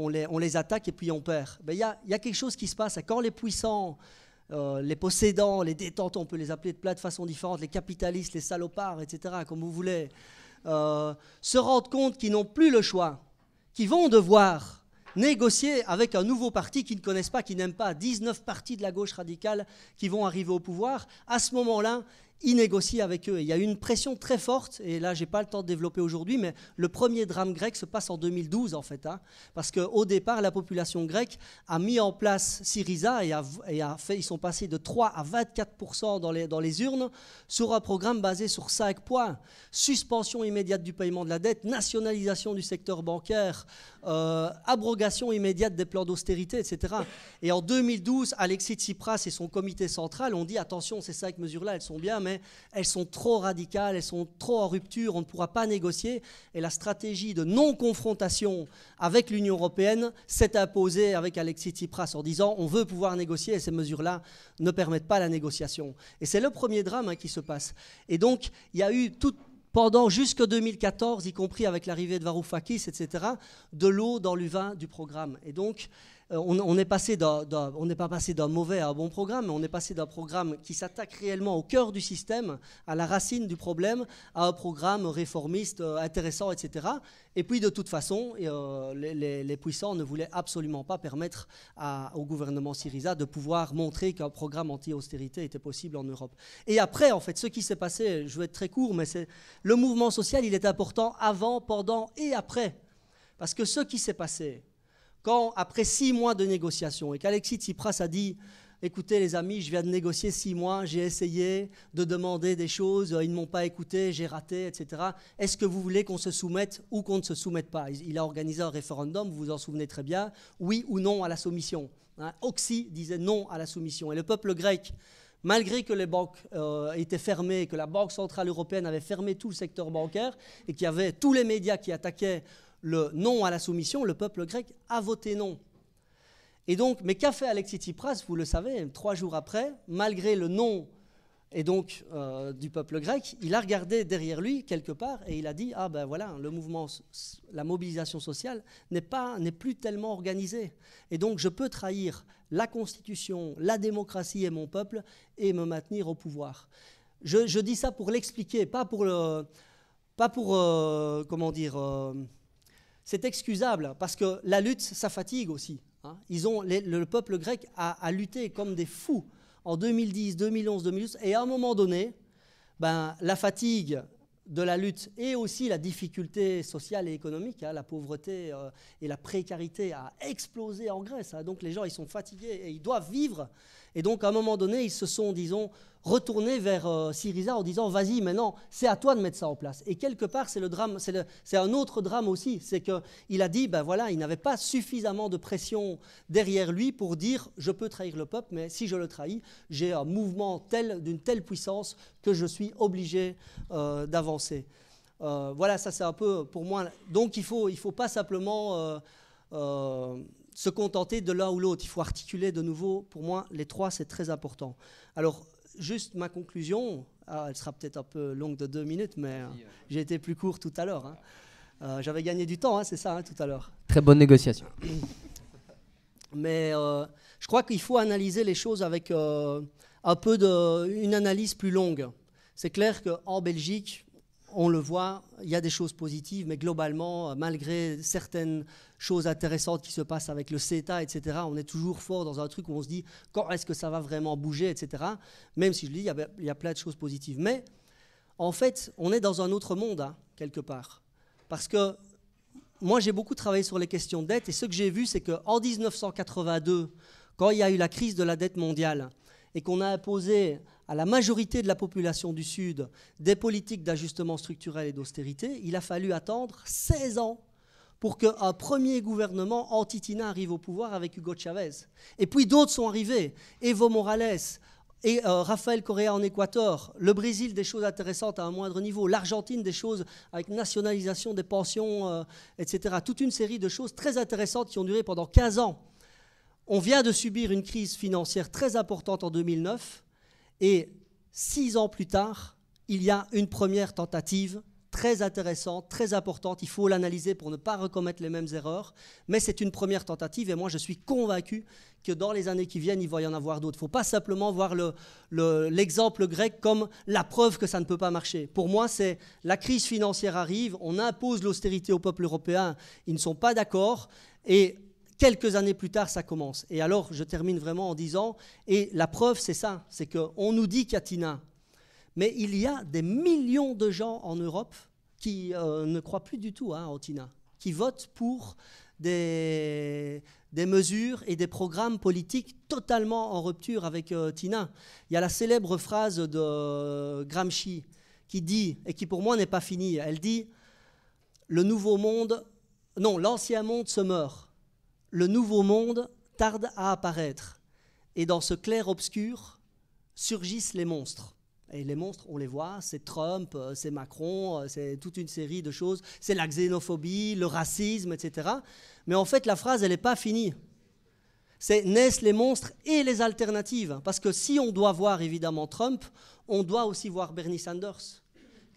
les, on, les, attaque, et puis on perd. Ben, il y, a, y a quelque chose qui se passe, quand les puissants euh, les possédants, les détenteurs, on peut les appeler de plein de façons différentes, les capitalistes, les salopards, etc., comme vous voulez, euh, se rendent compte qu'ils n'ont plus le choix, qu'ils vont devoir négocier avec un nouveau parti qu'ils ne connaissent pas, qu'ils n'aiment pas, 19 partis de la gauche radicale qui vont arriver au pouvoir, à ce moment-là, il négocie avec eux. il y a une pression très forte, et là, je n'ai pas le temps de développer aujourd'hui, mais le premier drame grec se passe en 2012, en fait. Hein, parce qu'au départ, la population grecque a mis en place Syriza et, a, et a fait, ils sont passés de 3 à 24 dans les, dans les urnes sur un programme basé sur 5 points. Suspension immédiate du paiement de la dette, nationalisation du secteur bancaire, euh, abrogation immédiate des plans d'austérité, etc. Et en 2012, Alexis Tsipras et son comité central ont dit attention, ces cinq mesures-là, elles sont bien, mais mais elles sont trop radicales, elles sont trop en rupture, on ne pourra pas négocier. Et la stratégie de non-confrontation avec l'Union européenne s'est imposée avec Alexis Tsipras en disant on veut pouvoir négocier et ces mesures-là ne permettent pas la négociation. Et c'est le premier drame hein, qui se passe. Et donc, il y a eu tout pendant jusque 2014, y compris avec l'arrivée de Varoufakis, etc., de l'eau dans le vin du programme. Et donc, euh, on, n'est pas passé d'un mauvais à un bon programme, mais on est passé d'un programme qui s'attaque réellement au cœur du système, à la racine du problème, à un programme réformiste euh, intéressant, etc. Et puis de toute façon, euh, les, puissants ne voulaient absolument pas permettre au gouvernement Syriza de pouvoir montrer qu'un programme anti-austérité était possible en Europe. Et après, en fait, ce qui s'est passé, je vais être très court, mais c'est le mouvement social, il est important avant, pendant et après. Parce que ce qui s'est passé, quand, après six mois de négociations, et qu'Alexis Tsipras a dit Écoutez, les amis, je viens de négocier six mois, j'ai essayé de demander des choses, ils ne m'ont pas écouté, j'ai raté, etc. Est-ce que vous voulez qu'on se soumette ou qu'on ne se soumette pas Il a organisé un référendum, vous vous en souvenez très bien, oui ou non à la soumission. Hein, Oxy disait non à la soumission. Et le peuple grec, malgré que les banques euh, étaient fermées, que la Banque Centrale Européenne avait fermé tout le secteur bancaire et qu'il y avait tous les médias qui attaquaient le non à la soumission, le peuple grec a voté non. Et donc, mais qu'a fait Alexis Tsipras Vous le savez, trois jours après, malgré le non et donc euh, du peuple grec, il a regardé derrière lui quelque part et il a dit ah ben voilà le mouvement, la mobilisation sociale n'est pas n'est plus tellement organisée et donc je peux trahir la constitution, la démocratie et mon peuple et me maintenir au pouvoir. Je, dis ça pour l'expliquer, pas pour le, pas pour euh, comment dire. Euh, c'est excusable, hein, parce que la lutte, ça fatigue aussi. Hein. Ils ont, le peuple grec a, lutté comme des fous en 2010, 2011, 2012, et à un moment donné, ben, la fatigue de la lutte et aussi la difficulté sociale et économique, hein, la pauvreté euh, et la précarité a explosé en Grèce. donc les gens, ils sont fatigués et ils doivent vivre et donc, à un moment donné, ils se sont, disons, retournés vers euh, Syriza en disant Vas-y, maintenant, c'est à toi de mettre ça en place. Et quelque part, c'est le drame, c'est un autre drame aussi. C'est qu'il a dit Ben voilà, il n'avait pas suffisamment de pression derrière lui pour dire Je peux trahir le peuple, mais si je le trahis, j'ai un mouvement tel, d'une telle puissance que je suis obligé euh, d'avancer. Euh, voilà, ça c'est un peu pour moi. Donc il ne faut, il faut pas simplement se contenter de l'un ou l'autre. Il faut articuler de nouveau. Pour moi, les trois, c'est très important. Alors, juste ma conclusion. Ah, elle sera peut-être un peu longue de deux minutes, mais euh, euh. j'ai été plus court tout à l'heure. Hein. Euh, j'avais gagné du temps, hein, c'est ça, hein, tout à l'heure. Très bonne négociation. [coughs] Mais je crois qu'il faut analyser les choses avec un peu de, une analyse plus longue. C'est clair qu'en Belgique, on le voit, il y a des choses positives, mais globalement, malgré certaines choses intéressantes qui se passent avec le CETA, etc., on est toujours fort dans un truc où on se dit quand est-ce que ça va vraiment bouger, etc. Même si je dis, il y, a, plein de choses positives. Mais en fait, on est dans un autre monde, hein, quelque part. Parce que moi, j'ai beaucoup travaillé sur les questions de dette, et ce que j'ai vu, c'est qu'en 1982, quand il y a eu la crise de la dette mondiale, et qu'on a imposé à la majorité de la population du Sud des politiques d'ajustement structurel et d'austérité, il a fallu attendre 16 ans pour qu'un premier gouvernement antitina arrive au pouvoir avec Hugo Chavez. Et puis d'autres sont arrivés, Evo Morales, et euh, Rafael Correa en Équateur, le Brésil des choses intéressantes à un moindre niveau, l'Argentine des choses avec nationalisation des pensions, euh, etc. Toute une série de choses très intéressantes qui ont duré pendant 15 ans. On vient de subir une crise financière très importante en 2009 et six ans plus tard, il y a une première tentative très intéressante, très importante. Il faut l'analyser pour ne pas recommettre les mêmes erreurs. Mais c'est une première tentative et moi je suis convaincu que dans les années qui viennent, il va y en avoir d'autres. Il ne faut pas simplement voir l'exemple grec comme la preuve que ça ne peut pas marcher. Pour moi, c'est la crise financière arrive, on impose l'austérité au peuple européen, ils ne sont pas d'accord et quelques années plus tard, ça commence. Et alors, je termine vraiment en disant, et la preuve, c'est ça, c'est qu'on nous dit Tina. mais il y a des millions de gens en Europe qui euh, ne croient plus du tout hein, Tina, qui votent pour des, mesures et des programmes politiques totalement en rupture avec euh, Tina. Il y a la célèbre phrase de Gramsci qui dit, et qui pour moi n'est pas finie, elle dit, le nouveau monde, non, l'ancien monde se meurt, le nouveau monde tarde à apparaître. Et dans ce clair-obscur surgissent les monstres. Et les monstres, on les voit, c'est Trump, euh, c'est Macron, euh, c'est toute une série de choses. C'est la xénophobie, le racisme, etc. Mais en fait, la phrase, elle n'est pas finie. C'est naissent les monstres et les alternatives. Parce que si on doit voir évidemment Trump, on doit aussi voir Bernie Sanders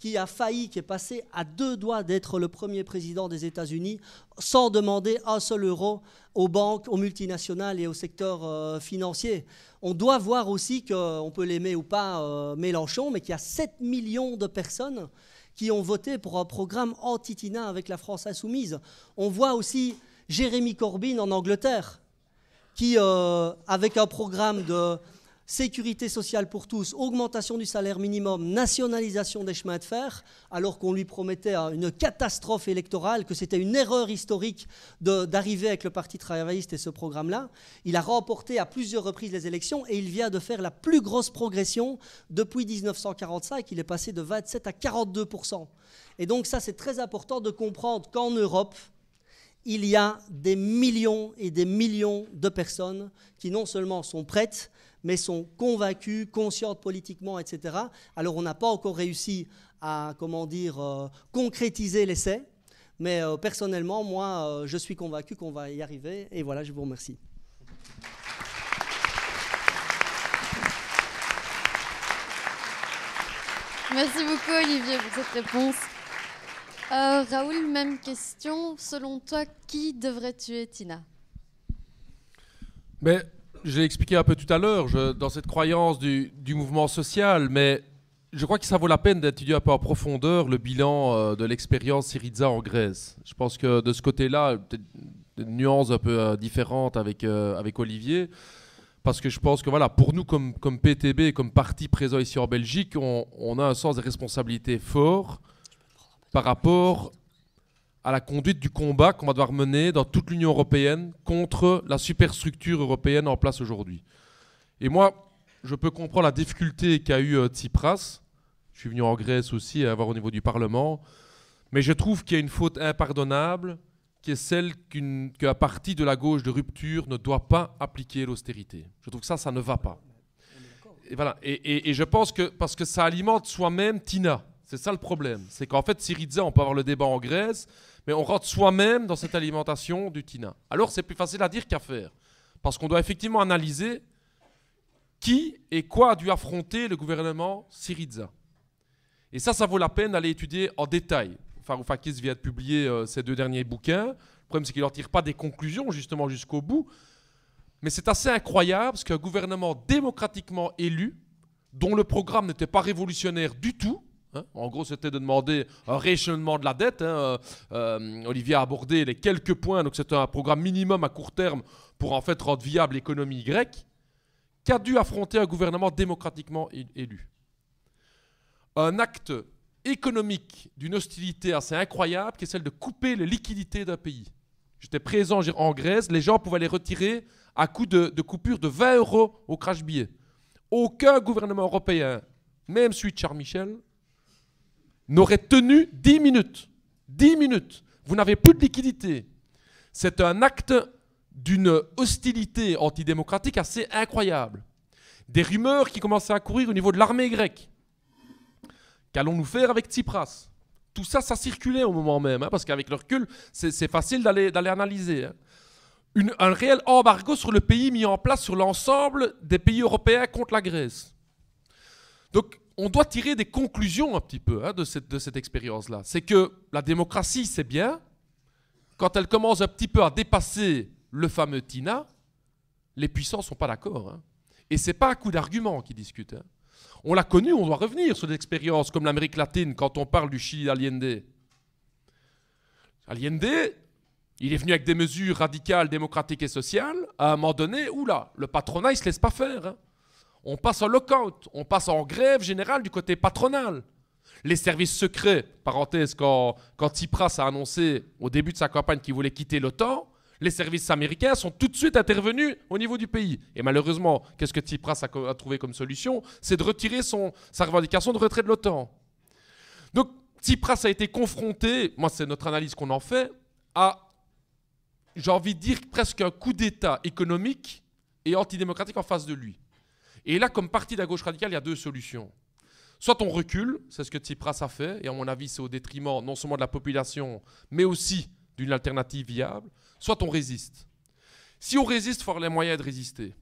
qui a failli, qui est passé à deux doigts d'être le premier président des États-Unis, sans demander un seul euro aux banques, aux multinationales et au secteur euh, financier. On doit voir aussi qu'on peut l'aimer ou pas euh, Mélenchon, mais qu'il y a 7 millions de personnes qui ont voté pour un programme anti avec la France insoumise. On voit aussi Jérémy Corbyn en Angleterre, qui, euh, avec un programme de sécurité sociale pour tous, augmentation du salaire minimum, nationalisation des chemins de fer, alors qu'on lui promettait hein, une catastrophe électorale, que c'était une erreur historique d'arriver avec le Parti travailliste et ce programme-là. Il a remporté à plusieurs reprises les élections et il vient de faire la plus grosse progression depuis 1945. Il est passé de 27 à 42 Et donc ça, c'est très important de comprendre qu'en Europe, il y a des millions et des millions de personnes qui non seulement sont prêtes, mais sont convaincus, conscientes politiquement, etc. Alors on n'a pas encore réussi à, comment dire, euh, concrétiser l'essai, mais euh, personnellement, moi, euh, je suis convaincu qu'on va y arriver, et voilà, je vous remercie. Merci beaucoup Olivier pour cette réponse. Raoul, même question. Selon toi, qui devrait tuer Tina Mais ben, j'ai expliqué un peu tout à l'heure, dans cette croyance du, du, mouvement social, mais je crois que ça vaut la peine d'étudier un peu en profondeur le bilan euh, de l'expérience Syriza en Grèce. Je pense que de ce côté-là, des nuances un peu euh, différentes avec, euh, avec Olivier, parce que je pense que voilà, pour nous, comme, comme PTB, comme parti présent ici en Belgique, on, on a un sens de responsabilité fort par rapport à la conduite du combat qu'on va devoir mener dans toute l'Union européenne contre la superstructure européenne en place aujourd'hui. Et moi, je peux comprendre la difficulté qu'a eu euh, Tsipras. Je suis venu en Grèce aussi à voir au niveau du Parlement. Mais je trouve qu'il y a une faute impardonnable qui est celle qu'une parti partie de la gauche de rupture ne doit pas appliquer l'austérité. Je trouve que ça, ça ne va pas. Et, voilà. et, et je pense que parce que ça alimente soi-même Tina. C'est ça le problème. C'est qu'en fait, Syriza, on peut avoir le débat en Grèce, mais on rentre soi-même dans cette alimentation du TINA. Alors c'est plus facile à dire qu'à faire, parce qu'on doit effectivement analyser qui et quoi a dû affronter le gouvernement Syriza. Et ça, ça vaut la peine d'aller étudier en détail. Faroufakis vient de publier euh, ses deux derniers bouquins. Le problème, c'est qu'il n'en tire pas des conclusions justement jusqu'au bout. Mais c'est assez incroyable parce qu'un gouvernement démocratiquement élu, dont le programme n'était pas révolutionnaire du tout, Hein? en gros, c'était de demander un euh, réchauffement de la dette. Hein, euh, euh, Olivier a abordé les quelques points. Donc, c'était un programme minimum à court terme pour en fait rendre viable l'économie grecque, qu'a dû affronter un gouvernement démocratiquement élu. Un acte économique d'une hostilité assez incroyable qui est celle de couper les liquidités d'un pays. J'étais présent en Grèce, les gens pouvaient les retirer à coup de, de coupure de 20 euros au crash billet. Aucun gouvernement européen, même celui de Charles Michel, n'aurait tenu 10 minutes. 10 minutes. Vous n'avez plus de liquidité. C'est un acte d'une hostilité antidémocratique assez incroyable. Des rumeurs qui commençaient à courir au niveau de l'armée grecque. Qu'allons-nous faire avec Tsipras Tout ça, ça circulait au moment même, hein, parce qu'avec le recul, c'est facile d'aller analyser. Hein. un réel embargo sur le pays mis en place sur l'ensemble des pays européens contre la Grèce. Donc, on doit tirer des conclusions un petit peu hein, de cette, expérience-là. C'est que la démocratie, c'est bien. Quand elle commence un petit peu à dépasser le fameux TINA, les puissants ne sont pas d'accord. Hein. Et ce n'est pas un coup d'argument qui discutent. Hein. On l'a connu, on doit revenir sur des expériences comme l'Amérique latine quand on parle du Chili d'Aliende. Allende, il est venu avec des mesures radicales, démocratiques et sociales. À un moment donné, oula, le patronat, il ne se laisse pas faire. On passe en lockout, on passe en grève générale du côté patronal. Les services secrets, parenthèse, quand, Tsipras a annoncé au début de sa campagne qu'il voulait quitter l'OTAN, les services américains sont tout de suite intervenus au niveau du pays. Et malheureusement, qu'est-ce que Tsipras a, trouvé comme solution C'est de retirer son, sa revendication de retrait de l'OTAN. Donc Tsipras a été confronté, moi c'est notre analyse qu'on en fait, à, j'ai envie de dire, presque un coup d'État économique et antidémocratique en face de lui. Et là, comme parti de la gauche radicale, il y a deux solutions. Soit on recule, c'est ce que Tsipras a fait, et à mon avis, c'est au détriment non seulement de la population, mais aussi d'une alternative viable, soit on résiste. Si on résiste, il faut les moyens de résister.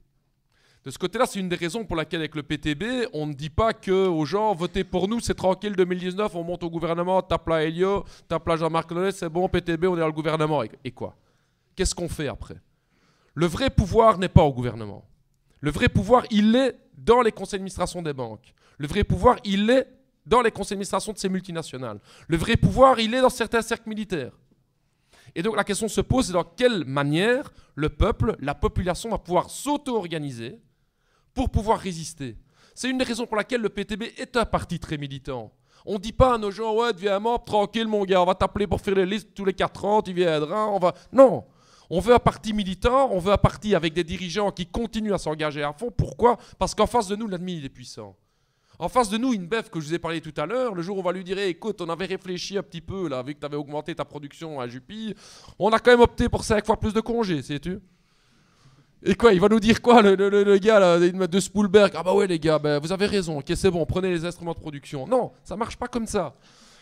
De ce côté-là, c'est une des raisons pour laquelle, avec le PTB, on ne dit pas que aux gens, votez pour nous, c'est tranquille, 2019, on monte au gouvernement, tape la Helio, tape la Jean-Marc Lenné, c'est bon, PTB, on est dans le gouvernement. Et quoi Qu'est-ce qu'on fait après Le vrai pouvoir n'est pas au gouvernement. Le vrai pouvoir, il est dans les conseils d'administration des banques. Le vrai pouvoir, il est dans les conseils d'administration de ces multinationales. Le vrai pouvoir, il est dans certains cercles militaires. Et donc la question se pose, c'est dans quelle manière le peuple, la population va pouvoir s'auto-organiser pour pouvoir résister. C'est une des raisons pour laquelle le PTB est un parti très militant. On ne dit pas à nos gens, ouais, deviens membre, tranquille mon gars, on va t'appeler pour faire les listes tous les 4 ans, tu viendras, on va... Non, on veut un parti militant, on veut un parti avec des dirigeants qui continuent à s'engager à fond. Pourquoi Parce qu'en face de nous, l'ennemi, est puissant. En face de nous, une bœuf que je vous ai parlé tout à l'heure, le jour où on va lui dire écoute, on avait réfléchi un petit peu, là, vu que tu avais augmenté ta production à Jupille, on a quand même opté pour 5 fois plus de congés, sais-tu et quoi, il va nous dire quoi, le, gars de Spoolberg Ah bah ouais, les gars, ben, vous avez raison, ok, c'est bon, prenez les instruments de production. Non, ça marche pas comme ça.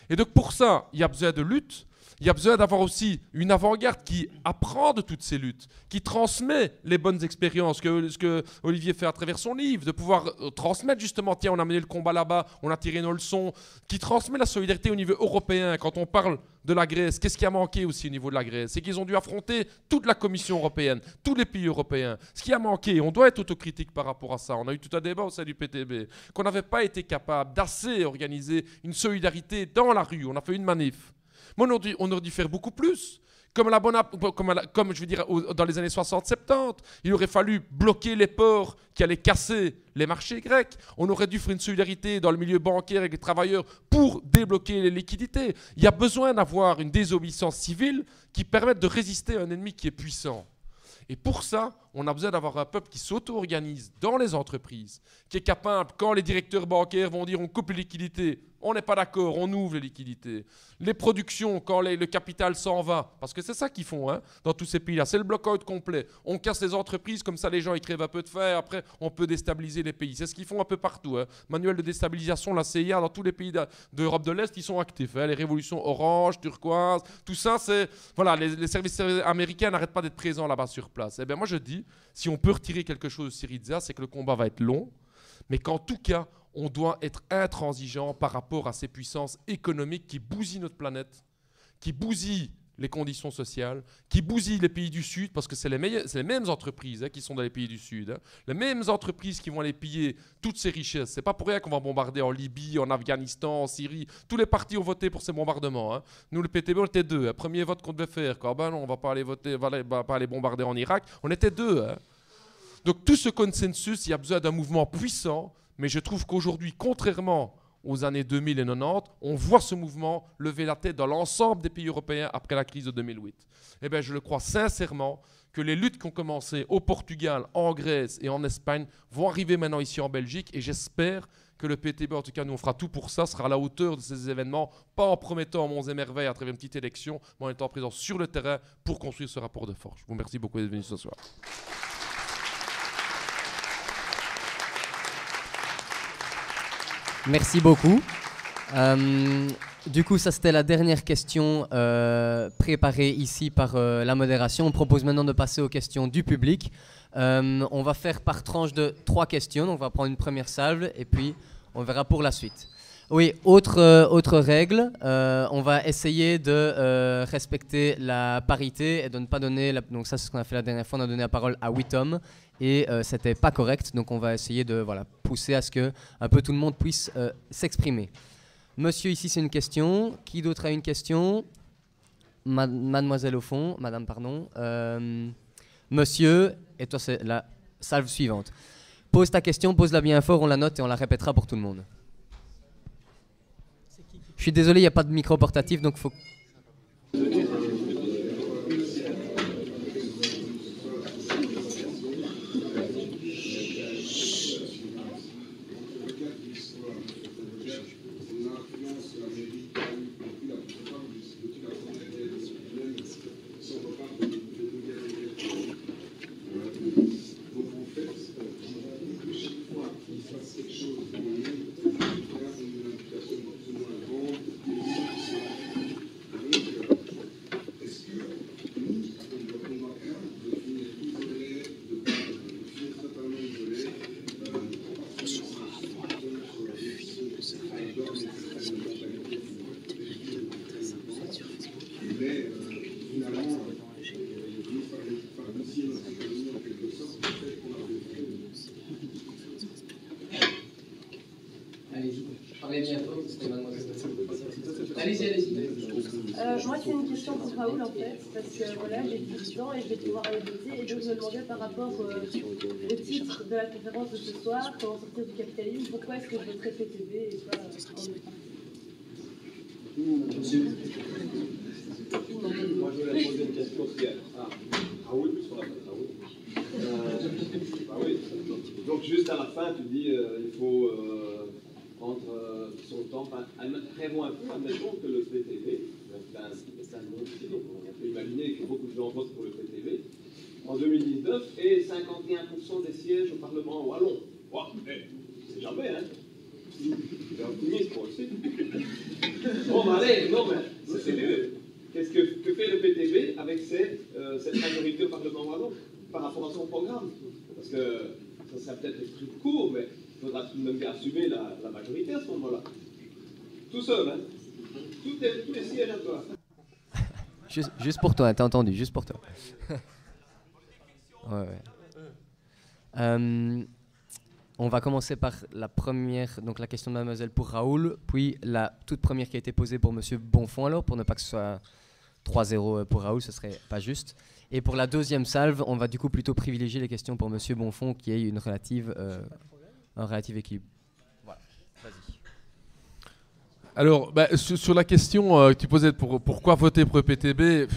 Et donc pour ça, il y a besoin de lutte, il y a besoin d'avoir aussi une avant-garde qui apprend de toutes ces luttes, qui transmet les bonnes expériences, que, ce que Olivier fait à travers son livre, de pouvoir euh, transmettre justement, tiens, on a mené le combat là-bas, on a tiré nos leçons, qui transmet la solidarité au niveau européen. Quand on parle de la Grèce, qu'est-ce qui a manqué aussi au niveau de la Grèce C'est qu'ils ont dû affronter toute la Commission européenne, tous les pays européens. Ce qui a manqué, on doit être autocritique par rapport à ça. On a eu tout un débat au sein du PTB, qu'on n'avait pas été capable d'assez organiser une solidarité dans la rue. On a fait une manif on aurait, dû, faire beaucoup plus. Comme, comme, je veux dire, dans les années 60-70, il aurait fallu bloquer les ports qui allaient casser les marchés grecs. On aurait dû faire une solidarité dans le milieu bancaire avec les travailleurs pour débloquer les liquidités. Il y a besoin d'avoir une désobéissance civile qui permette de résister à un ennemi qui est puissant. Et pour ça, on a besoin d'avoir un peuple qui s'auto-organise dans les entreprises, qui est capable, quand les directeurs bancaires vont dire on coupe les liquidités, on n'est pas d'accord, on ouvre les liquidités. Les productions, quand le capital s'en va, parce que c'est ça qu'ils font hein, dans tous ces pays-là, c'est le blocage complet. On casse les entreprises, comme ça les gens écrivent un peu de fer, après on peut déstabiliser les pays. C'est ce qu'ils font un peu partout. Hein. Manuel de déstabilisation, la CIA, dans tous les pays d'Europe de l'Est, ils sont actifs. Hein. Les révolutions orange, turquoise, tout ça, c'est. Voilà, les, services américains n'arrêtent pas d'être présents là-bas sur place. Et eh bien moi je dis, si on peut retirer quelque chose de Syriza, c'est que le combat va être long, mais qu'en tout cas, on doit être intransigeant par rapport à ces puissances économiques qui bousillent notre planète, qui bousillent les conditions sociales, qui bousillent les pays du Sud, parce que c'est les, les, mêmes entreprises hein, qui sont dans les pays du Sud, hein. les mêmes entreprises qui vont aller piller toutes ces richesses. C'est pas pour rien qu'on va bombarder en Libye, en Afghanistan, en Syrie. Tous les partis ont voté pour ces bombardements. Hein. Nous, le PTB, on était deux. Premier vote qu'on devait faire. Quoi. Ah ben non, on va pas aller voter, va pas aller bombarder en Irak. On était deux. Donc tout ce consensus, il y a besoin d'un mouvement puissant. Mais je trouve qu'aujourd'hui, contrairement aux années 2000 et 90, on voit ce mouvement lever la tête dans l'ensemble des pays européens après la crise de 2008. Eh bien, je le crois sincèrement que les luttes qui ont commencé au Portugal, en Grèce et en Espagne vont arriver maintenant ici en Belgique et j'espère que le PTB, en tout cas, nous on fera tout pour ça, sera à la hauteur de ces événements, pas en promettant mon et à travers une petite élection, mais en étant présent sur le terrain pour construire ce rapport de force. Je vous remercie beaucoup d'être venu ce soir. Merci beaucoup. Euh, du coup, ça c'était la dernière question euh, préparée ici par euh, la modération. On propose maintenant de passer aux questions du public. on va faire par tranche de trois questions. on va prendre une première salve et puis on verra pour la suite. Oui, autre, autre règle, on va essayer de respecter la parité et de ne pas donner, donc ça c'est ce qu'on a fait la dernière fois, on a donné la parole à huit hommes et euh, c'était pas correct. Donc on va essayer de voilà, pousser à ce que un peu tout le monde puisse euh, s'exprimer. Monsieur ici c'est une question. Qui d'autre a une question Mademoiselle au fond, Madame pardon. Euh, monsieur et toi c'est la salve suivante. Pose ta question, pose-la bien fort, on la note et on la répétera pour tout le monde. Je suis désolé, il n'y a pas de micro portatif, donc faut pourquoi que je traite PTB et pas Monsieur Moi, je voulais poser une question aussi Ah Raoul. Donc, juste à la fin, tu dis euh, il faut euh, prendre euh, son temps. Rêvons un peu, admettons que le PTV, c'est un nom aussi, donc on peut imaginer que beaucoup de gens votent pour le PTV, en 2019 et 51% des sièges au Parlement wallon. Wow, hey. Eh. Jamais, hein est optimiste, moi aussi. Bon, ben, allez, non, mais c'est sérieux. Qu'est-ce que, que, fait le PTB avec euh, cette majorité au Parlement wallon par rapport à son programme Parce que ça serait peut-être un truc court, mais il faudra tout de même bien assumer la, majorité à ce moment-là. Tout seul, hein tout est, Tous les à toi. Juste, pour toi, t'as entendu, juste pour toi. [laughs] ouais, ouais. Euh, on va commencer par la première, donc la question de mademoiselle pour Raoul, puis la toute première qui a été posée pour monsieur Bonfond, alors, pour ne pas que ce soit 3-0 euh, pour Raoul, ce serait pas juste. Et pour la deuxième salve, on va du coup plutôt privilégier les questions pour monsieur Bonfond, qui est une relative, euh, un relatif équilibre. Voilà, vas-y. Alors, bah, sur, la question euh, que tu posais pour pourquoi voter pour e PTB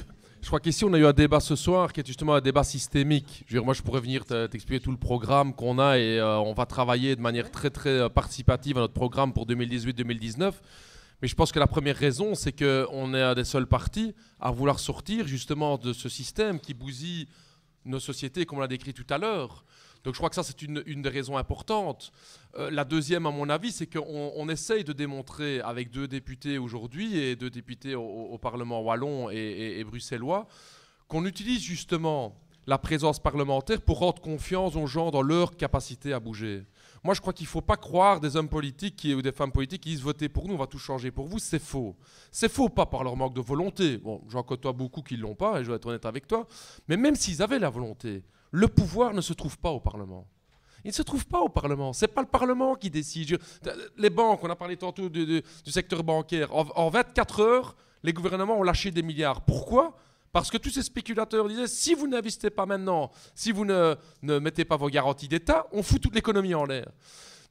je crois qu'ici, on a eu un débat ce soir qui est justement un débat systémique. Je veux dire, moi, je pourrais venir t'expliquer tout le programme qu'on a et euh, on va travailler de manière très, très euh, participative à notre programme pour 2018-2019. Mais je pense que la première raison, c'est qu'on est un des seuls partis à vouloir sortir justement de ce système qui bousille nos sociétés, comme on l'a décrit tout à l'heure. Donc je crois que ça, c'est une, des raisons importantes. Euh, la deuxième, à mon avis, c'est qu'on essaye de démontrer avec deux députés aujourd'hui et deux députés au, Parlement wallon et, bruxellois qu'on utilise justement la présence parlementaire pour rendre confiance aux gens dans leur capacité à bouger. Moi, je crois qu'il ne faut pas croire des hommes politiques ou des femmes politiques qui disent votez pour nous, on va tout changer pour vous. C'est faux. C'est faux, pas par leur manque de volonté. Bon, j'en côtoie beaucoup qui ne l'ont pas, et je vais être honnête avec toi. Mais même s'ils avaient la volonté, le pouvoir ne se trouve pas au Parlement. Il ne se trouve pas au Parlement. n'est pas le Parlement qui décide. Les banques, on a parlé tantôt du, secteur bancaire. En, 24 heures, les gouvernements ont lâché des milliards. Pourquoi parce que tous ces spéculateurs disaient, si vous n'investez pas maintenant, si vous ne mettez pas vos garanties d'État, on fout toute l'économie en l'air.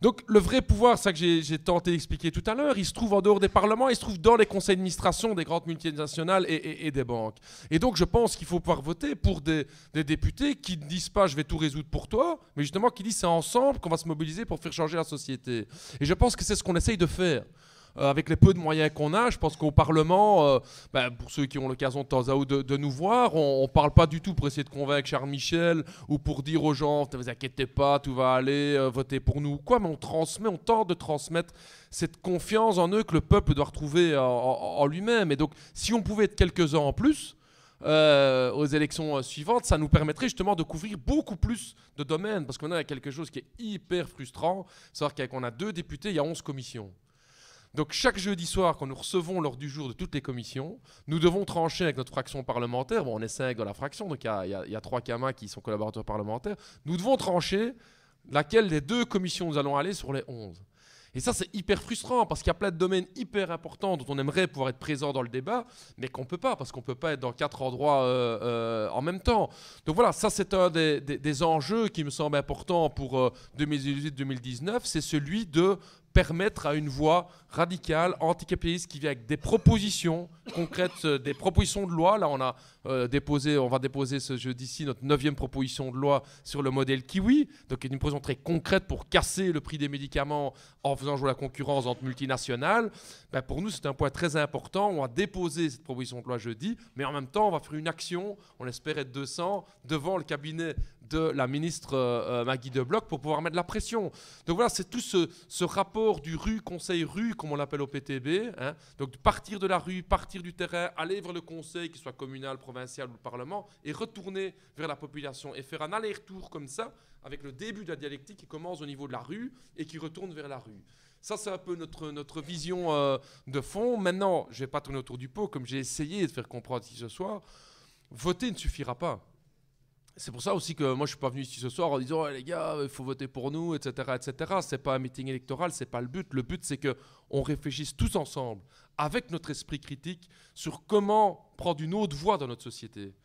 Donc le vrai pouvoir, ça que j'ai tenté d'expliquer tout à l'heure, il se trouve en dehors des parlements, il se trouve dans les conseils d'administration des grandes multinationales et, des banques. Et donc je pense qu'il faut pouvoir voter pour des, des, députés qui ne disent pas je vais tout résoudre pour toi, mais justement qui disent c'est ensemble qu'on va se mobiliser pour faire changer la société. Et je pense que c'est ce qu'on essaye de faire. Euh, avec les peu de moyens qu'on a, je pense qu'au Parlement, euh, ben, pour ceux qui ont l'occasion de temps à autre de, nous voir, on ne parle pas du tout pour essayer de convaincre Charles Michel ou pour dire aux gens, ne vous inquiétez pas, tout va aller, euh, votez pour nous, quoi, mais on transmet, on tente de transmettre cette confiance en eux que le peuple doit retrouver en, lui-même. Et donc, si on pouvait être quelques-uns en plus, aux élections suivantes, ça nous permettrait justement de couvrir beaucoup plus de domaines. Parce qu'on a quelque chose qui est hyper frustrant, savoir qu'on a deux députés, il y a 11 commissions. Donc chaque jeudi soir, quand nous recevons l'ordre du jour de toutes les commissions, nous devons trancher avec notre fraction parlementaire. Bon, on est cinq dans la fraction, donc il y, a trois camins qui sont collaborateurs parlementaires. Nous devons trancher laquelle des deux commissions nous allons aller sur les 11. Et ça, c'est hyper frustrant parce qu'il y a plein de domaines hyper importants dont on aimerait pouvoir être présent dans le débat, mais qu'on ne peut pas parce qu'on ne peut pas être dans quatre endroits euh, euh, en même temps. Donc voilà, ça, c'est un des, enjeux qui me semble important pour 2018-2019, euh, c'est celui de permettre à une voix radicale, anticapitaliste, qui vient avec des propositions concrètes, euh, des propositions de loi. Là, on a euh, déposé, on va déposer ce jeudi-ci notre neuvième proposition de loi sur le modèle Kiwi, donc une proposition très concrète pour casser le prix des médicaments en faisant jouer la concurrence entre multinationales. Ben, pour nous, c'est un point très important. On va déposer cette proposition de loi jeudi, mais en même temps, on va faire une action, on espère être 200, devant le cabinet de la ministre Magui euh, euh, Maggie de bloc pour pouvoir mettre la pression. Donc voilà, c'est tout ce, rapport du rue, conseil rue, comme on l'appelle au PTB, hein. donc partir de la rue, partir du terrain, aller vers le conseil, qu'il soit communal, provincial ou parlement, et retourner vers la population et faire un aller-retour comme ça, avec le début de la dialectique qui commence au niveau de la rue et qui retourne vers la rue. Ça, c'est un peu notre, notre vision euh, de fond. Maintenant, je ne vais pas tourner autour du pot, comme j'ai essayé de faire comprendre si ce soit, Voter ne suffira pas c'est pour ça aussi que moi je suis pas venu ici ce soir en disant eh, les gars il faut voter pour nous etc etc c'est pas un meeting électoral c'est pas le but le but c'est que on réfléchisse tous ensemble avec notre esprit critique sur comment prendre une autre voie dans notre société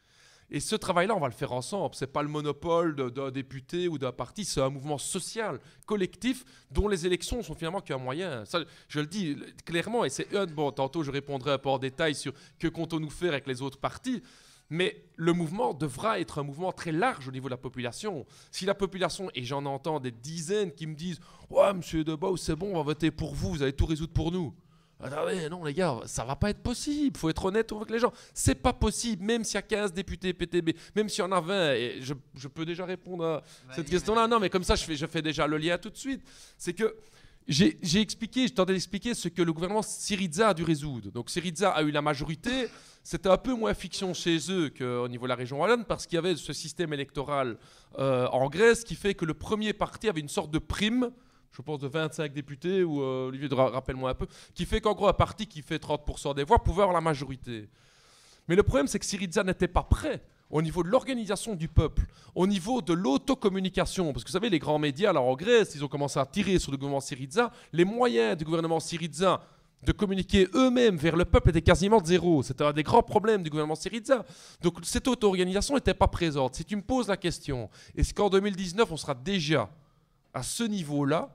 et ce travail là on va le faire ensemble c'est pas le monopole d'un député ou d'un parti c'est un mouvement social collectif dont les élections sont finalement qu'un moyen ça je le dis clairement et c'est bon tantôt je répondrai un peu en détail sur que comptons-nous faire avec les autres partis mais le mouvement devra être un mouvement très large au niveau de la population. Si la population, et j'en entends des dizaines qui me disent Ouais, monsieur Debaud, c'est bon, on va voter pour vous, vous allez tout résoudre pour nous. Ah non les gars, ça va pas être possible. Il Faut être honnête avec les gens. C'est pas possible, même s'il y a 15 députés PTB, même s'il y en a 20. je, peux déjà répondre à cette question-là. Non, mais comme ça, je fais, déjà le lien tout de suite. C'est que j'ai expliqué, je d'expliquer ce que le gouvernement Syriza a dû résoudre. Donc Syriza a eu la majorité. C'était un peu moins fiction chez eux qu'au niveau de la région wallonne parce qu'il y avait ce système électoral euh, en Grèce qui fait que le premier parti avait une sorte de prime je pense, de 25 députés, ou euh, Olivier, rappelle-moi un peu, qui fait qu'en gros, un parti qui fait 30% des voix pouvait avoir la majorité. Mais le problème, c'est que Syriza n'était pas prêt au niveau de l'organisation du peuple, au niveau de l'autocommunication. Parce que vous savez, les grands médias, alors en Grèce, ils ont commencé à tirer sur le gouvernement Syriza. Les moyens du gouvernement Syriza de communiquer eux-mêmes vers le peuple était quasiment zéro. C'était un des grands problèmes du gouvernement Syriza. Donc cette auto-organisation n'était pas présente. Si tu me poses la question, est-ce qu'en 2019, on sera déjà à ce niveau-là,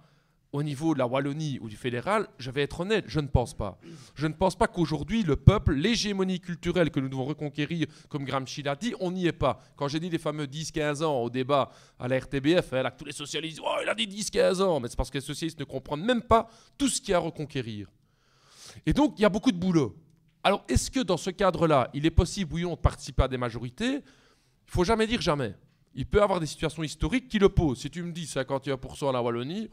au niveau de la Wallonie ou du fédéral, je vais être honnête, je ne pense pas. Je ne pense pas qu'aujourd'hui, le peuple, l'hégémonie culturelle que nous devons reconquérir, comme Gramsci l'a dit, on n'y est pas. Quand j'ai dit les fameux 10-15 ans au débat à la RTBF, hein, là, tous les socialistes, oh, il a dit 10-15 ans, mais c'est parce que les socialistes ne comprennent même pas tout ce qu'il y a à reconquérir. Et donc, il y a beaucoup de boulot. Alors, est-ce que dans ce cadre-là, il est possible, oui, de participer à des majorités Il faut jamais dire jamais. Il peut y avoir des situations historiques qui le posent. Si tu me dis 51% à la Wallonie,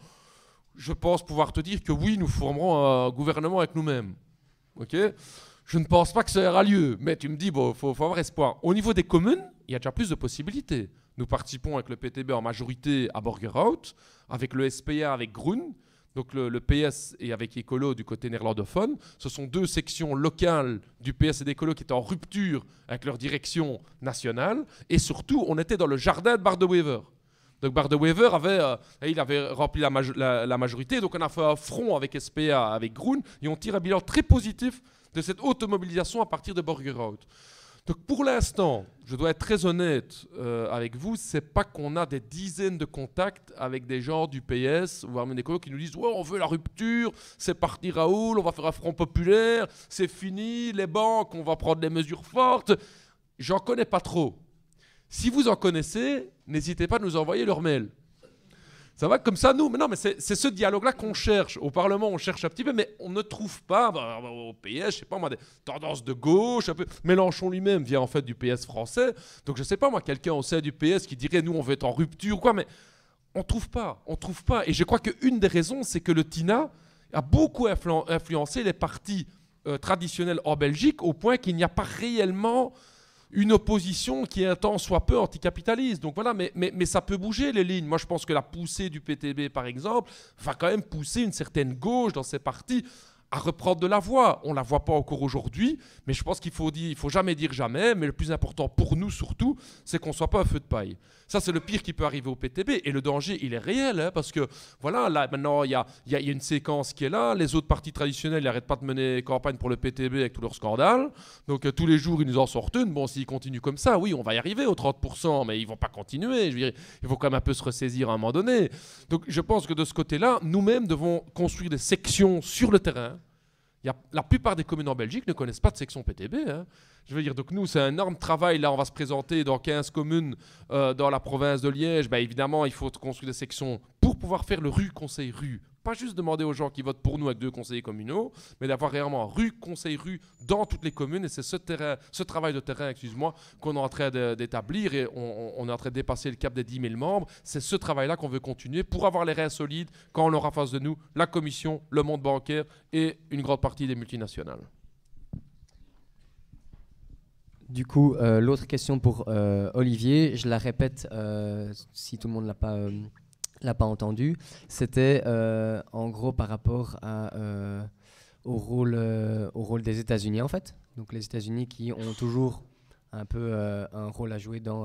je pense pouvoir te dire que oui, nous formerons un gouvernement avec nous-mêmes. Ok Je ne pense pas que ça aura lieu, mais tu me dis, bon, faut, avoir espoir. Au niveau des communes, il y a déjà plus de possibilités. Nous participons avec le PTB en majorité à Borgerhout, avec le SPA, avec Grun. Donc le, PS et avec Écolo du côté néerlandophone, ce sont deux sections locales du PS et d'Écolo qui étaient en rupture avec leur direction nationale. Et surtout, on était dans le jardin de Bar de Donc Bar de avait, euh, il avait rempli la, la, majorité. Donc on a fait un front avec SPA, avec Groen, et on tire un bilan très positif de cette automobilisation à partir de Borgerhout. Donc pour l'instant, je dois être très honnête euh, avec vous, c'est pas qu'on a des dizaines de contacts avec des gens du PS, ou même qui nous disent ouais, on veut la rupture, c'est parti Raoul, on va faire un front populaire, c'est fini, les banques, on va prendre des mesures fortes. J'en connais pas trop. Si vous en connaissez, n'hésitez pas à nous envoyer leur mail. Ça va comme ça, nous. Mais non, mais c'est ce dialogue-là qu'on cherche. Au Parlement, on cherche un petit peu, mais on ne trouve pas, bah, bah, au PS, je sais pas, moi, des tendances de gauche, un peu. Mélenchon lui-même vient en fait du PS français. Donc, je sais pas, moi, quelqu'un au sein du PS qui dirait, nous, on veut être en rupture ou quoi, mais on trouve pas. On trouve pas. Et je crois qu'une des raisons, c'est que le TINA a beaucoup influencé les partis euh, traditionnels en Belgique au point qu'il n'y a pas réellement une opposition qui est un temps soit peu anticapitaliste. Donc voilà, mais, mais, mais, ça peut bouger les lignes. Moi, je pense que la poussée du PTB, par exemple, va quand même pousser une certaine gauche dans ces partis à reprendre de la voix. On ne la voit pas encore aujourd'hui, mais je pense qu'il faut dire, il faut jamais dire jamais, mais le plus important pour nous surtout, c'est qu'on ne soit pas un feu de paille. Ça, c'est le pire qui peut arriver au PTB, et le danger, il est réel, hein, parce que voilà, là maintenant, il y a, y a, une séquence qui est là, les autres partis traditionnels n'arrêtent pas de mener campagne pour le PTB avec tous leurs scandales, donc euh, tous les jours, ils nous en sortent une, bon, s'ils continuent comme ça, oui, on va y arriver aux 30%, mais ils vont pas continuer, je veux dire, il faut quand même un peu se ressaisir à un moment donné. Donc je pense que de ce côté-là, nous-mêmes devons construire des sections sur le terrain, la plupart des communes en Belgique ne connaissent pas de section PTB. Hein. Je veux dire, donc nous, c'est un énorme travail. Là, on va se présenter dans 15 communes euh, dans la province de Liège. Ben, évidemment, il faut construire des sections pour pouvoir faire le rue conseil rue pas juste demander aux gens qui votent pour nous avec deux conseillers communaux, mais d'avoir réellement rue, conseil rue dans toutes les communes. Et c'est ce, ce travail de terrain, excuse-moi, qu'on est en train d'établir et on, est en train de dépasser le cap des 10 000 membres. C'est ce travail-là qu'on veut continuer pour avoir les reins solides quand on aura face de nous la commission, le monde bancaire et une grande partie des multinationales. Du coup, euh, l'autre question pour euh, Olivier, je la répète euh, si tout le monde ne l'a pas l'a pas entendu. C'était euh, en gros par rapport à, euh, au, rôle, euh, au rôle des États-Unis en fait. Donc les États-Unis qui ont toujours un peu un rôle à jouer dans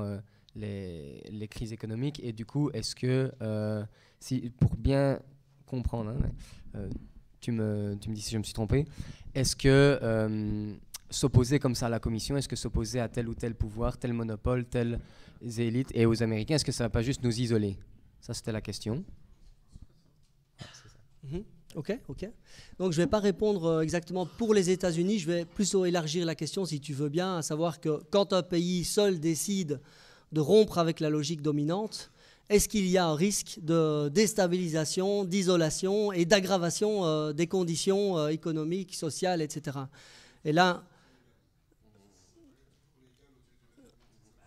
les, crises économiques. Et du coup, est-ce que, pour bien comprendre, hein, tu, me, tu me dis si je me suis trompé, est-ce que s'opposer comme ça à la Commission Est-ce que s'opposer à tel ou tel pouvoir, tel monopole, telles élites et aux Américains, est-ce que ça va pas juste nous isoler ça, c'était la question. Mhm. Ok, ok. Donc je ne vais pas répondre euh, exactement pour les États-Unis, je vais plutôt élargir la question si tu veux bien, à savoir que quand un pays seul décide de rompre avec la logique dominante, est-ce qu'il y a un risque de déstabilisation, d'isolation et d'aggravation euh, des conditions euh, économiques, sociales, etc. Et là,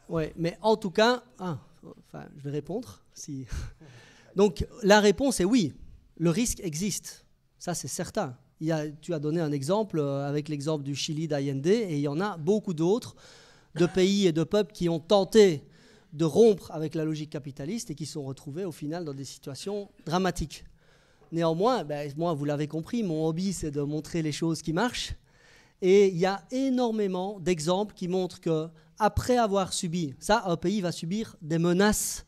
oui, mais en tout cas, ah, je vais répondre. Donc la réponse est oui, le risque existe, ça c'est certain. Il tu as donné un exemple euh, avec l'exemple du Chili d'Allende, et il y en a beaucoup d'autres de pays et de peuples qui ont tenté de rompre avec la logique capitaliste et qui sont retrouvés au final dans des situations dramatiques. Néanmoins, ben, moi, vous l'avez compris, mon hobby, c'est de montrer les choses qui marchent. Et il y a énormément d'exemples qui montrent que après avoir subi, ça, un pays va subir des menaces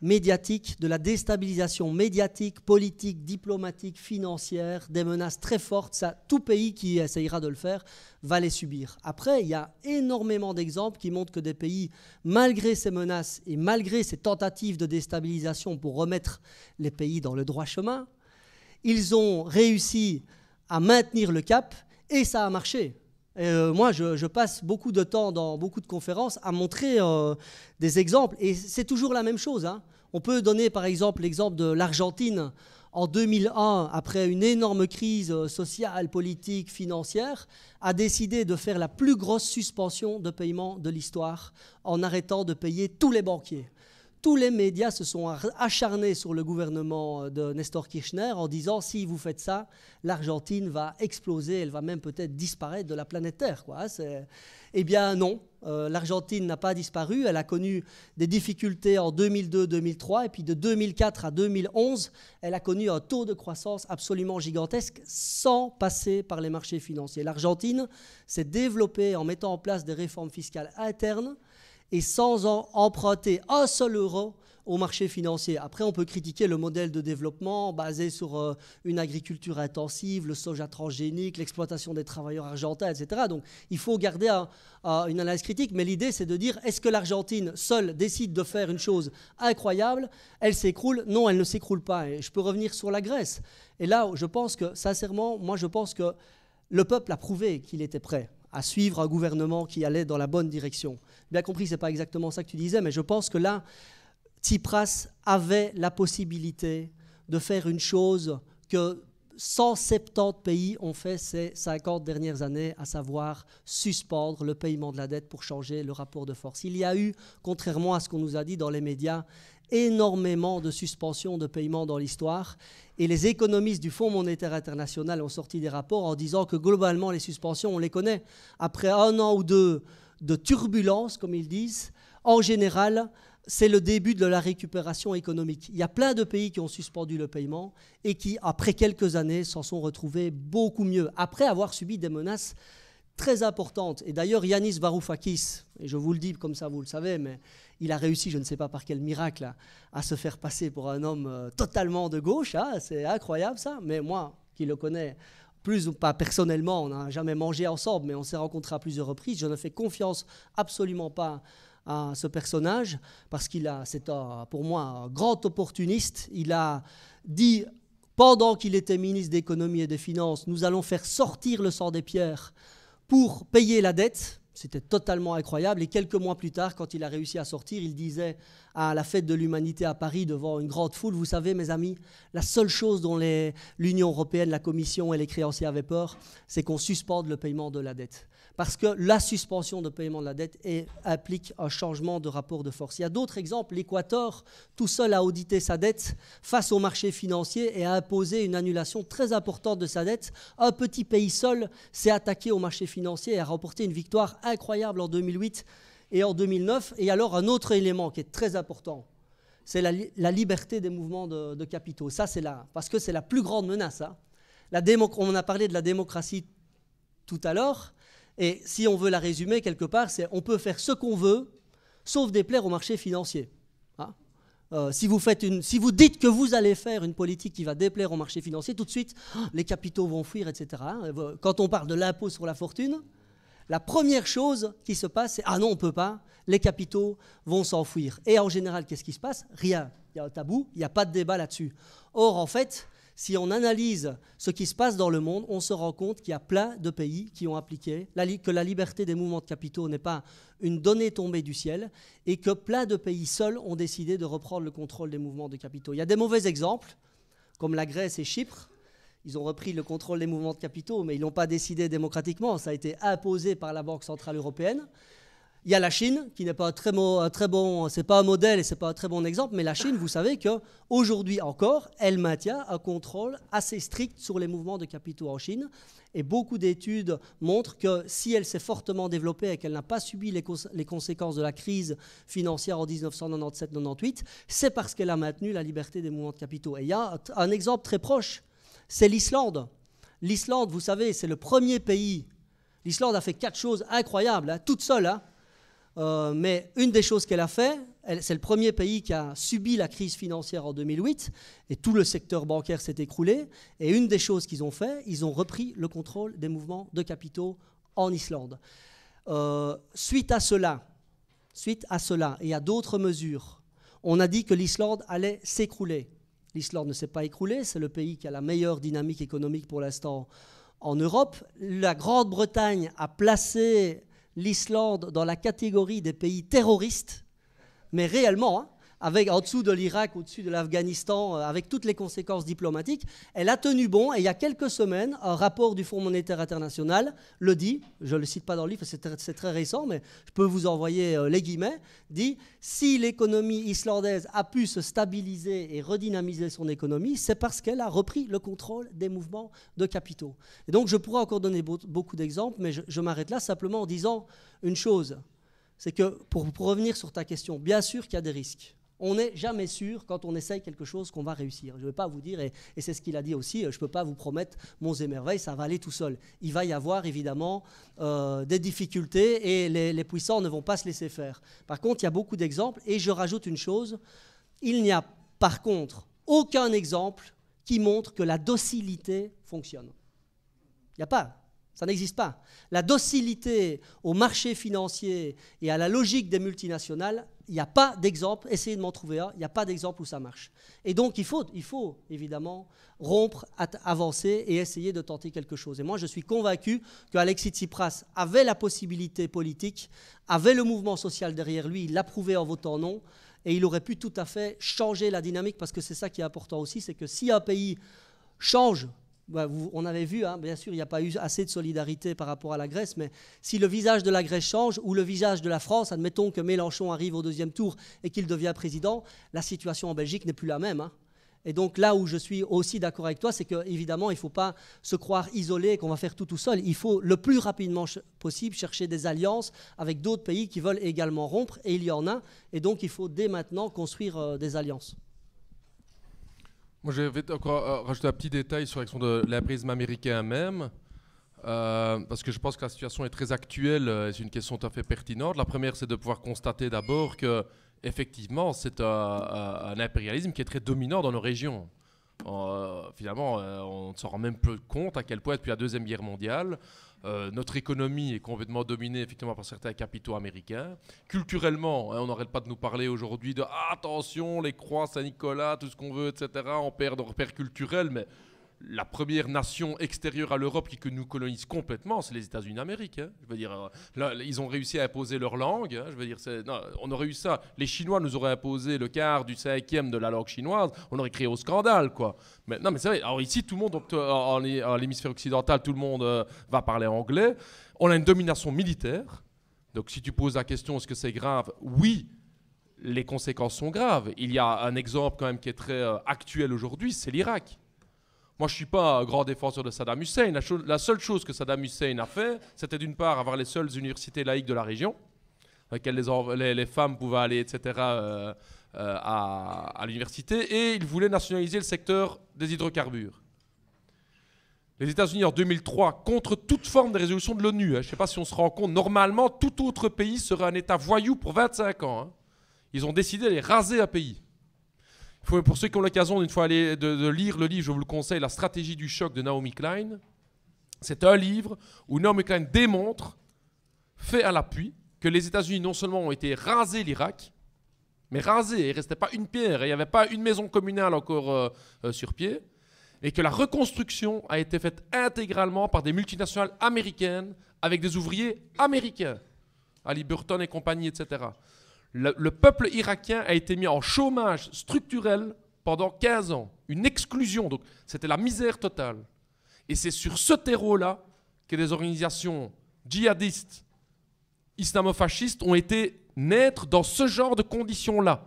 médiatique, de la déstabilisation médiatique, politique, diplomatique, financière, des menaces très fortes. Ça, tout pays qui essayera de le faire va les subir. Après, il y a énormément d'exemples qui montrent que des pays, malgré ces menaces et malgré ces tentatives de déstabilisation pour remettre les pays dans le droit chemin, ils ont réussi à maintenir le cap et ça a marché. Euh, moi, je, passe beaucoup de temps dans beaucoup de conférences à montrer euh, des exemples. Et c'est toujours la même chose. Hein. On peut donner par exemple l'exemple de l'Argentine. En 2001, après une énorme crise euh, sociale, politique, financière, a décidé de faire la plus grosse suspension de paiement de l'histoire en arrêtant de payer tous les banquiers tous les médias se sont acharnés sur le gouvernement euh, de Nestor Kirchner en disant si vous faites ça, l'Argentine va exploser, elle va même peut-être disparaître de la planète Terre. Hein, eh bien non, euh, l'Argentine n'a pas disparu, elle a connu des difficultés en 2002-2003 et puis de 2004 à 2011, elle a connu un taux de croissance absolument gigantesque sans passer par les marchés financiers. L'Argentine s'est développée en mettant en place des réformes fiscales internes et sans en emprunter un seul euro au marché financier. Après, on peut critiquer le modèle de développement basé sur euh, une agriculture intensive, le soja transgénique, l'exploitation des travailleurs argentins, etc. Donc, il faut garder une analyse critique, mais l'idée, c'est de dire, est-ce que l'Argentine seule décide de faire une chose incroyable Elle s'écroule Non, elle ne s'écroule pas. Et je peux revenir sur la Grèce. Et là, je pense que, sincèrement, moi, je pense que le peuple a prouvé qu'il était prêt à suivre un gouvernement qui allait dans la bonne direction. Bien compris, ce n'est pas exactement ça que tu disais, mais je pense que là, Tsipras avait la possibilité de faire une chose que 170 pays ont fait ces 50 dernières années, à savoir suspendre le paiement de la dette pour changer le rapport de force. Il y a eu, contrairement à ce qu'on nous a dit dans les médias, énormément de suspensions de paiement dans l'histoire. Et les économistes du Fonds monétaire international ont sorti des rapports en disant que globalement, les suspensions, on les connaît. Après un an ou deux de turbulence, comme ils disent, en général, c'est le début de la récupération économique. Il y a plein de pays qui ont suspendu le paiement et qui, après quelques années, s'en sont retrouvés beaucoup mieux, après avoir subi des menaces très importantes. Et d'ailleurs, Yanis Varoufakis, et je vous le dis comme ça, vous le savez, mais il a réussi, je ne sais pas par quel miracle, à, se faire passer pour un homme euh, totalement de gauche. Hein, c'est incroyable ça. Mais moi, qui le connais plus ou pas personnellement, on n'a jamais mangé ensemble, mais on s'est rencontrés à plusieurs reprises. Je ne fais confiance absolument pas à ce personnage parce qu'il a, c'est pour moi un grand opportuniste. Il a dit pendant qu'il était ministre d'économie et des finances, nous allons faire sortir le sang des pierres pour payer la dette. C'était totalement incroyable. Et quelques mois plus tard, quand il a réussi à sortir, il disait à la fête de l'humanité à Paris devant une grande foule, vous savez mes amis, la seule chose dont l'Union européenne, la Commission et les créanciers avaient peur, c'est qu'on suspende le paiement de la dette parce que la suspension de paiement de la dette implique un changement de rapport de force. Il y a d'autres exemples. L'Équateur, tout seul, a audité sa dette face au marché financier et a imposé une annulation très importante de sa dette. Un petit pays seul s'est attaqué au marché financier et a remporté une victoire incroyable en 2008 et en 2009. Et alors, un autre élément qui est très important, c'est la, liberté des mouvements de, capitaux. Ça, c'est là, parce que c'est la plus grande menace. Hein. La on a parlé de la démocratie tout à l'heure. Et si on veut la résumer quelque part, c'est on peut faire ce qu'on veut, sauf déplaire au marché financier. Ah. Euh, si, vous faites une, si vous dites que vous allez faire une politique qui va déplaire au marché financier, tout de suite, ah, les capitaux vont fuir, etc. Euh, quand on parle de l'impôt sur la fortune, la première chose qui se passe, c'est Ah non, on ne peut pas, les capitaux vont s'enfuir. Et en général, qu'est-ce qui se passe Rien. Il y a un tabou, il n'y a pas de débat là-dessus. Or, en fait, si on analyse ce qui se passe dans le monde, on se rend compte qu'il y a plein de pays qui ont appliqué que la liberté des mouvements de capitaux n'est pas une donnée tombée du ciel et que plein de pays seuls ont décidé de reprendre le contrôle des mouvements de capitaux. Il y a des mauvais exemples, comme la Grèce et Chypre. Ils ont repris le contrôle des mouvements de capitaux, mais ils n'ont l'ont pas décidé démocratiquement. Ça a été imposé par la Banque Centrale Européenne il y a la Chine, qui n'est pas un très, euh, très bon, c'est pas un modèle et c'est pas un très bon exemple, mais la Chine, vous savez que aujourd'hui encore, elle maintient un contrôle assez strict sur les mouvements de capitaux en Chine. Et beaucoup d'études montrent que si elle s'est fortement développée et qu'elle n'a pas subi les, les, conséquences de la crise financière en 1997-98, c'est parce qu'elle a maintenu la liberté des mouvements de capitaux. Et il y a un exemple très proche, c'est l'Islande. L'Islande, vous savez, c'est le premier pays. L'Islande a fait quatre choses incroyables, hein, toute seule. Hein euh, mais une des choses qu'elle a fait, c'est le premier pays qui a subi la crise financière en 2008, et tout le secteur bancaire s'est écroulé. Et une des choses qu'ils ont fait, ils ont repris le contrôle des mouvements de capitaux en Islande. Euh, suite à cela, suite à cela et à d'autres mesures, on a dit que l'Islande allait s'écrouler. L'Islande ne s'est pas écroulée, c'est le pays qui a la meilleure dynamique économique pour l'instant en Europe. La Grande-Bretagne a placé l'Islande dans la catégorie des pays terroristes, mais réellement, hein, en dessous de l'Irak, au-dessus de l'Afghanistan, euh, avec toutes les conséquences diplomatiques, elle a tenu bon. Et il y a quelques semaines, un rapport du Fonds monétaire international le dit, je ne le cite pas dans le livre, c'est très, récent, mais je peux vous envoyer euh, les guillemets, dit si l'économie islandaise a pu se stabiliser et redynamiser son économie, c'est parce qu'elle a repris le contrôle des mouvements de capitaux. Et donc je pourrais encore donner beaucoup d'exemples, mais je, m'arrête là simplement en disant une chose. C'est que pour revenir sur ta question, bien sûr qu'il y a des risques on n'est jamais sûr quand on essaye quelque chose qu'on va réussir. Je ne vais pas vous dire, et, c'est ce qu'il a dit aussi, euh, je ne peux pas vous promettre mon émerveil, ça va aller tout seul. Il va y avoir évidemment euh, des difficultés et les, les puissants ne vont pas se laisser faire. Par contre, il y a beaucoup d'exemples, et je rajoute une chose, il n'y a par contre aucun exemple qui montre que la docilité fonctionne. Il n'y a pas. Ça n'existe pas. La docilité au marché financier et à la logique des multinationales, il n'y a pas d'exemple, essayez de m'en trouver un, il n'y a pas d'exemple où ça marche. Et donc il faut, il faut évidemment rompre, avancer et essayer de tenter quelque chose. Et moi je suis convaincu qu'Alexis Tsipras avait la possibilité politique, avait le mouvement social derrière lui, il l'a en votant non, et il aurait pu tout à fait changer la dynamique, parce que c'est ça qui est important aussi, c'est que si un pays change bah, on avait vu, hein, bien sûr, il n'y a pas eu assez de solidarité par rapport à la Grèce, mais si le visage de la Grèce change ou le visage de la France, admettons que Mélenchon arrive au deuxième tour et qu'il devient président, la situation en Belgique n'est plus la même. Hein. Et donc là où je suis aussi d'accord avec toi, c'est qu'évidemment, il ne faut pas se croire isolé, qu'on va faire tout tout seul. Il faut le plus rapidement possible chercher des alliances avec d'autres pays qui veulent également rompre, et il y en a. Et donc il faut dès maintenant construire euh, des alliances. Moi, vais encore euh, rajouter un petit détail sur l'action de américain même. Euh, parce que je pense que la situation est très actuelle euh, et c'est une question tout à fait pertinente. La première, c'est de pouvoir constater d'abord que, effectivement, c'est un, impérialisme qui est très dominant dans nos régions. finalement, on ne s'en rend même plus compte à quel point, depuis la Deuxième Guerre mondiale, euh, notre économie est complètement dominée effectivement par certains capitaux américains. Culturellement, hein, on n'arrête pas de nous parler aujourd'hui de ah, attention, les croix Saint-Nicolas, tout ce qu'on veut, etc. On perd nos repères culturels, mais la première nation extérieure à l'Europe qui que nous colonise complètement, c'est les États-Unis d'Amérique. Hein. Je veux dire, euh, ils ont réussi à imposer leur langue. Hein. Je veux dire, on aurait eu ça. Les Chinois nous auraient imposé le quart du cinquième de la langue chinoise. On aurait créé au scandale, quoi. non, mais c'est vrai. Alors ici, tout le monde, en, l'hémisphère occidental, tout le monde euh, va parler anglais. On a une domination militaire. Donc, si tu poses la question, est-ce que c'est grave Oui les conséquences sont graves. Il y a un exemple quand même qui est très euh, actuel aujourd'hui, c'est l'Irak. Moi, je suis pas un grand défenseur de Saddam Hussein. La, seule chose que Saddam Hussein a fait, c'était d'une part avoir les seules universités laïques de la région, dans lesquelles les, femmes pouvaient aller, etc., euh, euh, à, l'université, et il voulait nationaliser le secteur des hydrocarbures les États-Unis en 2003 contre toute forme de résolution de l'ONU. Hein. Je ne sais pas si on se rend compte. Normalement, tout autre pays serait un État voyou pour 25 ans. Hein. Ils ont décidé de les raser un pays pour ceux qui ont l'occasion d'une fois de, lire le livre, je vous le conseille, La stratégie du choc de Naomi Klein. C'est un livre où Naomi Klein démontre, fait à l'appui, que les États-Unis non seulement ont été rasés l'Irak, mais rasés, il ne restait pas une pierre, il n'y avait pas une maison communale encore euh, euh, sur pied, et que la reconstruction a été faite intégralement par des multinationales américaines avec des ouvriers américains, Ali Burton et compagnie, etc le, peuple irakien a été mis en chômage structurel pendant 15 ans. Une exclusion, donc c'était la misère totale. Et c'est sur ce terreau-là que des organisations djihadistes, islamofascistes ont été naître dans ce genre de conditions-là.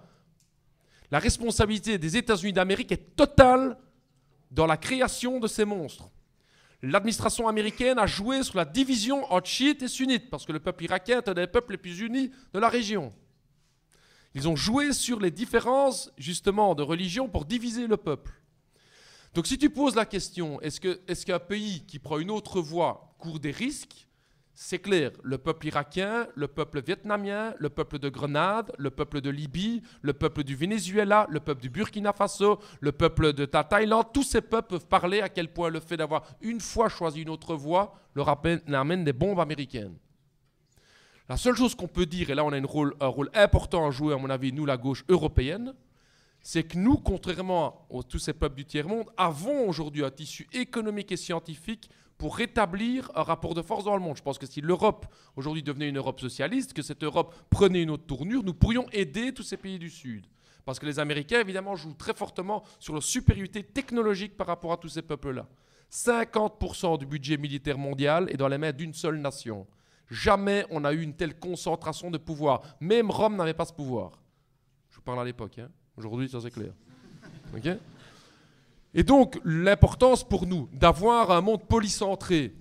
La responsabilité des États-Unis d'Amérique est totale dans la création de ces monstres. L'administration américaine a joué sur la division entre chiites et sunnites, parce que le peuple irakien est un des peuples les plus unis de la région. Ils ont joué sur les différences justement de religion pour diviser le peuple. Donc si tu poses la question, est-ce qu'un pays qui prend une autre voie court des risques C'est clair, le peuple irakien, le peuple vietnamien, le peuple de Grenade, le peuple de Libye, le peuple du Venezuela, le peuple du Burkina Faso, le peuple de Thaïlande, tous ces peuples peuvent parler à quel point le fait d'avoir une fois choisi une autre voie leur amène des bombes américaines. La seule chose qu'on peut dire, et là on a un rôle important à jouer, à mon avis, nous, la gauche européenne, c'est que nous, contrairement à tous ces peuples du tiers-monde, avons aujourd'hui un tissu économique et scientifique pour rétablir un rapport de force dans le monde. Je pense que si l'Europe aujourd'hui devenait une Europe socialiste, que cette Europe prenait une autre tournure, nous pourrions aider tous ces pays du Sud. Parce que les Américains, évidemment, jouent très fortement sur leur supériorité technologique par rapport à tous ces peuples-là. 50% du budget militaire mondial est dans les mains d'une seule nation. Jamais on a eu une telle concentration de pouvoir. Même Rome n'avait pas ce pouvoir. Je vous parle à l'époque. Hein. Aujourd'hui, ça c'est clair. et donc, l'importance pour nous d'avoir un monde polycentré,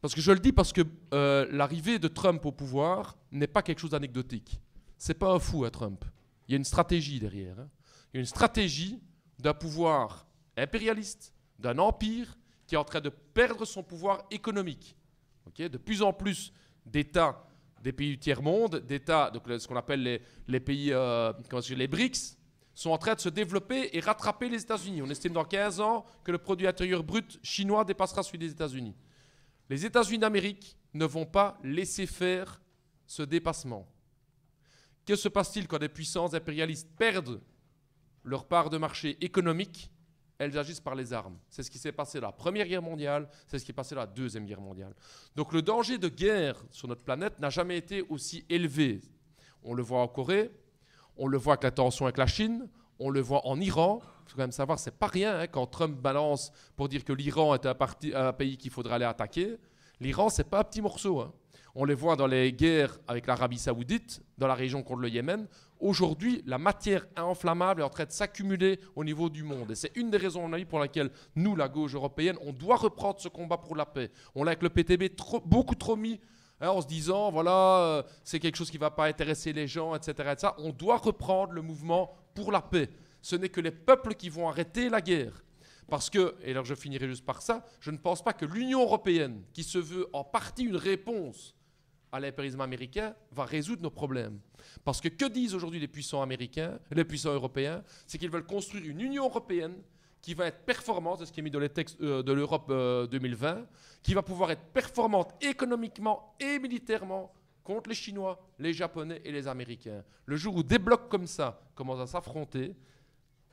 parce que je le dis parce que euh, l'arrivée de Trump au pouvoir n'est pas quelque chose d'anecdotique. C'est pas un fou à hein, Trump. Il y a une stratégie derrière. Hein. Il y a une stratégie d'un pouvoir impérialiste, d'un empire qui est en train de perdre son pouvoir économique. de plus en plus, d'États des pays du tiers-monde, d'États, donc ce qu'on appelle les, pays, euh, les BRICS, sont en train de se développer et rattraper les États-Unis. On estime dans 15 ans que le produit intérieur brut chinois dépassera celui des États-Unis. Les États-Unis d'Amérique ne vont pas laisser faire ce dépassement. Que se passe-t-il quand des puissances impérialistes perdent leur part de marché économique elles agissent par les armes. C'est ce qui s'est passé la Première Guerre mondiale, c'est ce qui est passé la Deuxième Guerre mondiale. Donc le danger de guerre sur notre planète n'a jamais été aussi élevé. On le voit en Corée, on le voit avec la tension avec la Chine, on le voit en Iran. Il faut quand même savoir, c'est pas rien hein, quand Trump balance pour dire que l'Iran est un, pays qu'il faudra aller attaquer. L'Iran, c'est pas un petit morceau. Hein. On le voit dans les guerres avec l'Arabie Saoudite, dans la région contre le Yémen aujourd'hui, la matière inflammable est en train de s'accumuler au niveau du monde. Et c'est une des raisons, à mon avis, pour laquelle nous, la gauche européenne, on doit reprendre ce combat pour la paix. On l'a avec le PTB beaucoup trop mis hein, en se disant, voilà, euh, c'est quelque chose qui ne va pas intéresser les gens, etc., etc., On doit reprendre le mouvement pour la paix. Ce n'est que les peuples qui vont arrêter la guerre. Parce que, et alors je finirai juste par ça, je ne pense pas que l'Union européenne, qui se veut en partie une réponse à l'impérialisme américain va résoudre nos problèmes. Parce que que disent aujourd'hui les puissants américains, les puissants européens C'est qu'ils veulent construire une Union européenne qui va être performante, c'est ce qui est mis dans les textes euh, de l'Europe 2020, euh, qui va pouvoir être performante économiquement et militairement contre les Chinois, les Japonais et les Américains. Le jour où des blocs comme ça commencent à s'affronter,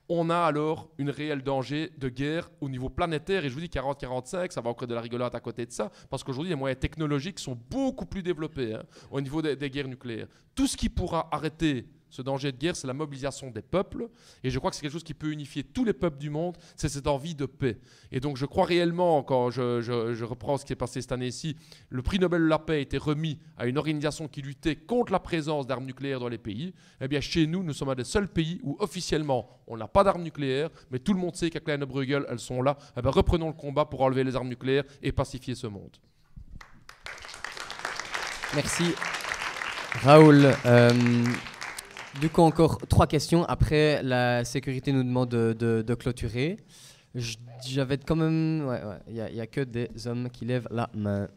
on a alors une réelle danger de guerre au niveau planétaire. Et je vous dis 40-45, ça va encore de la rigolade à côté de ça, parce qu'aujourd'hui, les moyens technologiques sont beaucoup plus développés hein, au niveau des guerres nucléaires. Tout ce qui pourra arrêter ce danger de guerre, c'est la mobilisation des peuples. Et je crois que c'est quelque chose qui peut unifier tous les peuples du monde, c'est cette envie de paix. Et donc je crois réellement, quand je, reprends ce qui est passé cette année-ci, le prix Nobel de la paix a été remis à une organisation qui luttait contre la présence d'armes nucléaires dans les pays. Eh bien chez nous, nous sommes un des seuls pays où officiellement on n'a pas d'armes nucléaires, mais tout le monde sait qu'à kleine elles sont là. Eh bien reprenons le combat pour enlever les armes nucléaires et pacifier ce monde. Merci. Raoul, euh, du coup, encore trois questions. Après, la sécurité nous demande de, clôturer. J'avais quand même. il ouais, n'y a, a, que des hommes qui lèvent la main.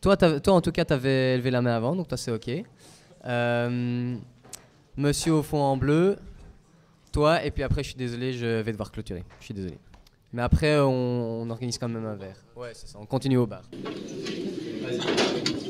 Toi, toi en tout cas, tu avais levé la main avant, donc toi, c'est OK. Euh, monsieur au fond en bleu, toi, et puis après, je suis désolé, je vais devoir clôturer. Je suis désolé. Mais après, on, organise quand même un verre. Ouais, c'est ça. On continue au bar. Vas-y.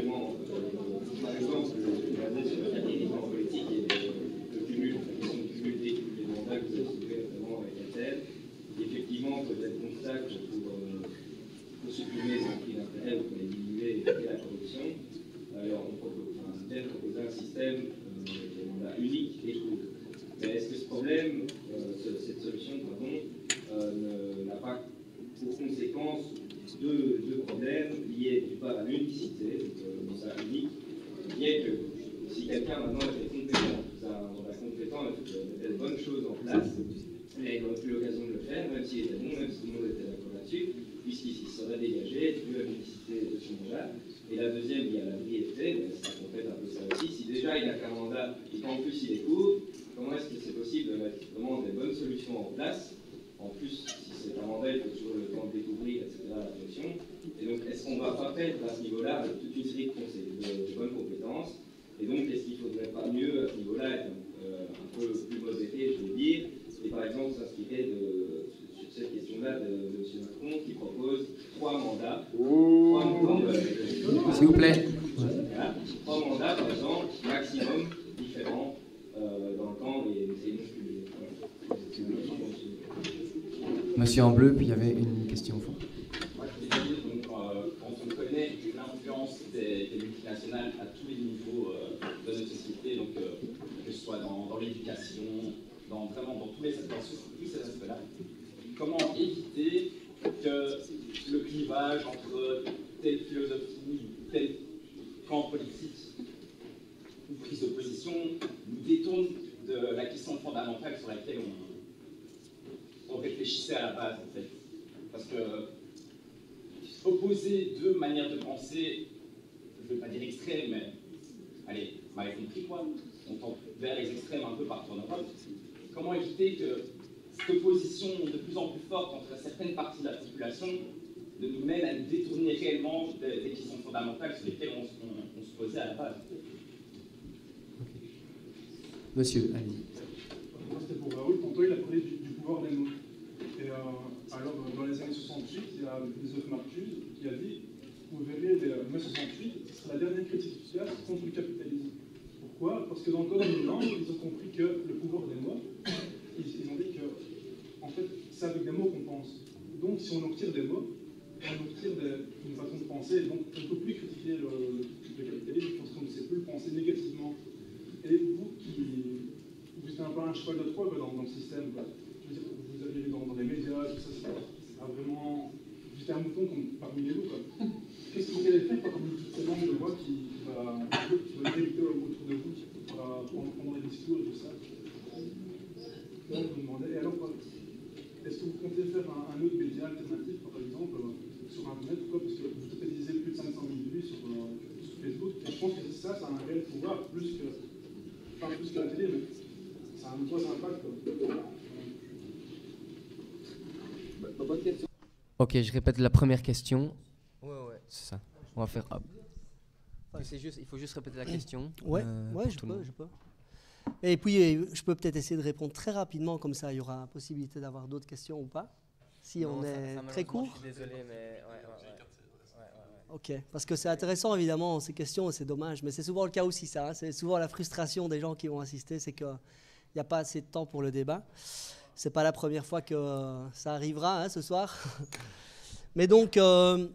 même si nous étions d'accord là-dessus, puisqu'ici, ça va dégager, tu veux de ce mandat. Et la deuxième, il y a la brièveté, mais ça complète un peu ça aussi. Si déjà il n'a qu'un mandat et qu'en plus il est court, comment est-ce que c'est possible de mettre vraiment des bonnes solutions en place En plus, si c'est un mandat, il faut toujours le temps de découvrir, etc., la Et donc, est-ce qu'on va pas perdre à ce niveau-là ben, toute une série de, de bonnes compétences Et donc, est-ce qu'il ne faudrait pas mieux à ce niveau-là être euh, un peu plus modéré, je veux dire, et par exemple s'inspirer de de, de, M. Macron qui propose trois mandats. Trois mandats S'il vous plaît. trois mandats, par exemple, maximum, différents euh, dans le temps et c'est non Monsieur en bleu, puis il y avait une question au fond. Euh, Quand on connaît l'influence des, multinationales à tous les niveaux euh, de notre société, donc que ce soit dans, dans l'éducation, dans, vraiment dans tous les secteurs, tous ces aspects-là, comment éviter que le clivage entre telle philosophie, tel camp politique ou prise de position nous détourne de la question fondamentale sur laquelle on, réfléchissait à la base, en fait. Parce que opposer deux manières de penser, je ne vais pas dire extrêmes, mais allez, vous compris quoi, on tend vers les extrêmes un peu partout en Europe, comment éviter que position de plus en plus forte entre certaines parties de la population de nous mène à nous détourner réellement des, questions fondamentales sur lesquelles on, se posait à la base. Monsieur, allez. Moi, c'était pour Raoul. Euh, toi, il a parlé du, pouvoir des mots. Et euh, alors, dans les années 68, il y a Joseph autres Marcuse qui a dit Vous verrez, les mai 68, ce sera la dernière critique sociale contre le capitalisme. Pourquoi Parce que dans le code de ils ont compris que le pouvoir des mots, ils ont dit que fait, c'est avec des mots qu'on pense. Donc, si on obtient des mots, on obtient des, une façon de penser. Donc, on ne peut plus critiquer le, capitalisme parce qu'on ne sait plus le penser négativement. Et vous, qui, vous êtes un peu un cheval de trois dans, le système, vous avez dans, dans les médias, tout ça, c'est pas vraiment. Vous un mouton parmi les loups. Qu'est-ce que vous allez faire parmi toutes ces langues de voix qui, va, qui autour de vous, pour les prendre des discours et tout ça vous et alors, quoi est-ce que vous comptez faire un, autre média alternatif, par exemple, euh, sur Internet ou quoi Parce que vous totalisez plus de 500 000 vues euh, sur, Facebook, et je pense que ça, ça a un réel pouvoir, plus que, enfin, plus que la télé, mais ça a un gros impact. Quoi. Ok, je répète la première question. Ouais, ouais. C'est ça. On va faire. Hop. juste, il faut juste répéter la question. Ouais, euh, ouais, je peux, je peux. Et puis, euh, je peux peut-être essayer de répondre très rapidement, comme ça, il y aura possibilité d'avoir d'autres questions ou pas, si on est très court. Je suis désolé, mais... Ouais, Ok, parce que c'est intéressant évidemment ces questions, c'est dommage, mais c'est souvent le cas aussi ça. Hein. C'est souvent la frustration des gens qui vont assister, c'est qu'il n'y a pas assez de temps pour le débat. C'est pas la première fois que ça arrivera hein, ce soir. [laughs] mais donc, euh,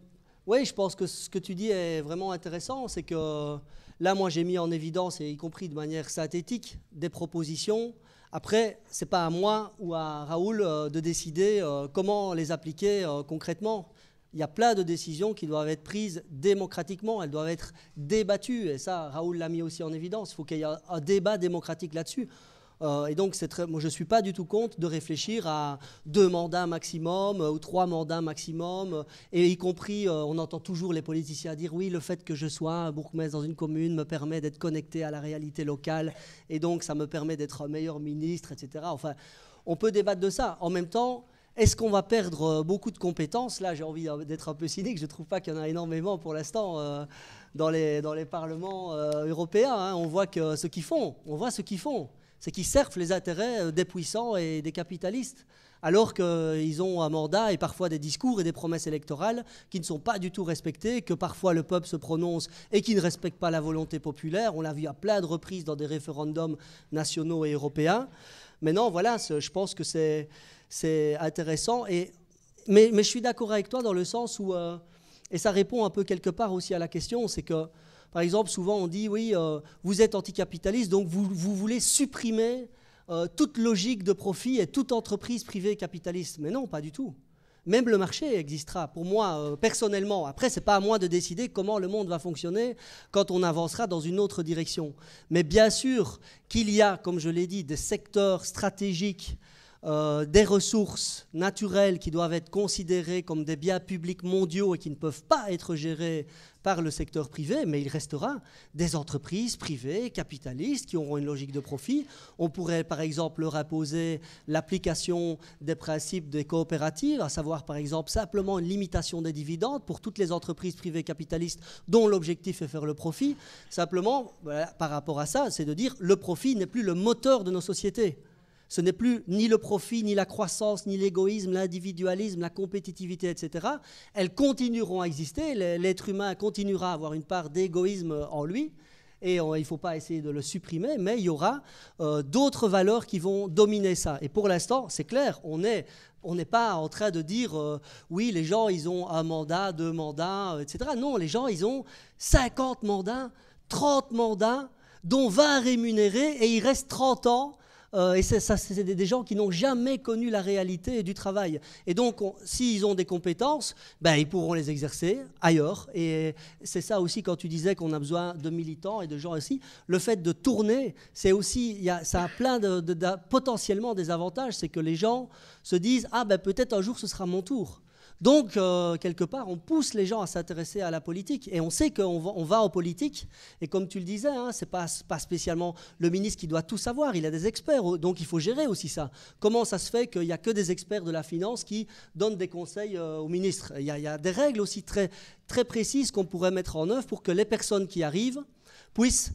oui, je pense que ce que tu dis est vraiment intéressant, c'est que Là, moi, j'ai mis en évidence, et y compris de manière synthétique, des propositions. Après, ce n'est pas à moi ou à Raoul euh, de décider euh, comment les appliquer euh, concrètement. Il y a plein de décisions qui doivent être prises démocratiquement, elles doivent être débattues. Et ça, Raoul l'a mis aussi en évidence. Il faut qu'il y ait un débat démocratique là-dessus. Euh, et donc, moi, je ne suis pas du tout contre de réfléchir à deux mandats maximum euh, ou trois mandats maximum. Et y compris, euh, on entend toujours les politiciens dire oui, le fait que je sois bourgmestre dans une commune me permet d'être connecté à la réalité locale. Et donc, ça me permet d'être un meilleur ministre, etc. Enfin, on peut débattre de ça. En même temps, est-ce qu'on va perdre beaucoup de compétences Là, j'ai envie d'être un peu cynique. Je ne trouve pas qu'il y en a énormément pour l'instant dans, les, parlements européens. Hein. On voit que ce qu'ils font. On voit ce qu'ils font c'est qu'ils servent les intérêts euh, des puissants et des capitalistes, alors qu'ils ont un mandat et parfois des discours et des promesses électorales qui ne sont pas du tout respectées, que parfois le peuple se prononce et qui ne respecte pas la volonté populaire. On l'a vu à plein de reprises dans des référendums nationaux et européens. Mais non, voilà, je pense que c'est intéressant. Et, mais, mais je suis d'accord avec toi dans le sens où, euh, et ça répond un peu quelque part aussi à la question, c'est que par exemple, souvent on dit, oui, euh, vous êtes anticapitaliste, donc vous, voulez supprimer euh, toute logique de profit et toute entreprise privée capitaliste. Mais non, pas du tout. Même le marché existera, pour moi, euh, personnellement. Après, ce n'est pas à moi de décider comment le monde va fonctionner quand on avancera dans une autre direction. Mais bien sûr qu'il y a, comme je l'ai dit, des secteurs stratégiques euh, des ressources naturelles qui doivent être considérées comme des biens publics mondiaux et qui ne peuvent pas être gérées par le secteur privé, mais il restera des entreprises privées, capitalistes, qui auront une logique de profit. On pourrait par exemple leur imposer l'application des principes des coopératives, à savoir par exemple simplement une limitation des dividendes pour toutes les entreprises privées capitalistes dont l'objectif est faire le profit. Simplement, par rapport à ça, c'est de dire le profit n'est plus le moteur de nos sociétés. Ce n'est plus ni le profit, ni la croissance, ni l'égoïsme, l'individualisme, la compétitivité, etc. Elles continueront à exister. L'être humain continuera à avoir une part d'égoïsme en lui. Et euh, il ne faut pas essayer de le supprimer, mais il y aura euh, d'autres valeurs qui vont dominer ça. Et pour l'instant, c'est clair, on n'est pas en train de dire euh, oui, les gens, ils ont un mandat, deux mandats, etc. Non, les gens, ils ont 50 mandats, 30 mandats, dont 20 rémunérés, et il reste 30 ans euh, et c'est des gens qui n'ont jamais connu la réalité du travail. Et donc, s'ils ont des compétences, ben, ils pourront les exercer ailleurs. Et c'est ça aussi quand tu disais qu'on a besoin de militants et de gens aussi. Le fait de tourner, c'est aussi, y ça a plein de, de, potentiellement des avantages. C'est que les gens se disent, ah ben peut-être un jour ce sera mon tour. Donc, euh, quelque part, on pousse les gens à s'intéresser à la politique. Et on sait qu'on va, on va en politique. Et comme tu le disais, hein, ce n'est pas, spécialement le ministre qui doit tout savoir. Il a des experts. Oh, donc, il faut gérer aussi ça. Comment ça se fait qu'il n'y a que des experts de la finance qui donnent des conseils euh, au aux ministres il y, a, des règles aussi très, précises qu'on pourrait mettre en œuvre pour que les personnes qui arrivent puissent,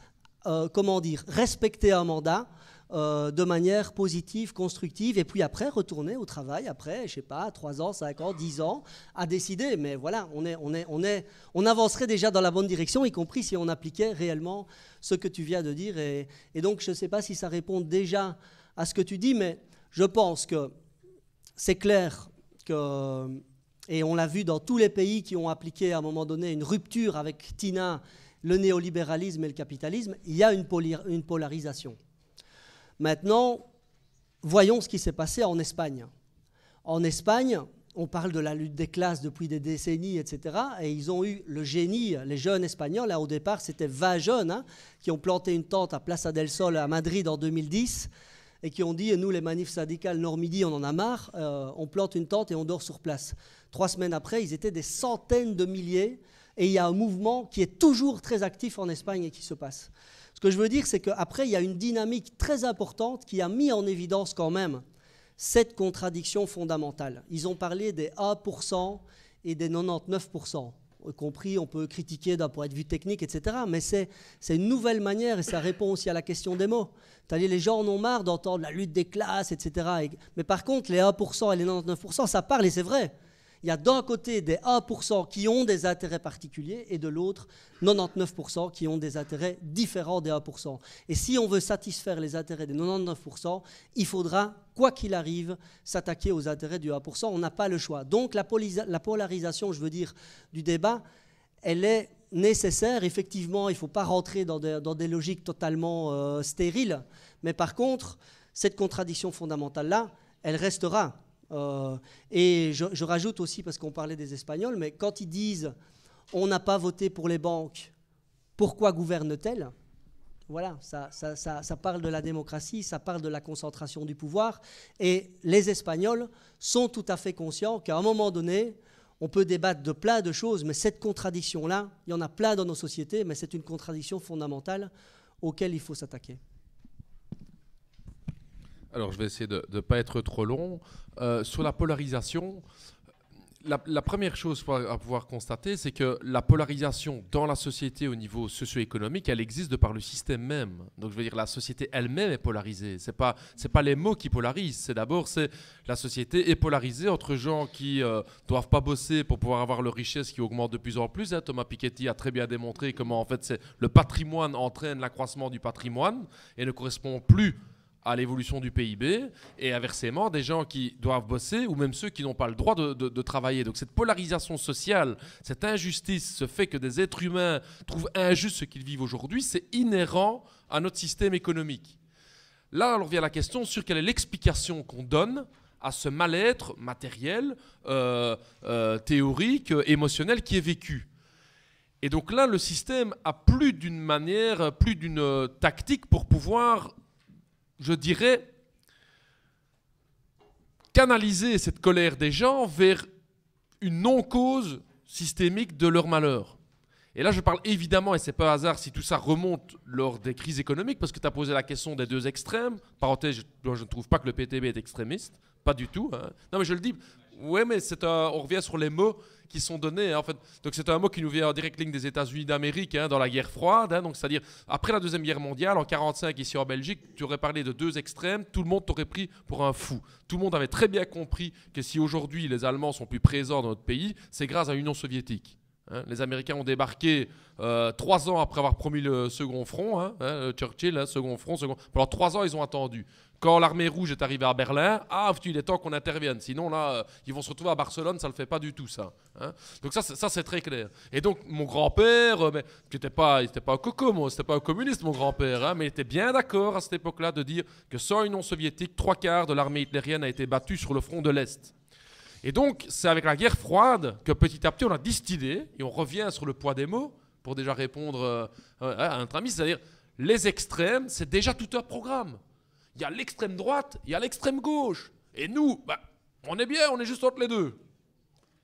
euh, comment dire, respecter un mandat euh, de manière positive, constructive, et puis après retourner au travail, après, je sais pas, 3 ans, 5 ans, 10 ans, à décider. Mais voilà, on, avancerait déjà dans la bonne direction, y compris si on appliquait réellement ce que tu viens de dire. Et, donc, je ne sais pas si ça répond déjà à ce que tu dis, mais je pense que c'est clair que, et on l'a vu dans tous les pays qui ont appliqué à un moment donné une rupture avec Tina, le néolibéralisme et le capitalisme, il y a une polarisation. Maintenant, voyons ce qui s'est passé en Espagne. En Espagne, on parle de la lutte des classes depuis des décennies, etc. Et ils ont eu le génie, les jeunes Espagnols, là au départ c'était 20 jeunes, hein, qui ont planté une tente à Plaza del Sol à Madrid en 2010 et qui ont dit, nous les manifs syndicales Nord-Midi, on en a marre, euh, on plante une tente et on dort sur place. Trois semaines après, ils étaient des centaines de milliers et il y a un mouvement qui est toujours très actif en Espagne et qui se passe. Ce que je veux dire, c'est qu'après, il y a une dynamique très importante qui a mis en évidence quand même cette contradiction fondamentale. Ils ont parlé des 1% et des 99%. compris, on peut critiquer d'un point de vue technique, etc. Mais c'est une nouvelle manière et ça répond aussi à la question des mots. les gens en ont marre d'entendre la lutte des classes, etc. Mais par contre, les 1% et les 99%, ça parle et c'est vrai il y a d'un côté des 1% qui ont des intérêts particuliers et de l'autre 99% qui ont des intérêts différents des 1%. Et si on veut satisfaire les intérêts des 99%, il faudra, quoi qu'il arrive, s'attaquer aux intérêts du 1%. On n'a pas le choix. Donc la, polarisation, je veux dire, du débat, elle est nécessaire. Effectivement, il ne faut pas rentrer dans des, logiques totalement euh, stériles. Mais par contre, cette contradiction fondamentale-là, elle restera. Euh, et je, rajoute aussi, parce qu'on parlait des Espagnols, mais quand ils disent on n'a pas voté pour les banques, pourquoi gouvernent-elles Voilà, ça, ça, ça parle de la démocratie, ça parle de la concentration du pouvoir. Et les Espagnols sont tout à fait conscients qu'à un moment donné, on peut débattre de plein de choses, mais cette contradiction-là, il y en a plein dans nos sociétés, mais c'est une contradiction fondamentale auquel il faut s'attaquer. Alors, je vais essayer de ne pas être trop long. Euh, sur la polarisation, la, première chose à pouvoir constater, c'est que la polarisation dans la société au niveau socio-économique, elle existe de par le système même. Donc, je veux dire, la société elle-même est polarisée. C'est pas, c'est pas les mots qui polarisent. C'est d'abord, c'est la société est polarisée entre gens qui ne euh, doivent pas bosser pour pouvoir avoir leur richesse qui augmente de plus en plus. Hein, Thomas Piketty a très bien démontré comment en fait, c'est le patrimoine entraîne l'accroissement du patrimoine et ne correspond plus à l'évolution du PIB et inversement des gens qui doivent bosser ou même ceux qui n'ont pas le droit de, travailler. Donc cette polarisation sociale, cette injustice, ce fait que des êtres humains trouvent injuste ce qu'ils vivent aujourd'hui, c'est inhérent à notre système économique. Là, on revient à la question sur quelle est l'explication qu'on donne à ce mal-être matériel, euh, euh, théorique, émotionnel qui est vécu. Et donc là, le système a plus d'une manière, plus d'une euh, tactique pour pouvoir je dirais, canaliser cette colère des gens vers une non-cause systémique de leur malheur. Et là, je parle évidemment, et c'est pas hasard si tout ça remonte lors des crises économiques, parce que tu as posé la question des deux extrêmes. Parenthèse, je, ne trouve pas que le PTB est extrémiste, pas du tout. Hein. Non, mais je le dis oui, mais c'est on revient sur les mots qui sont donnés. Hein, en fait. Donc c'est un mot qui nous vient en direct ligne des États-Unis d'Amérique hein, dans la guerre froide. Hein. donc c'est-à-dire après la deuxième guerre mondiale en 45 ici en Belgique, tu aurais parlé de deux extrêmes, tout le monde t'aurait pris pour un fou. Tout le monde avait très bien compris que si aujourd'hui les Allemands sont plus présents dans notre pays, c'est grâce à l'Union soviétique. Hein. les Américains ont débarqué euh, trois ans après avoir promis le second front, hein, hein, Churchill, second front, second. Pendant trois ans, ils ont attendu. Quand l'armée rouge est arrivée à Berlin, ah, il est temps qu'on intervienne. Sinon, là, euh, ils vont se retrouver à Barcelone, ça ne le fait pas du tout, ça. Donc, ça, c'est très clair. Et donc, mon grand-père, euh, qui n'était pas, un coco, c'était pas communiste, mon grand-père, mais il était bien d'accord à cette époque-là de dire que sans une Union soviétique, trois quarts de l'armée hitlérienne a été battue sur le front de l'Est. Et donc, c'est avec la guerre froide que petit à petit, on a distillé, et on revient sur le poids des mots, pour déjà répondre euh, euh, à un tramis. c'est-à-dire les extrêmes, c'est déjà tout un programme. Il y a l'extrême droite, il y a l'extrême gauche. Et nous, bah, on est bien, on est juste entre les deux.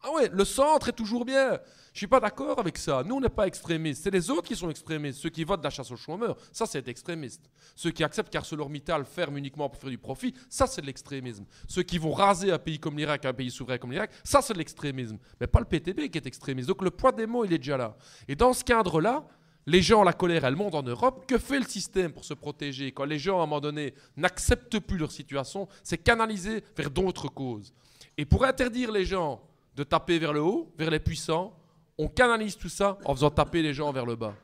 Ah ouais, le centre est toujours bien. Je suis pas d'accord avec ça. Nous, on n'est pas extrémistes. C'est les autres qui sont extrémistes. Ceux qui votent la chasse aux chômeurs, ça, c'est extrémiste. Ceux qui acceptent qu'ArcelorMittal ferme uniquement pour faire du profit, ça, c'est de l'extrémisme. Ceux qui vont raser un pays comme l'Irak, un pays souverain comme l'Irak, ça, c'est de l'extrémisme. Mais pas le PTB qui est extrémiste. Donc le poids des mots, il est déjà là. Et dans ce cadre-là, les gens, la colère, elle monte en Europe. Que fait le système pour se protéger Quand les gens, à un moment donné, n'acceptent plus leur situation, c'est canalisé vers d'autres causes. Et pour interdire les gens de taper vers le haut, vers les puissants, on canalise tout ça en faisant taper les gens vers le bas.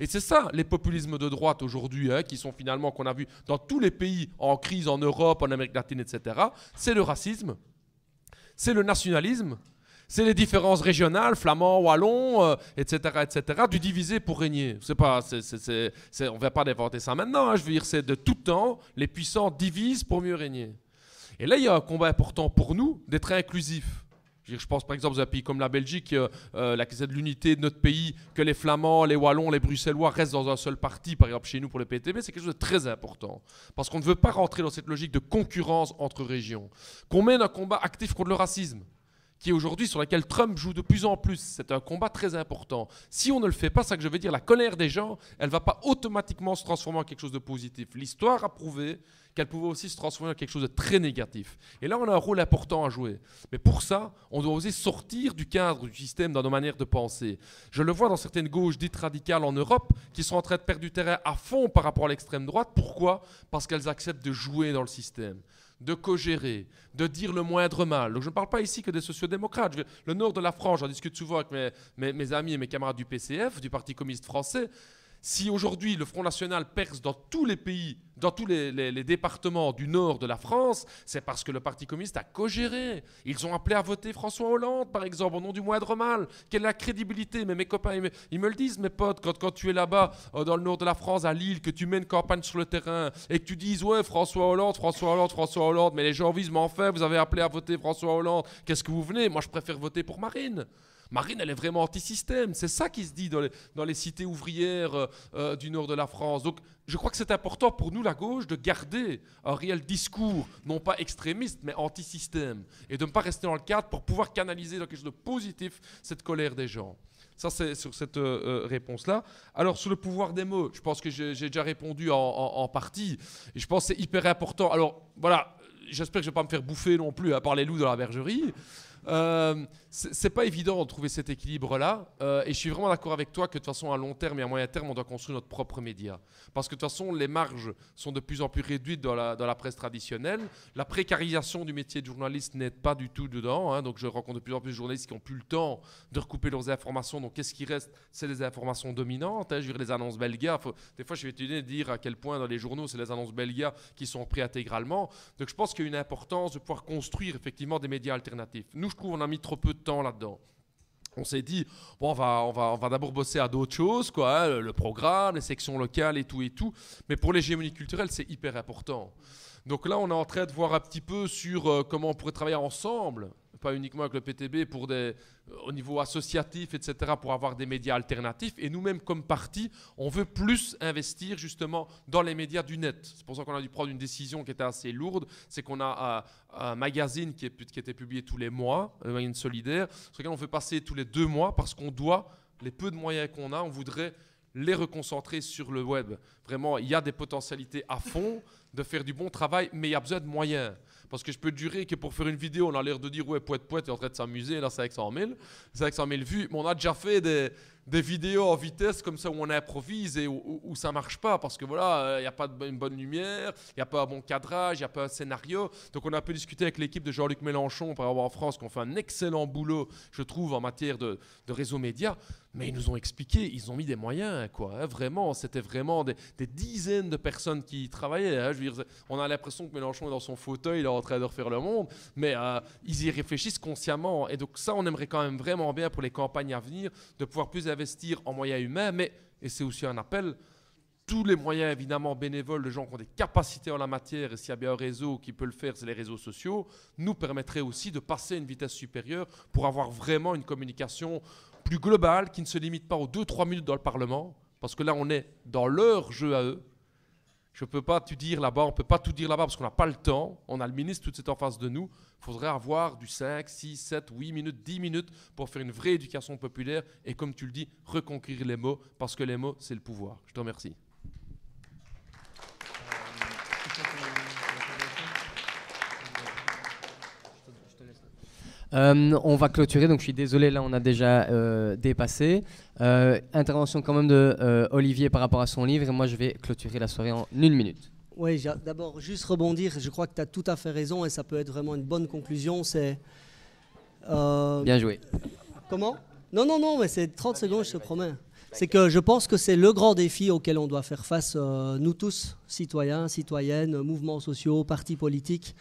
Et c'est ça les populismes de droite aujourd'hui, hein, qui sont finalement qu'on a vu dans tous les pays en crise, en Europe, en Amérique latine, etc. C'est le racisme, c'est le nationalisme, c'est les différences régionales, flamands, wallons, euh, etc., etc., du diviser pour régner. C'est pas, on ne va pas inventer ça maintenant. Hein, je veux dire, c'est de tout temps, les puissants divisent pour mieux régner. Et là, il y a un combat important pour nous d'être inclusifs. Je pense par exemple à un pays comme la Belgique, euh, euh, la question de l'unité de notre pays, que les Flamands, les Wallons, les Bruxellois restent dans un seul parti, par exemple chez nous pour le PTB, c'est quelque chose de très important. Parce qu'on ne veut pas rentrer dans cette logique de concurrence entre régions. Qu'on mène un combat actif contre le racisme qui est aujourd'hui sur laquelle Trump joue de plus en plus. C'est un combat très important. Si on ne le fait pas, ça que je veux dire, la colère des gens, elle va pas automatiquement se transformer en quelque chose de positif. L'histoire a prouvé qu'elle pouvait aussi se transformer en quelque chose de très négatif. Et là, on a un rôle important à jouer. Mais pour ça, on doit oser sortir du cadre du système dans nos manières de penser. Je le vois dans certaines gauches dites radicales en Europe qui sont en train de perdre du terrain à fond par rapport à l'extrême droite. Pourquoi Parce qu'elles acceptent de jouer dans le système de cogérer, de dire le moindre mal. Donc je ne parle pas ici que des sociodémocrates. le nord de la France, j'en discute souvent avec mes amis et mes camarades du PCF, du Parti communiste français. Si aujourd'hui le Front National perce dans tous les pays, dans tous les, départements du nord de la France, c'est parce que le Parti communiste a cogéré. Ils ont appelé à voter François Hollande, par exemple, au nom du moindre mal. Quelle est la crédibilité Mais mes copains, ils me, le disent, mes potes, quand, tu es là-bas, euh, dans le nord de la France, à Lille, que tu mènes campagne sur le terrain et que tu dises Ouais, François Hollande, François Hollande, François Hollande, mais les gens visent, mais enfin, vous avez appelé à voter François Hollande, qu'est-ce que vous venez Moi, je préfère voter pour Marine. Marine, elle est vraiment anti-système. C'est ça qui se dit dans les, dans cités ouvrières euh, euh, du nord de la France. Donc, je crois que c'est important pour nous, la gauche, de garder un réel discours, non pas extrémiste, mais anti-système. Et de ne pas rester dans le cadre pour pouvoir canaliser dans quelque chose de positif cette colère des gens. Ça, c'est sur cette euh, réponse-là. Alors, sur le pouvoir des mots, je pense que j'ai déjà répondu en, partie. Et je pense que c'est hyper important. Alors, voilà, j'espère que je ne vais pas me faire bouffer non plus, à parler les loups dans la bergerie. Euh, c'est pas évident de trouver cet équilibre-là. Euh, et je suis vraiment d'accord avec toi que de toute façon, à long terme et à moyen terme, on doit construire notre propre média. Parce que de toute façon, les marges sont de plus en plus réduites dans la, dans la presse traditionnelle. La précarisation du métier de journaliste n'est pas du tout dedans. Hein, donc je rencontre de plus en plus de journalistes qui n'ont plus le temps de recouper leurs informations. Donc qu'est-ce qui reste C'est les informations dominantes. Hein. Je veux les annonces belgas. des fois, je suis étudié de dire à quel point dans les journaux, c'est les annonces belgas qui sont prises intégralement. Donc je pense qu'il y a une importance de pouvoir construire effectivement des médias alternatifs. Nous, je trouve, on a mis trop peu de temps là-dedans. On s'est dit, bon, on va, on va, on va d'abord bosser à d'autres choses, quoi, hein, le programme, les sections locales et tout et tout. Mais pour l'hégémonie culturelle, c'est hyper important. Donc là, on est en train de voir un petit peu sur euh, comment on pourrait travailler ensemble pas uniquement avec le PTB, pour des, euh, au niveau associatif, etc., pour avoir des médias alternatifs. Et nous-mêmes, comme parti, on veut plus investir justement dans les médias du net. C'est pour ça qu'on a dû prendre une décision qui était assez lourde, c'est qu'on a un, magazine qui, qui était publié tous les mois, le euh, magazine solidaire, sur lequel on veut passer tous les deux mois parce qu'on doit, les peu de moyens qu'on a, on voudrait les reconcentrer sur le web. Vraiment, il y a des potentialités à fond de faire du bon travail, mais il y a besoin de moyens. Parce que je peux durer que pour faire une vidéo, on a l'air de dire ouais, poète, poète, est en train de s'amuser, là, 500 000, 100 000 vues. Mais on a déjà fait des, vidéos en vitesse comme ça où on improvise et où, ça marche pas parce que voilà, il euh, n'y a pas de, une bonne lumière, il n'y a pas un bon cadrage, il n'y a pas un scénario. Donc on a un peu discuté avec l'équipe de Jean-Luc Mélenchon, par exemple en France, qu'on fait un excellent boulot, je trouve, en matière de, de réseau média. Mais ils nous ont expliqué, ils ont mis des moyens, quoi. Hein, vraiment, c'était vraiment des, dizaines de personnes qui y travaillaient. Hein, on a l'impression que Mélenchon est dans son fauteuil, il est en train de refaire le monde, mais euh, ils y réfléchissent consciemment. Et donc ça, on aimerait quand même vraiment bien pour les campagnes à venir de pouvoir plus investir en moyens humains, mais, et c'est aussi un appel, tous les moyens évidemment bénévoles de gens qui ont des capacités en la matière, et s'il y a bien un réseau qui peut le faire, c'est les réseaux sociaux, nous permettraient aussi de passer à une vitesse supérieure pour avoir vraiment une communication plus globale, qui ne se limite pas aux 2-3 minutes dans le Parlement, parce que là, on est dans leur jeu à eux. Je ne peux pas tout dire là-bas, on ne peut pas tout dire là-bas parce qu'on n'a pas le temps. On a le ministre, tout est en face de nous. Il faudrait avoir du 5, 6, 7, 8 minutes, 10 minutes pour faire une vraie éducation populaire et, comme tu le dis, reconquérir les mots parce que les mots, c'est le pouvoir. Je te remercie. Euh, on va clôturer, donc je suis désolé, là on a déjà euh, dépassé. Euh, intervention quand même de Olivier par rapport à son livre, et moi je vais clôturer la soirée en une minute. Oui, d'abord juste rebondir, je crois que tu as tout à fait raison, et ça peut être vraiment une bonne conclusion, c'est... Bien joué. Comment Non, non, non, mais c'est 30 secondes, je te promets. C'est que je pense que c'est le grand défi auquel on doit faire face, nous tous, citoyens, citoyennes, mouvements sociaux, partis politiques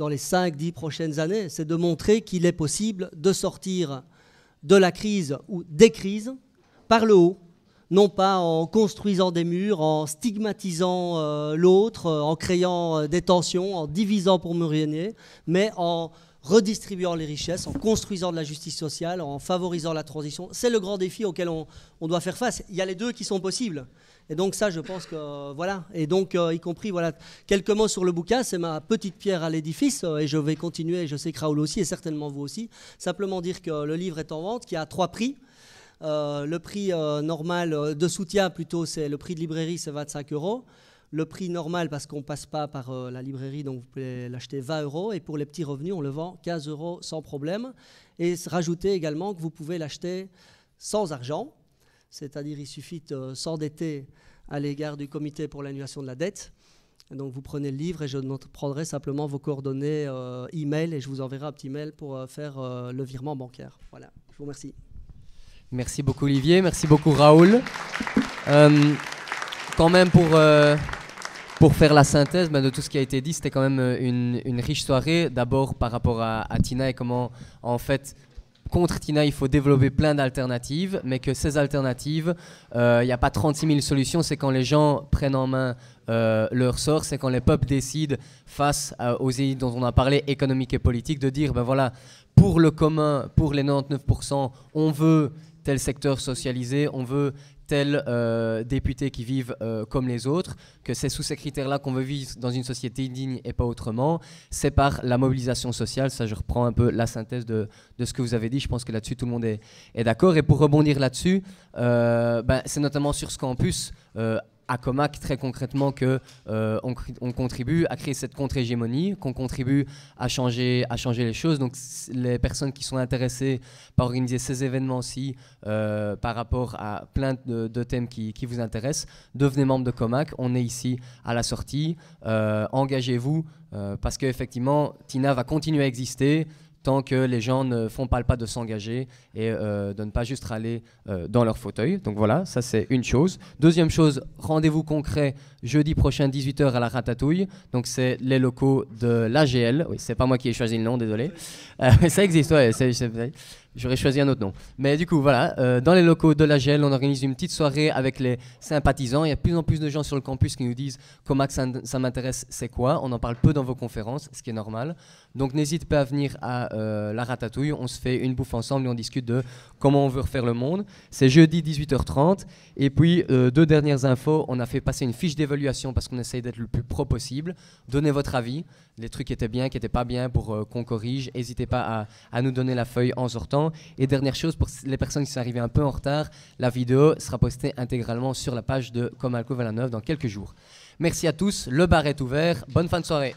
dans les 5-10 prochaines années, c'est de montrer qu'il est possible de sortir de la crise ou des crises par le haut, non pas en construisant des murs, en stigmatisant euh, l'autre, euh, en créant euh, des tensions, en divisant pour réunir mais en redistribuant les richesses, en construisant de la justice sociale, en favorisant la transition. C'est le grand défi auquel on, doit faire face. Il y a les deux qui sont possibles. Et donc ça, je pense que euh, voilà. Et donc, euh, y compris voilà, quelques mots sur le bouquin, c'est ma petite pierre à l'édifice, euh, et je vais continuer. Je sais que Raoul aussi, et certainement vous aussi. Simplement dire que le livre est en vente, qui a trois prix. le prix normal de soutien plutôt, c'est le prix de librairie, c'est 25 euros. Le prix normal, parce qu'on ne passe pas par la librairie, donc vous pouvez l'acheter 20 euros. Et pour les petits revenus, on le vend 15 euros sans problème. Et rajouter également que vous pouvez l'acheter sans argent c'est-à-dire il suffit de euh, s'endetter à l'égard du comité pour l'annulation de la dette. donc vous prenez le livre et je prendrai simplement vos coordonnées email euh, e-mail et je vous enverrai un petit mail pour euh, faire le virement bancaire. Voilà, je vous remercie. Merci beaucoup Olivier, merci beaucoup Raoul. quand même pour, pour faire la synthèse bah, de tout ce qui a été dit, c'était quand même une, riche soirée. D'abord par rapport à, à Tina et comment en fait contre Tina, il faut développer plein d'alternatives, mais que ces alternatives, il euh, n'y a pas 36 000 solutions, c'est quand les gens prennent en main euh, leur sort, c'est quand les peuples décident, face aux élites dont on a parlé, économiques et politiques, de dire, ben voilà, pour le commun, pour les 99%, on veut tel secteur socialisé, on veut tels euh, députés qui vivent euh, comme les autres, que c'est sous ces critères-là qu'on veut vivre dans une société digne et pas autrement. C'est par la mobilisation sociale, ça je reprends un peu la synthèse de, ce que vous avez dit, je pense que là-dessus tout le monde est, est d'accord. Et pour rebondir là-dessus, euh, ben, c'est notamment sur ce campus à Comac très concrètement que euh, on, contribue à créer cette contre-hégémonie, qu'on contribue à changer, à changer les choses. Donc les personnes qui sont intéressées par organiser ces événements-ci euh, par rapport à plein de, thèmes qui, vous intéressent, devenez membre de Comac. On est ici à la sortie. Euh, engagez-vous parce qu'effectivement, Tina va continuer à exister tant que les gens ne font pas le pas de s'engager et euh, de ne pas juste râler euh, dans leur fauteuil. Donc voilà, ça c'est une chose. Deuxième chose, rendez-vous concret jeudi prochain 18h à la Ratatouille. Donc c'est les locaux de l'AGL. Oui, c'est pas moi qui ai choisi le nom, désolé. Euh, [laughs] ça existe, ouais. c'est vrai. J'aurais choisi un autre nom. Mais du coup, voilà, euh, dans les locaux de la GEL, on organise une petite soirée avec les sympathisants. Il y a de plus en plus de gens sur le campus qui nous disent comment ça, m'intéresse, c'est quoi On en parle peu dans vos conférences, ce qui est normal. Donc n'hésite pas à venir à euh, la ratatouille. On se fait une bouffe ensemble et on discute de comment on veut refaire le monde. C'est jeudi 18h30. Et puis, euh, deux dernières infos on a fait passer une fiche d'évaluation parce qu'on essaye d'être le plus pro possible. Donnez votre avis, les trucs qui étaient bien, qui n'étaient pas bien pour qu'on corrige. N'hésitez pas à nous donner la feuille en sortant. Et dernière chose, pour les personnes qui sont arrivées un peu en retard, la vidéo sera postée intégralement sur la page de Comalco la dans quelques jours. Merci à tous, le bar est ouvert, bonne fin de soirée.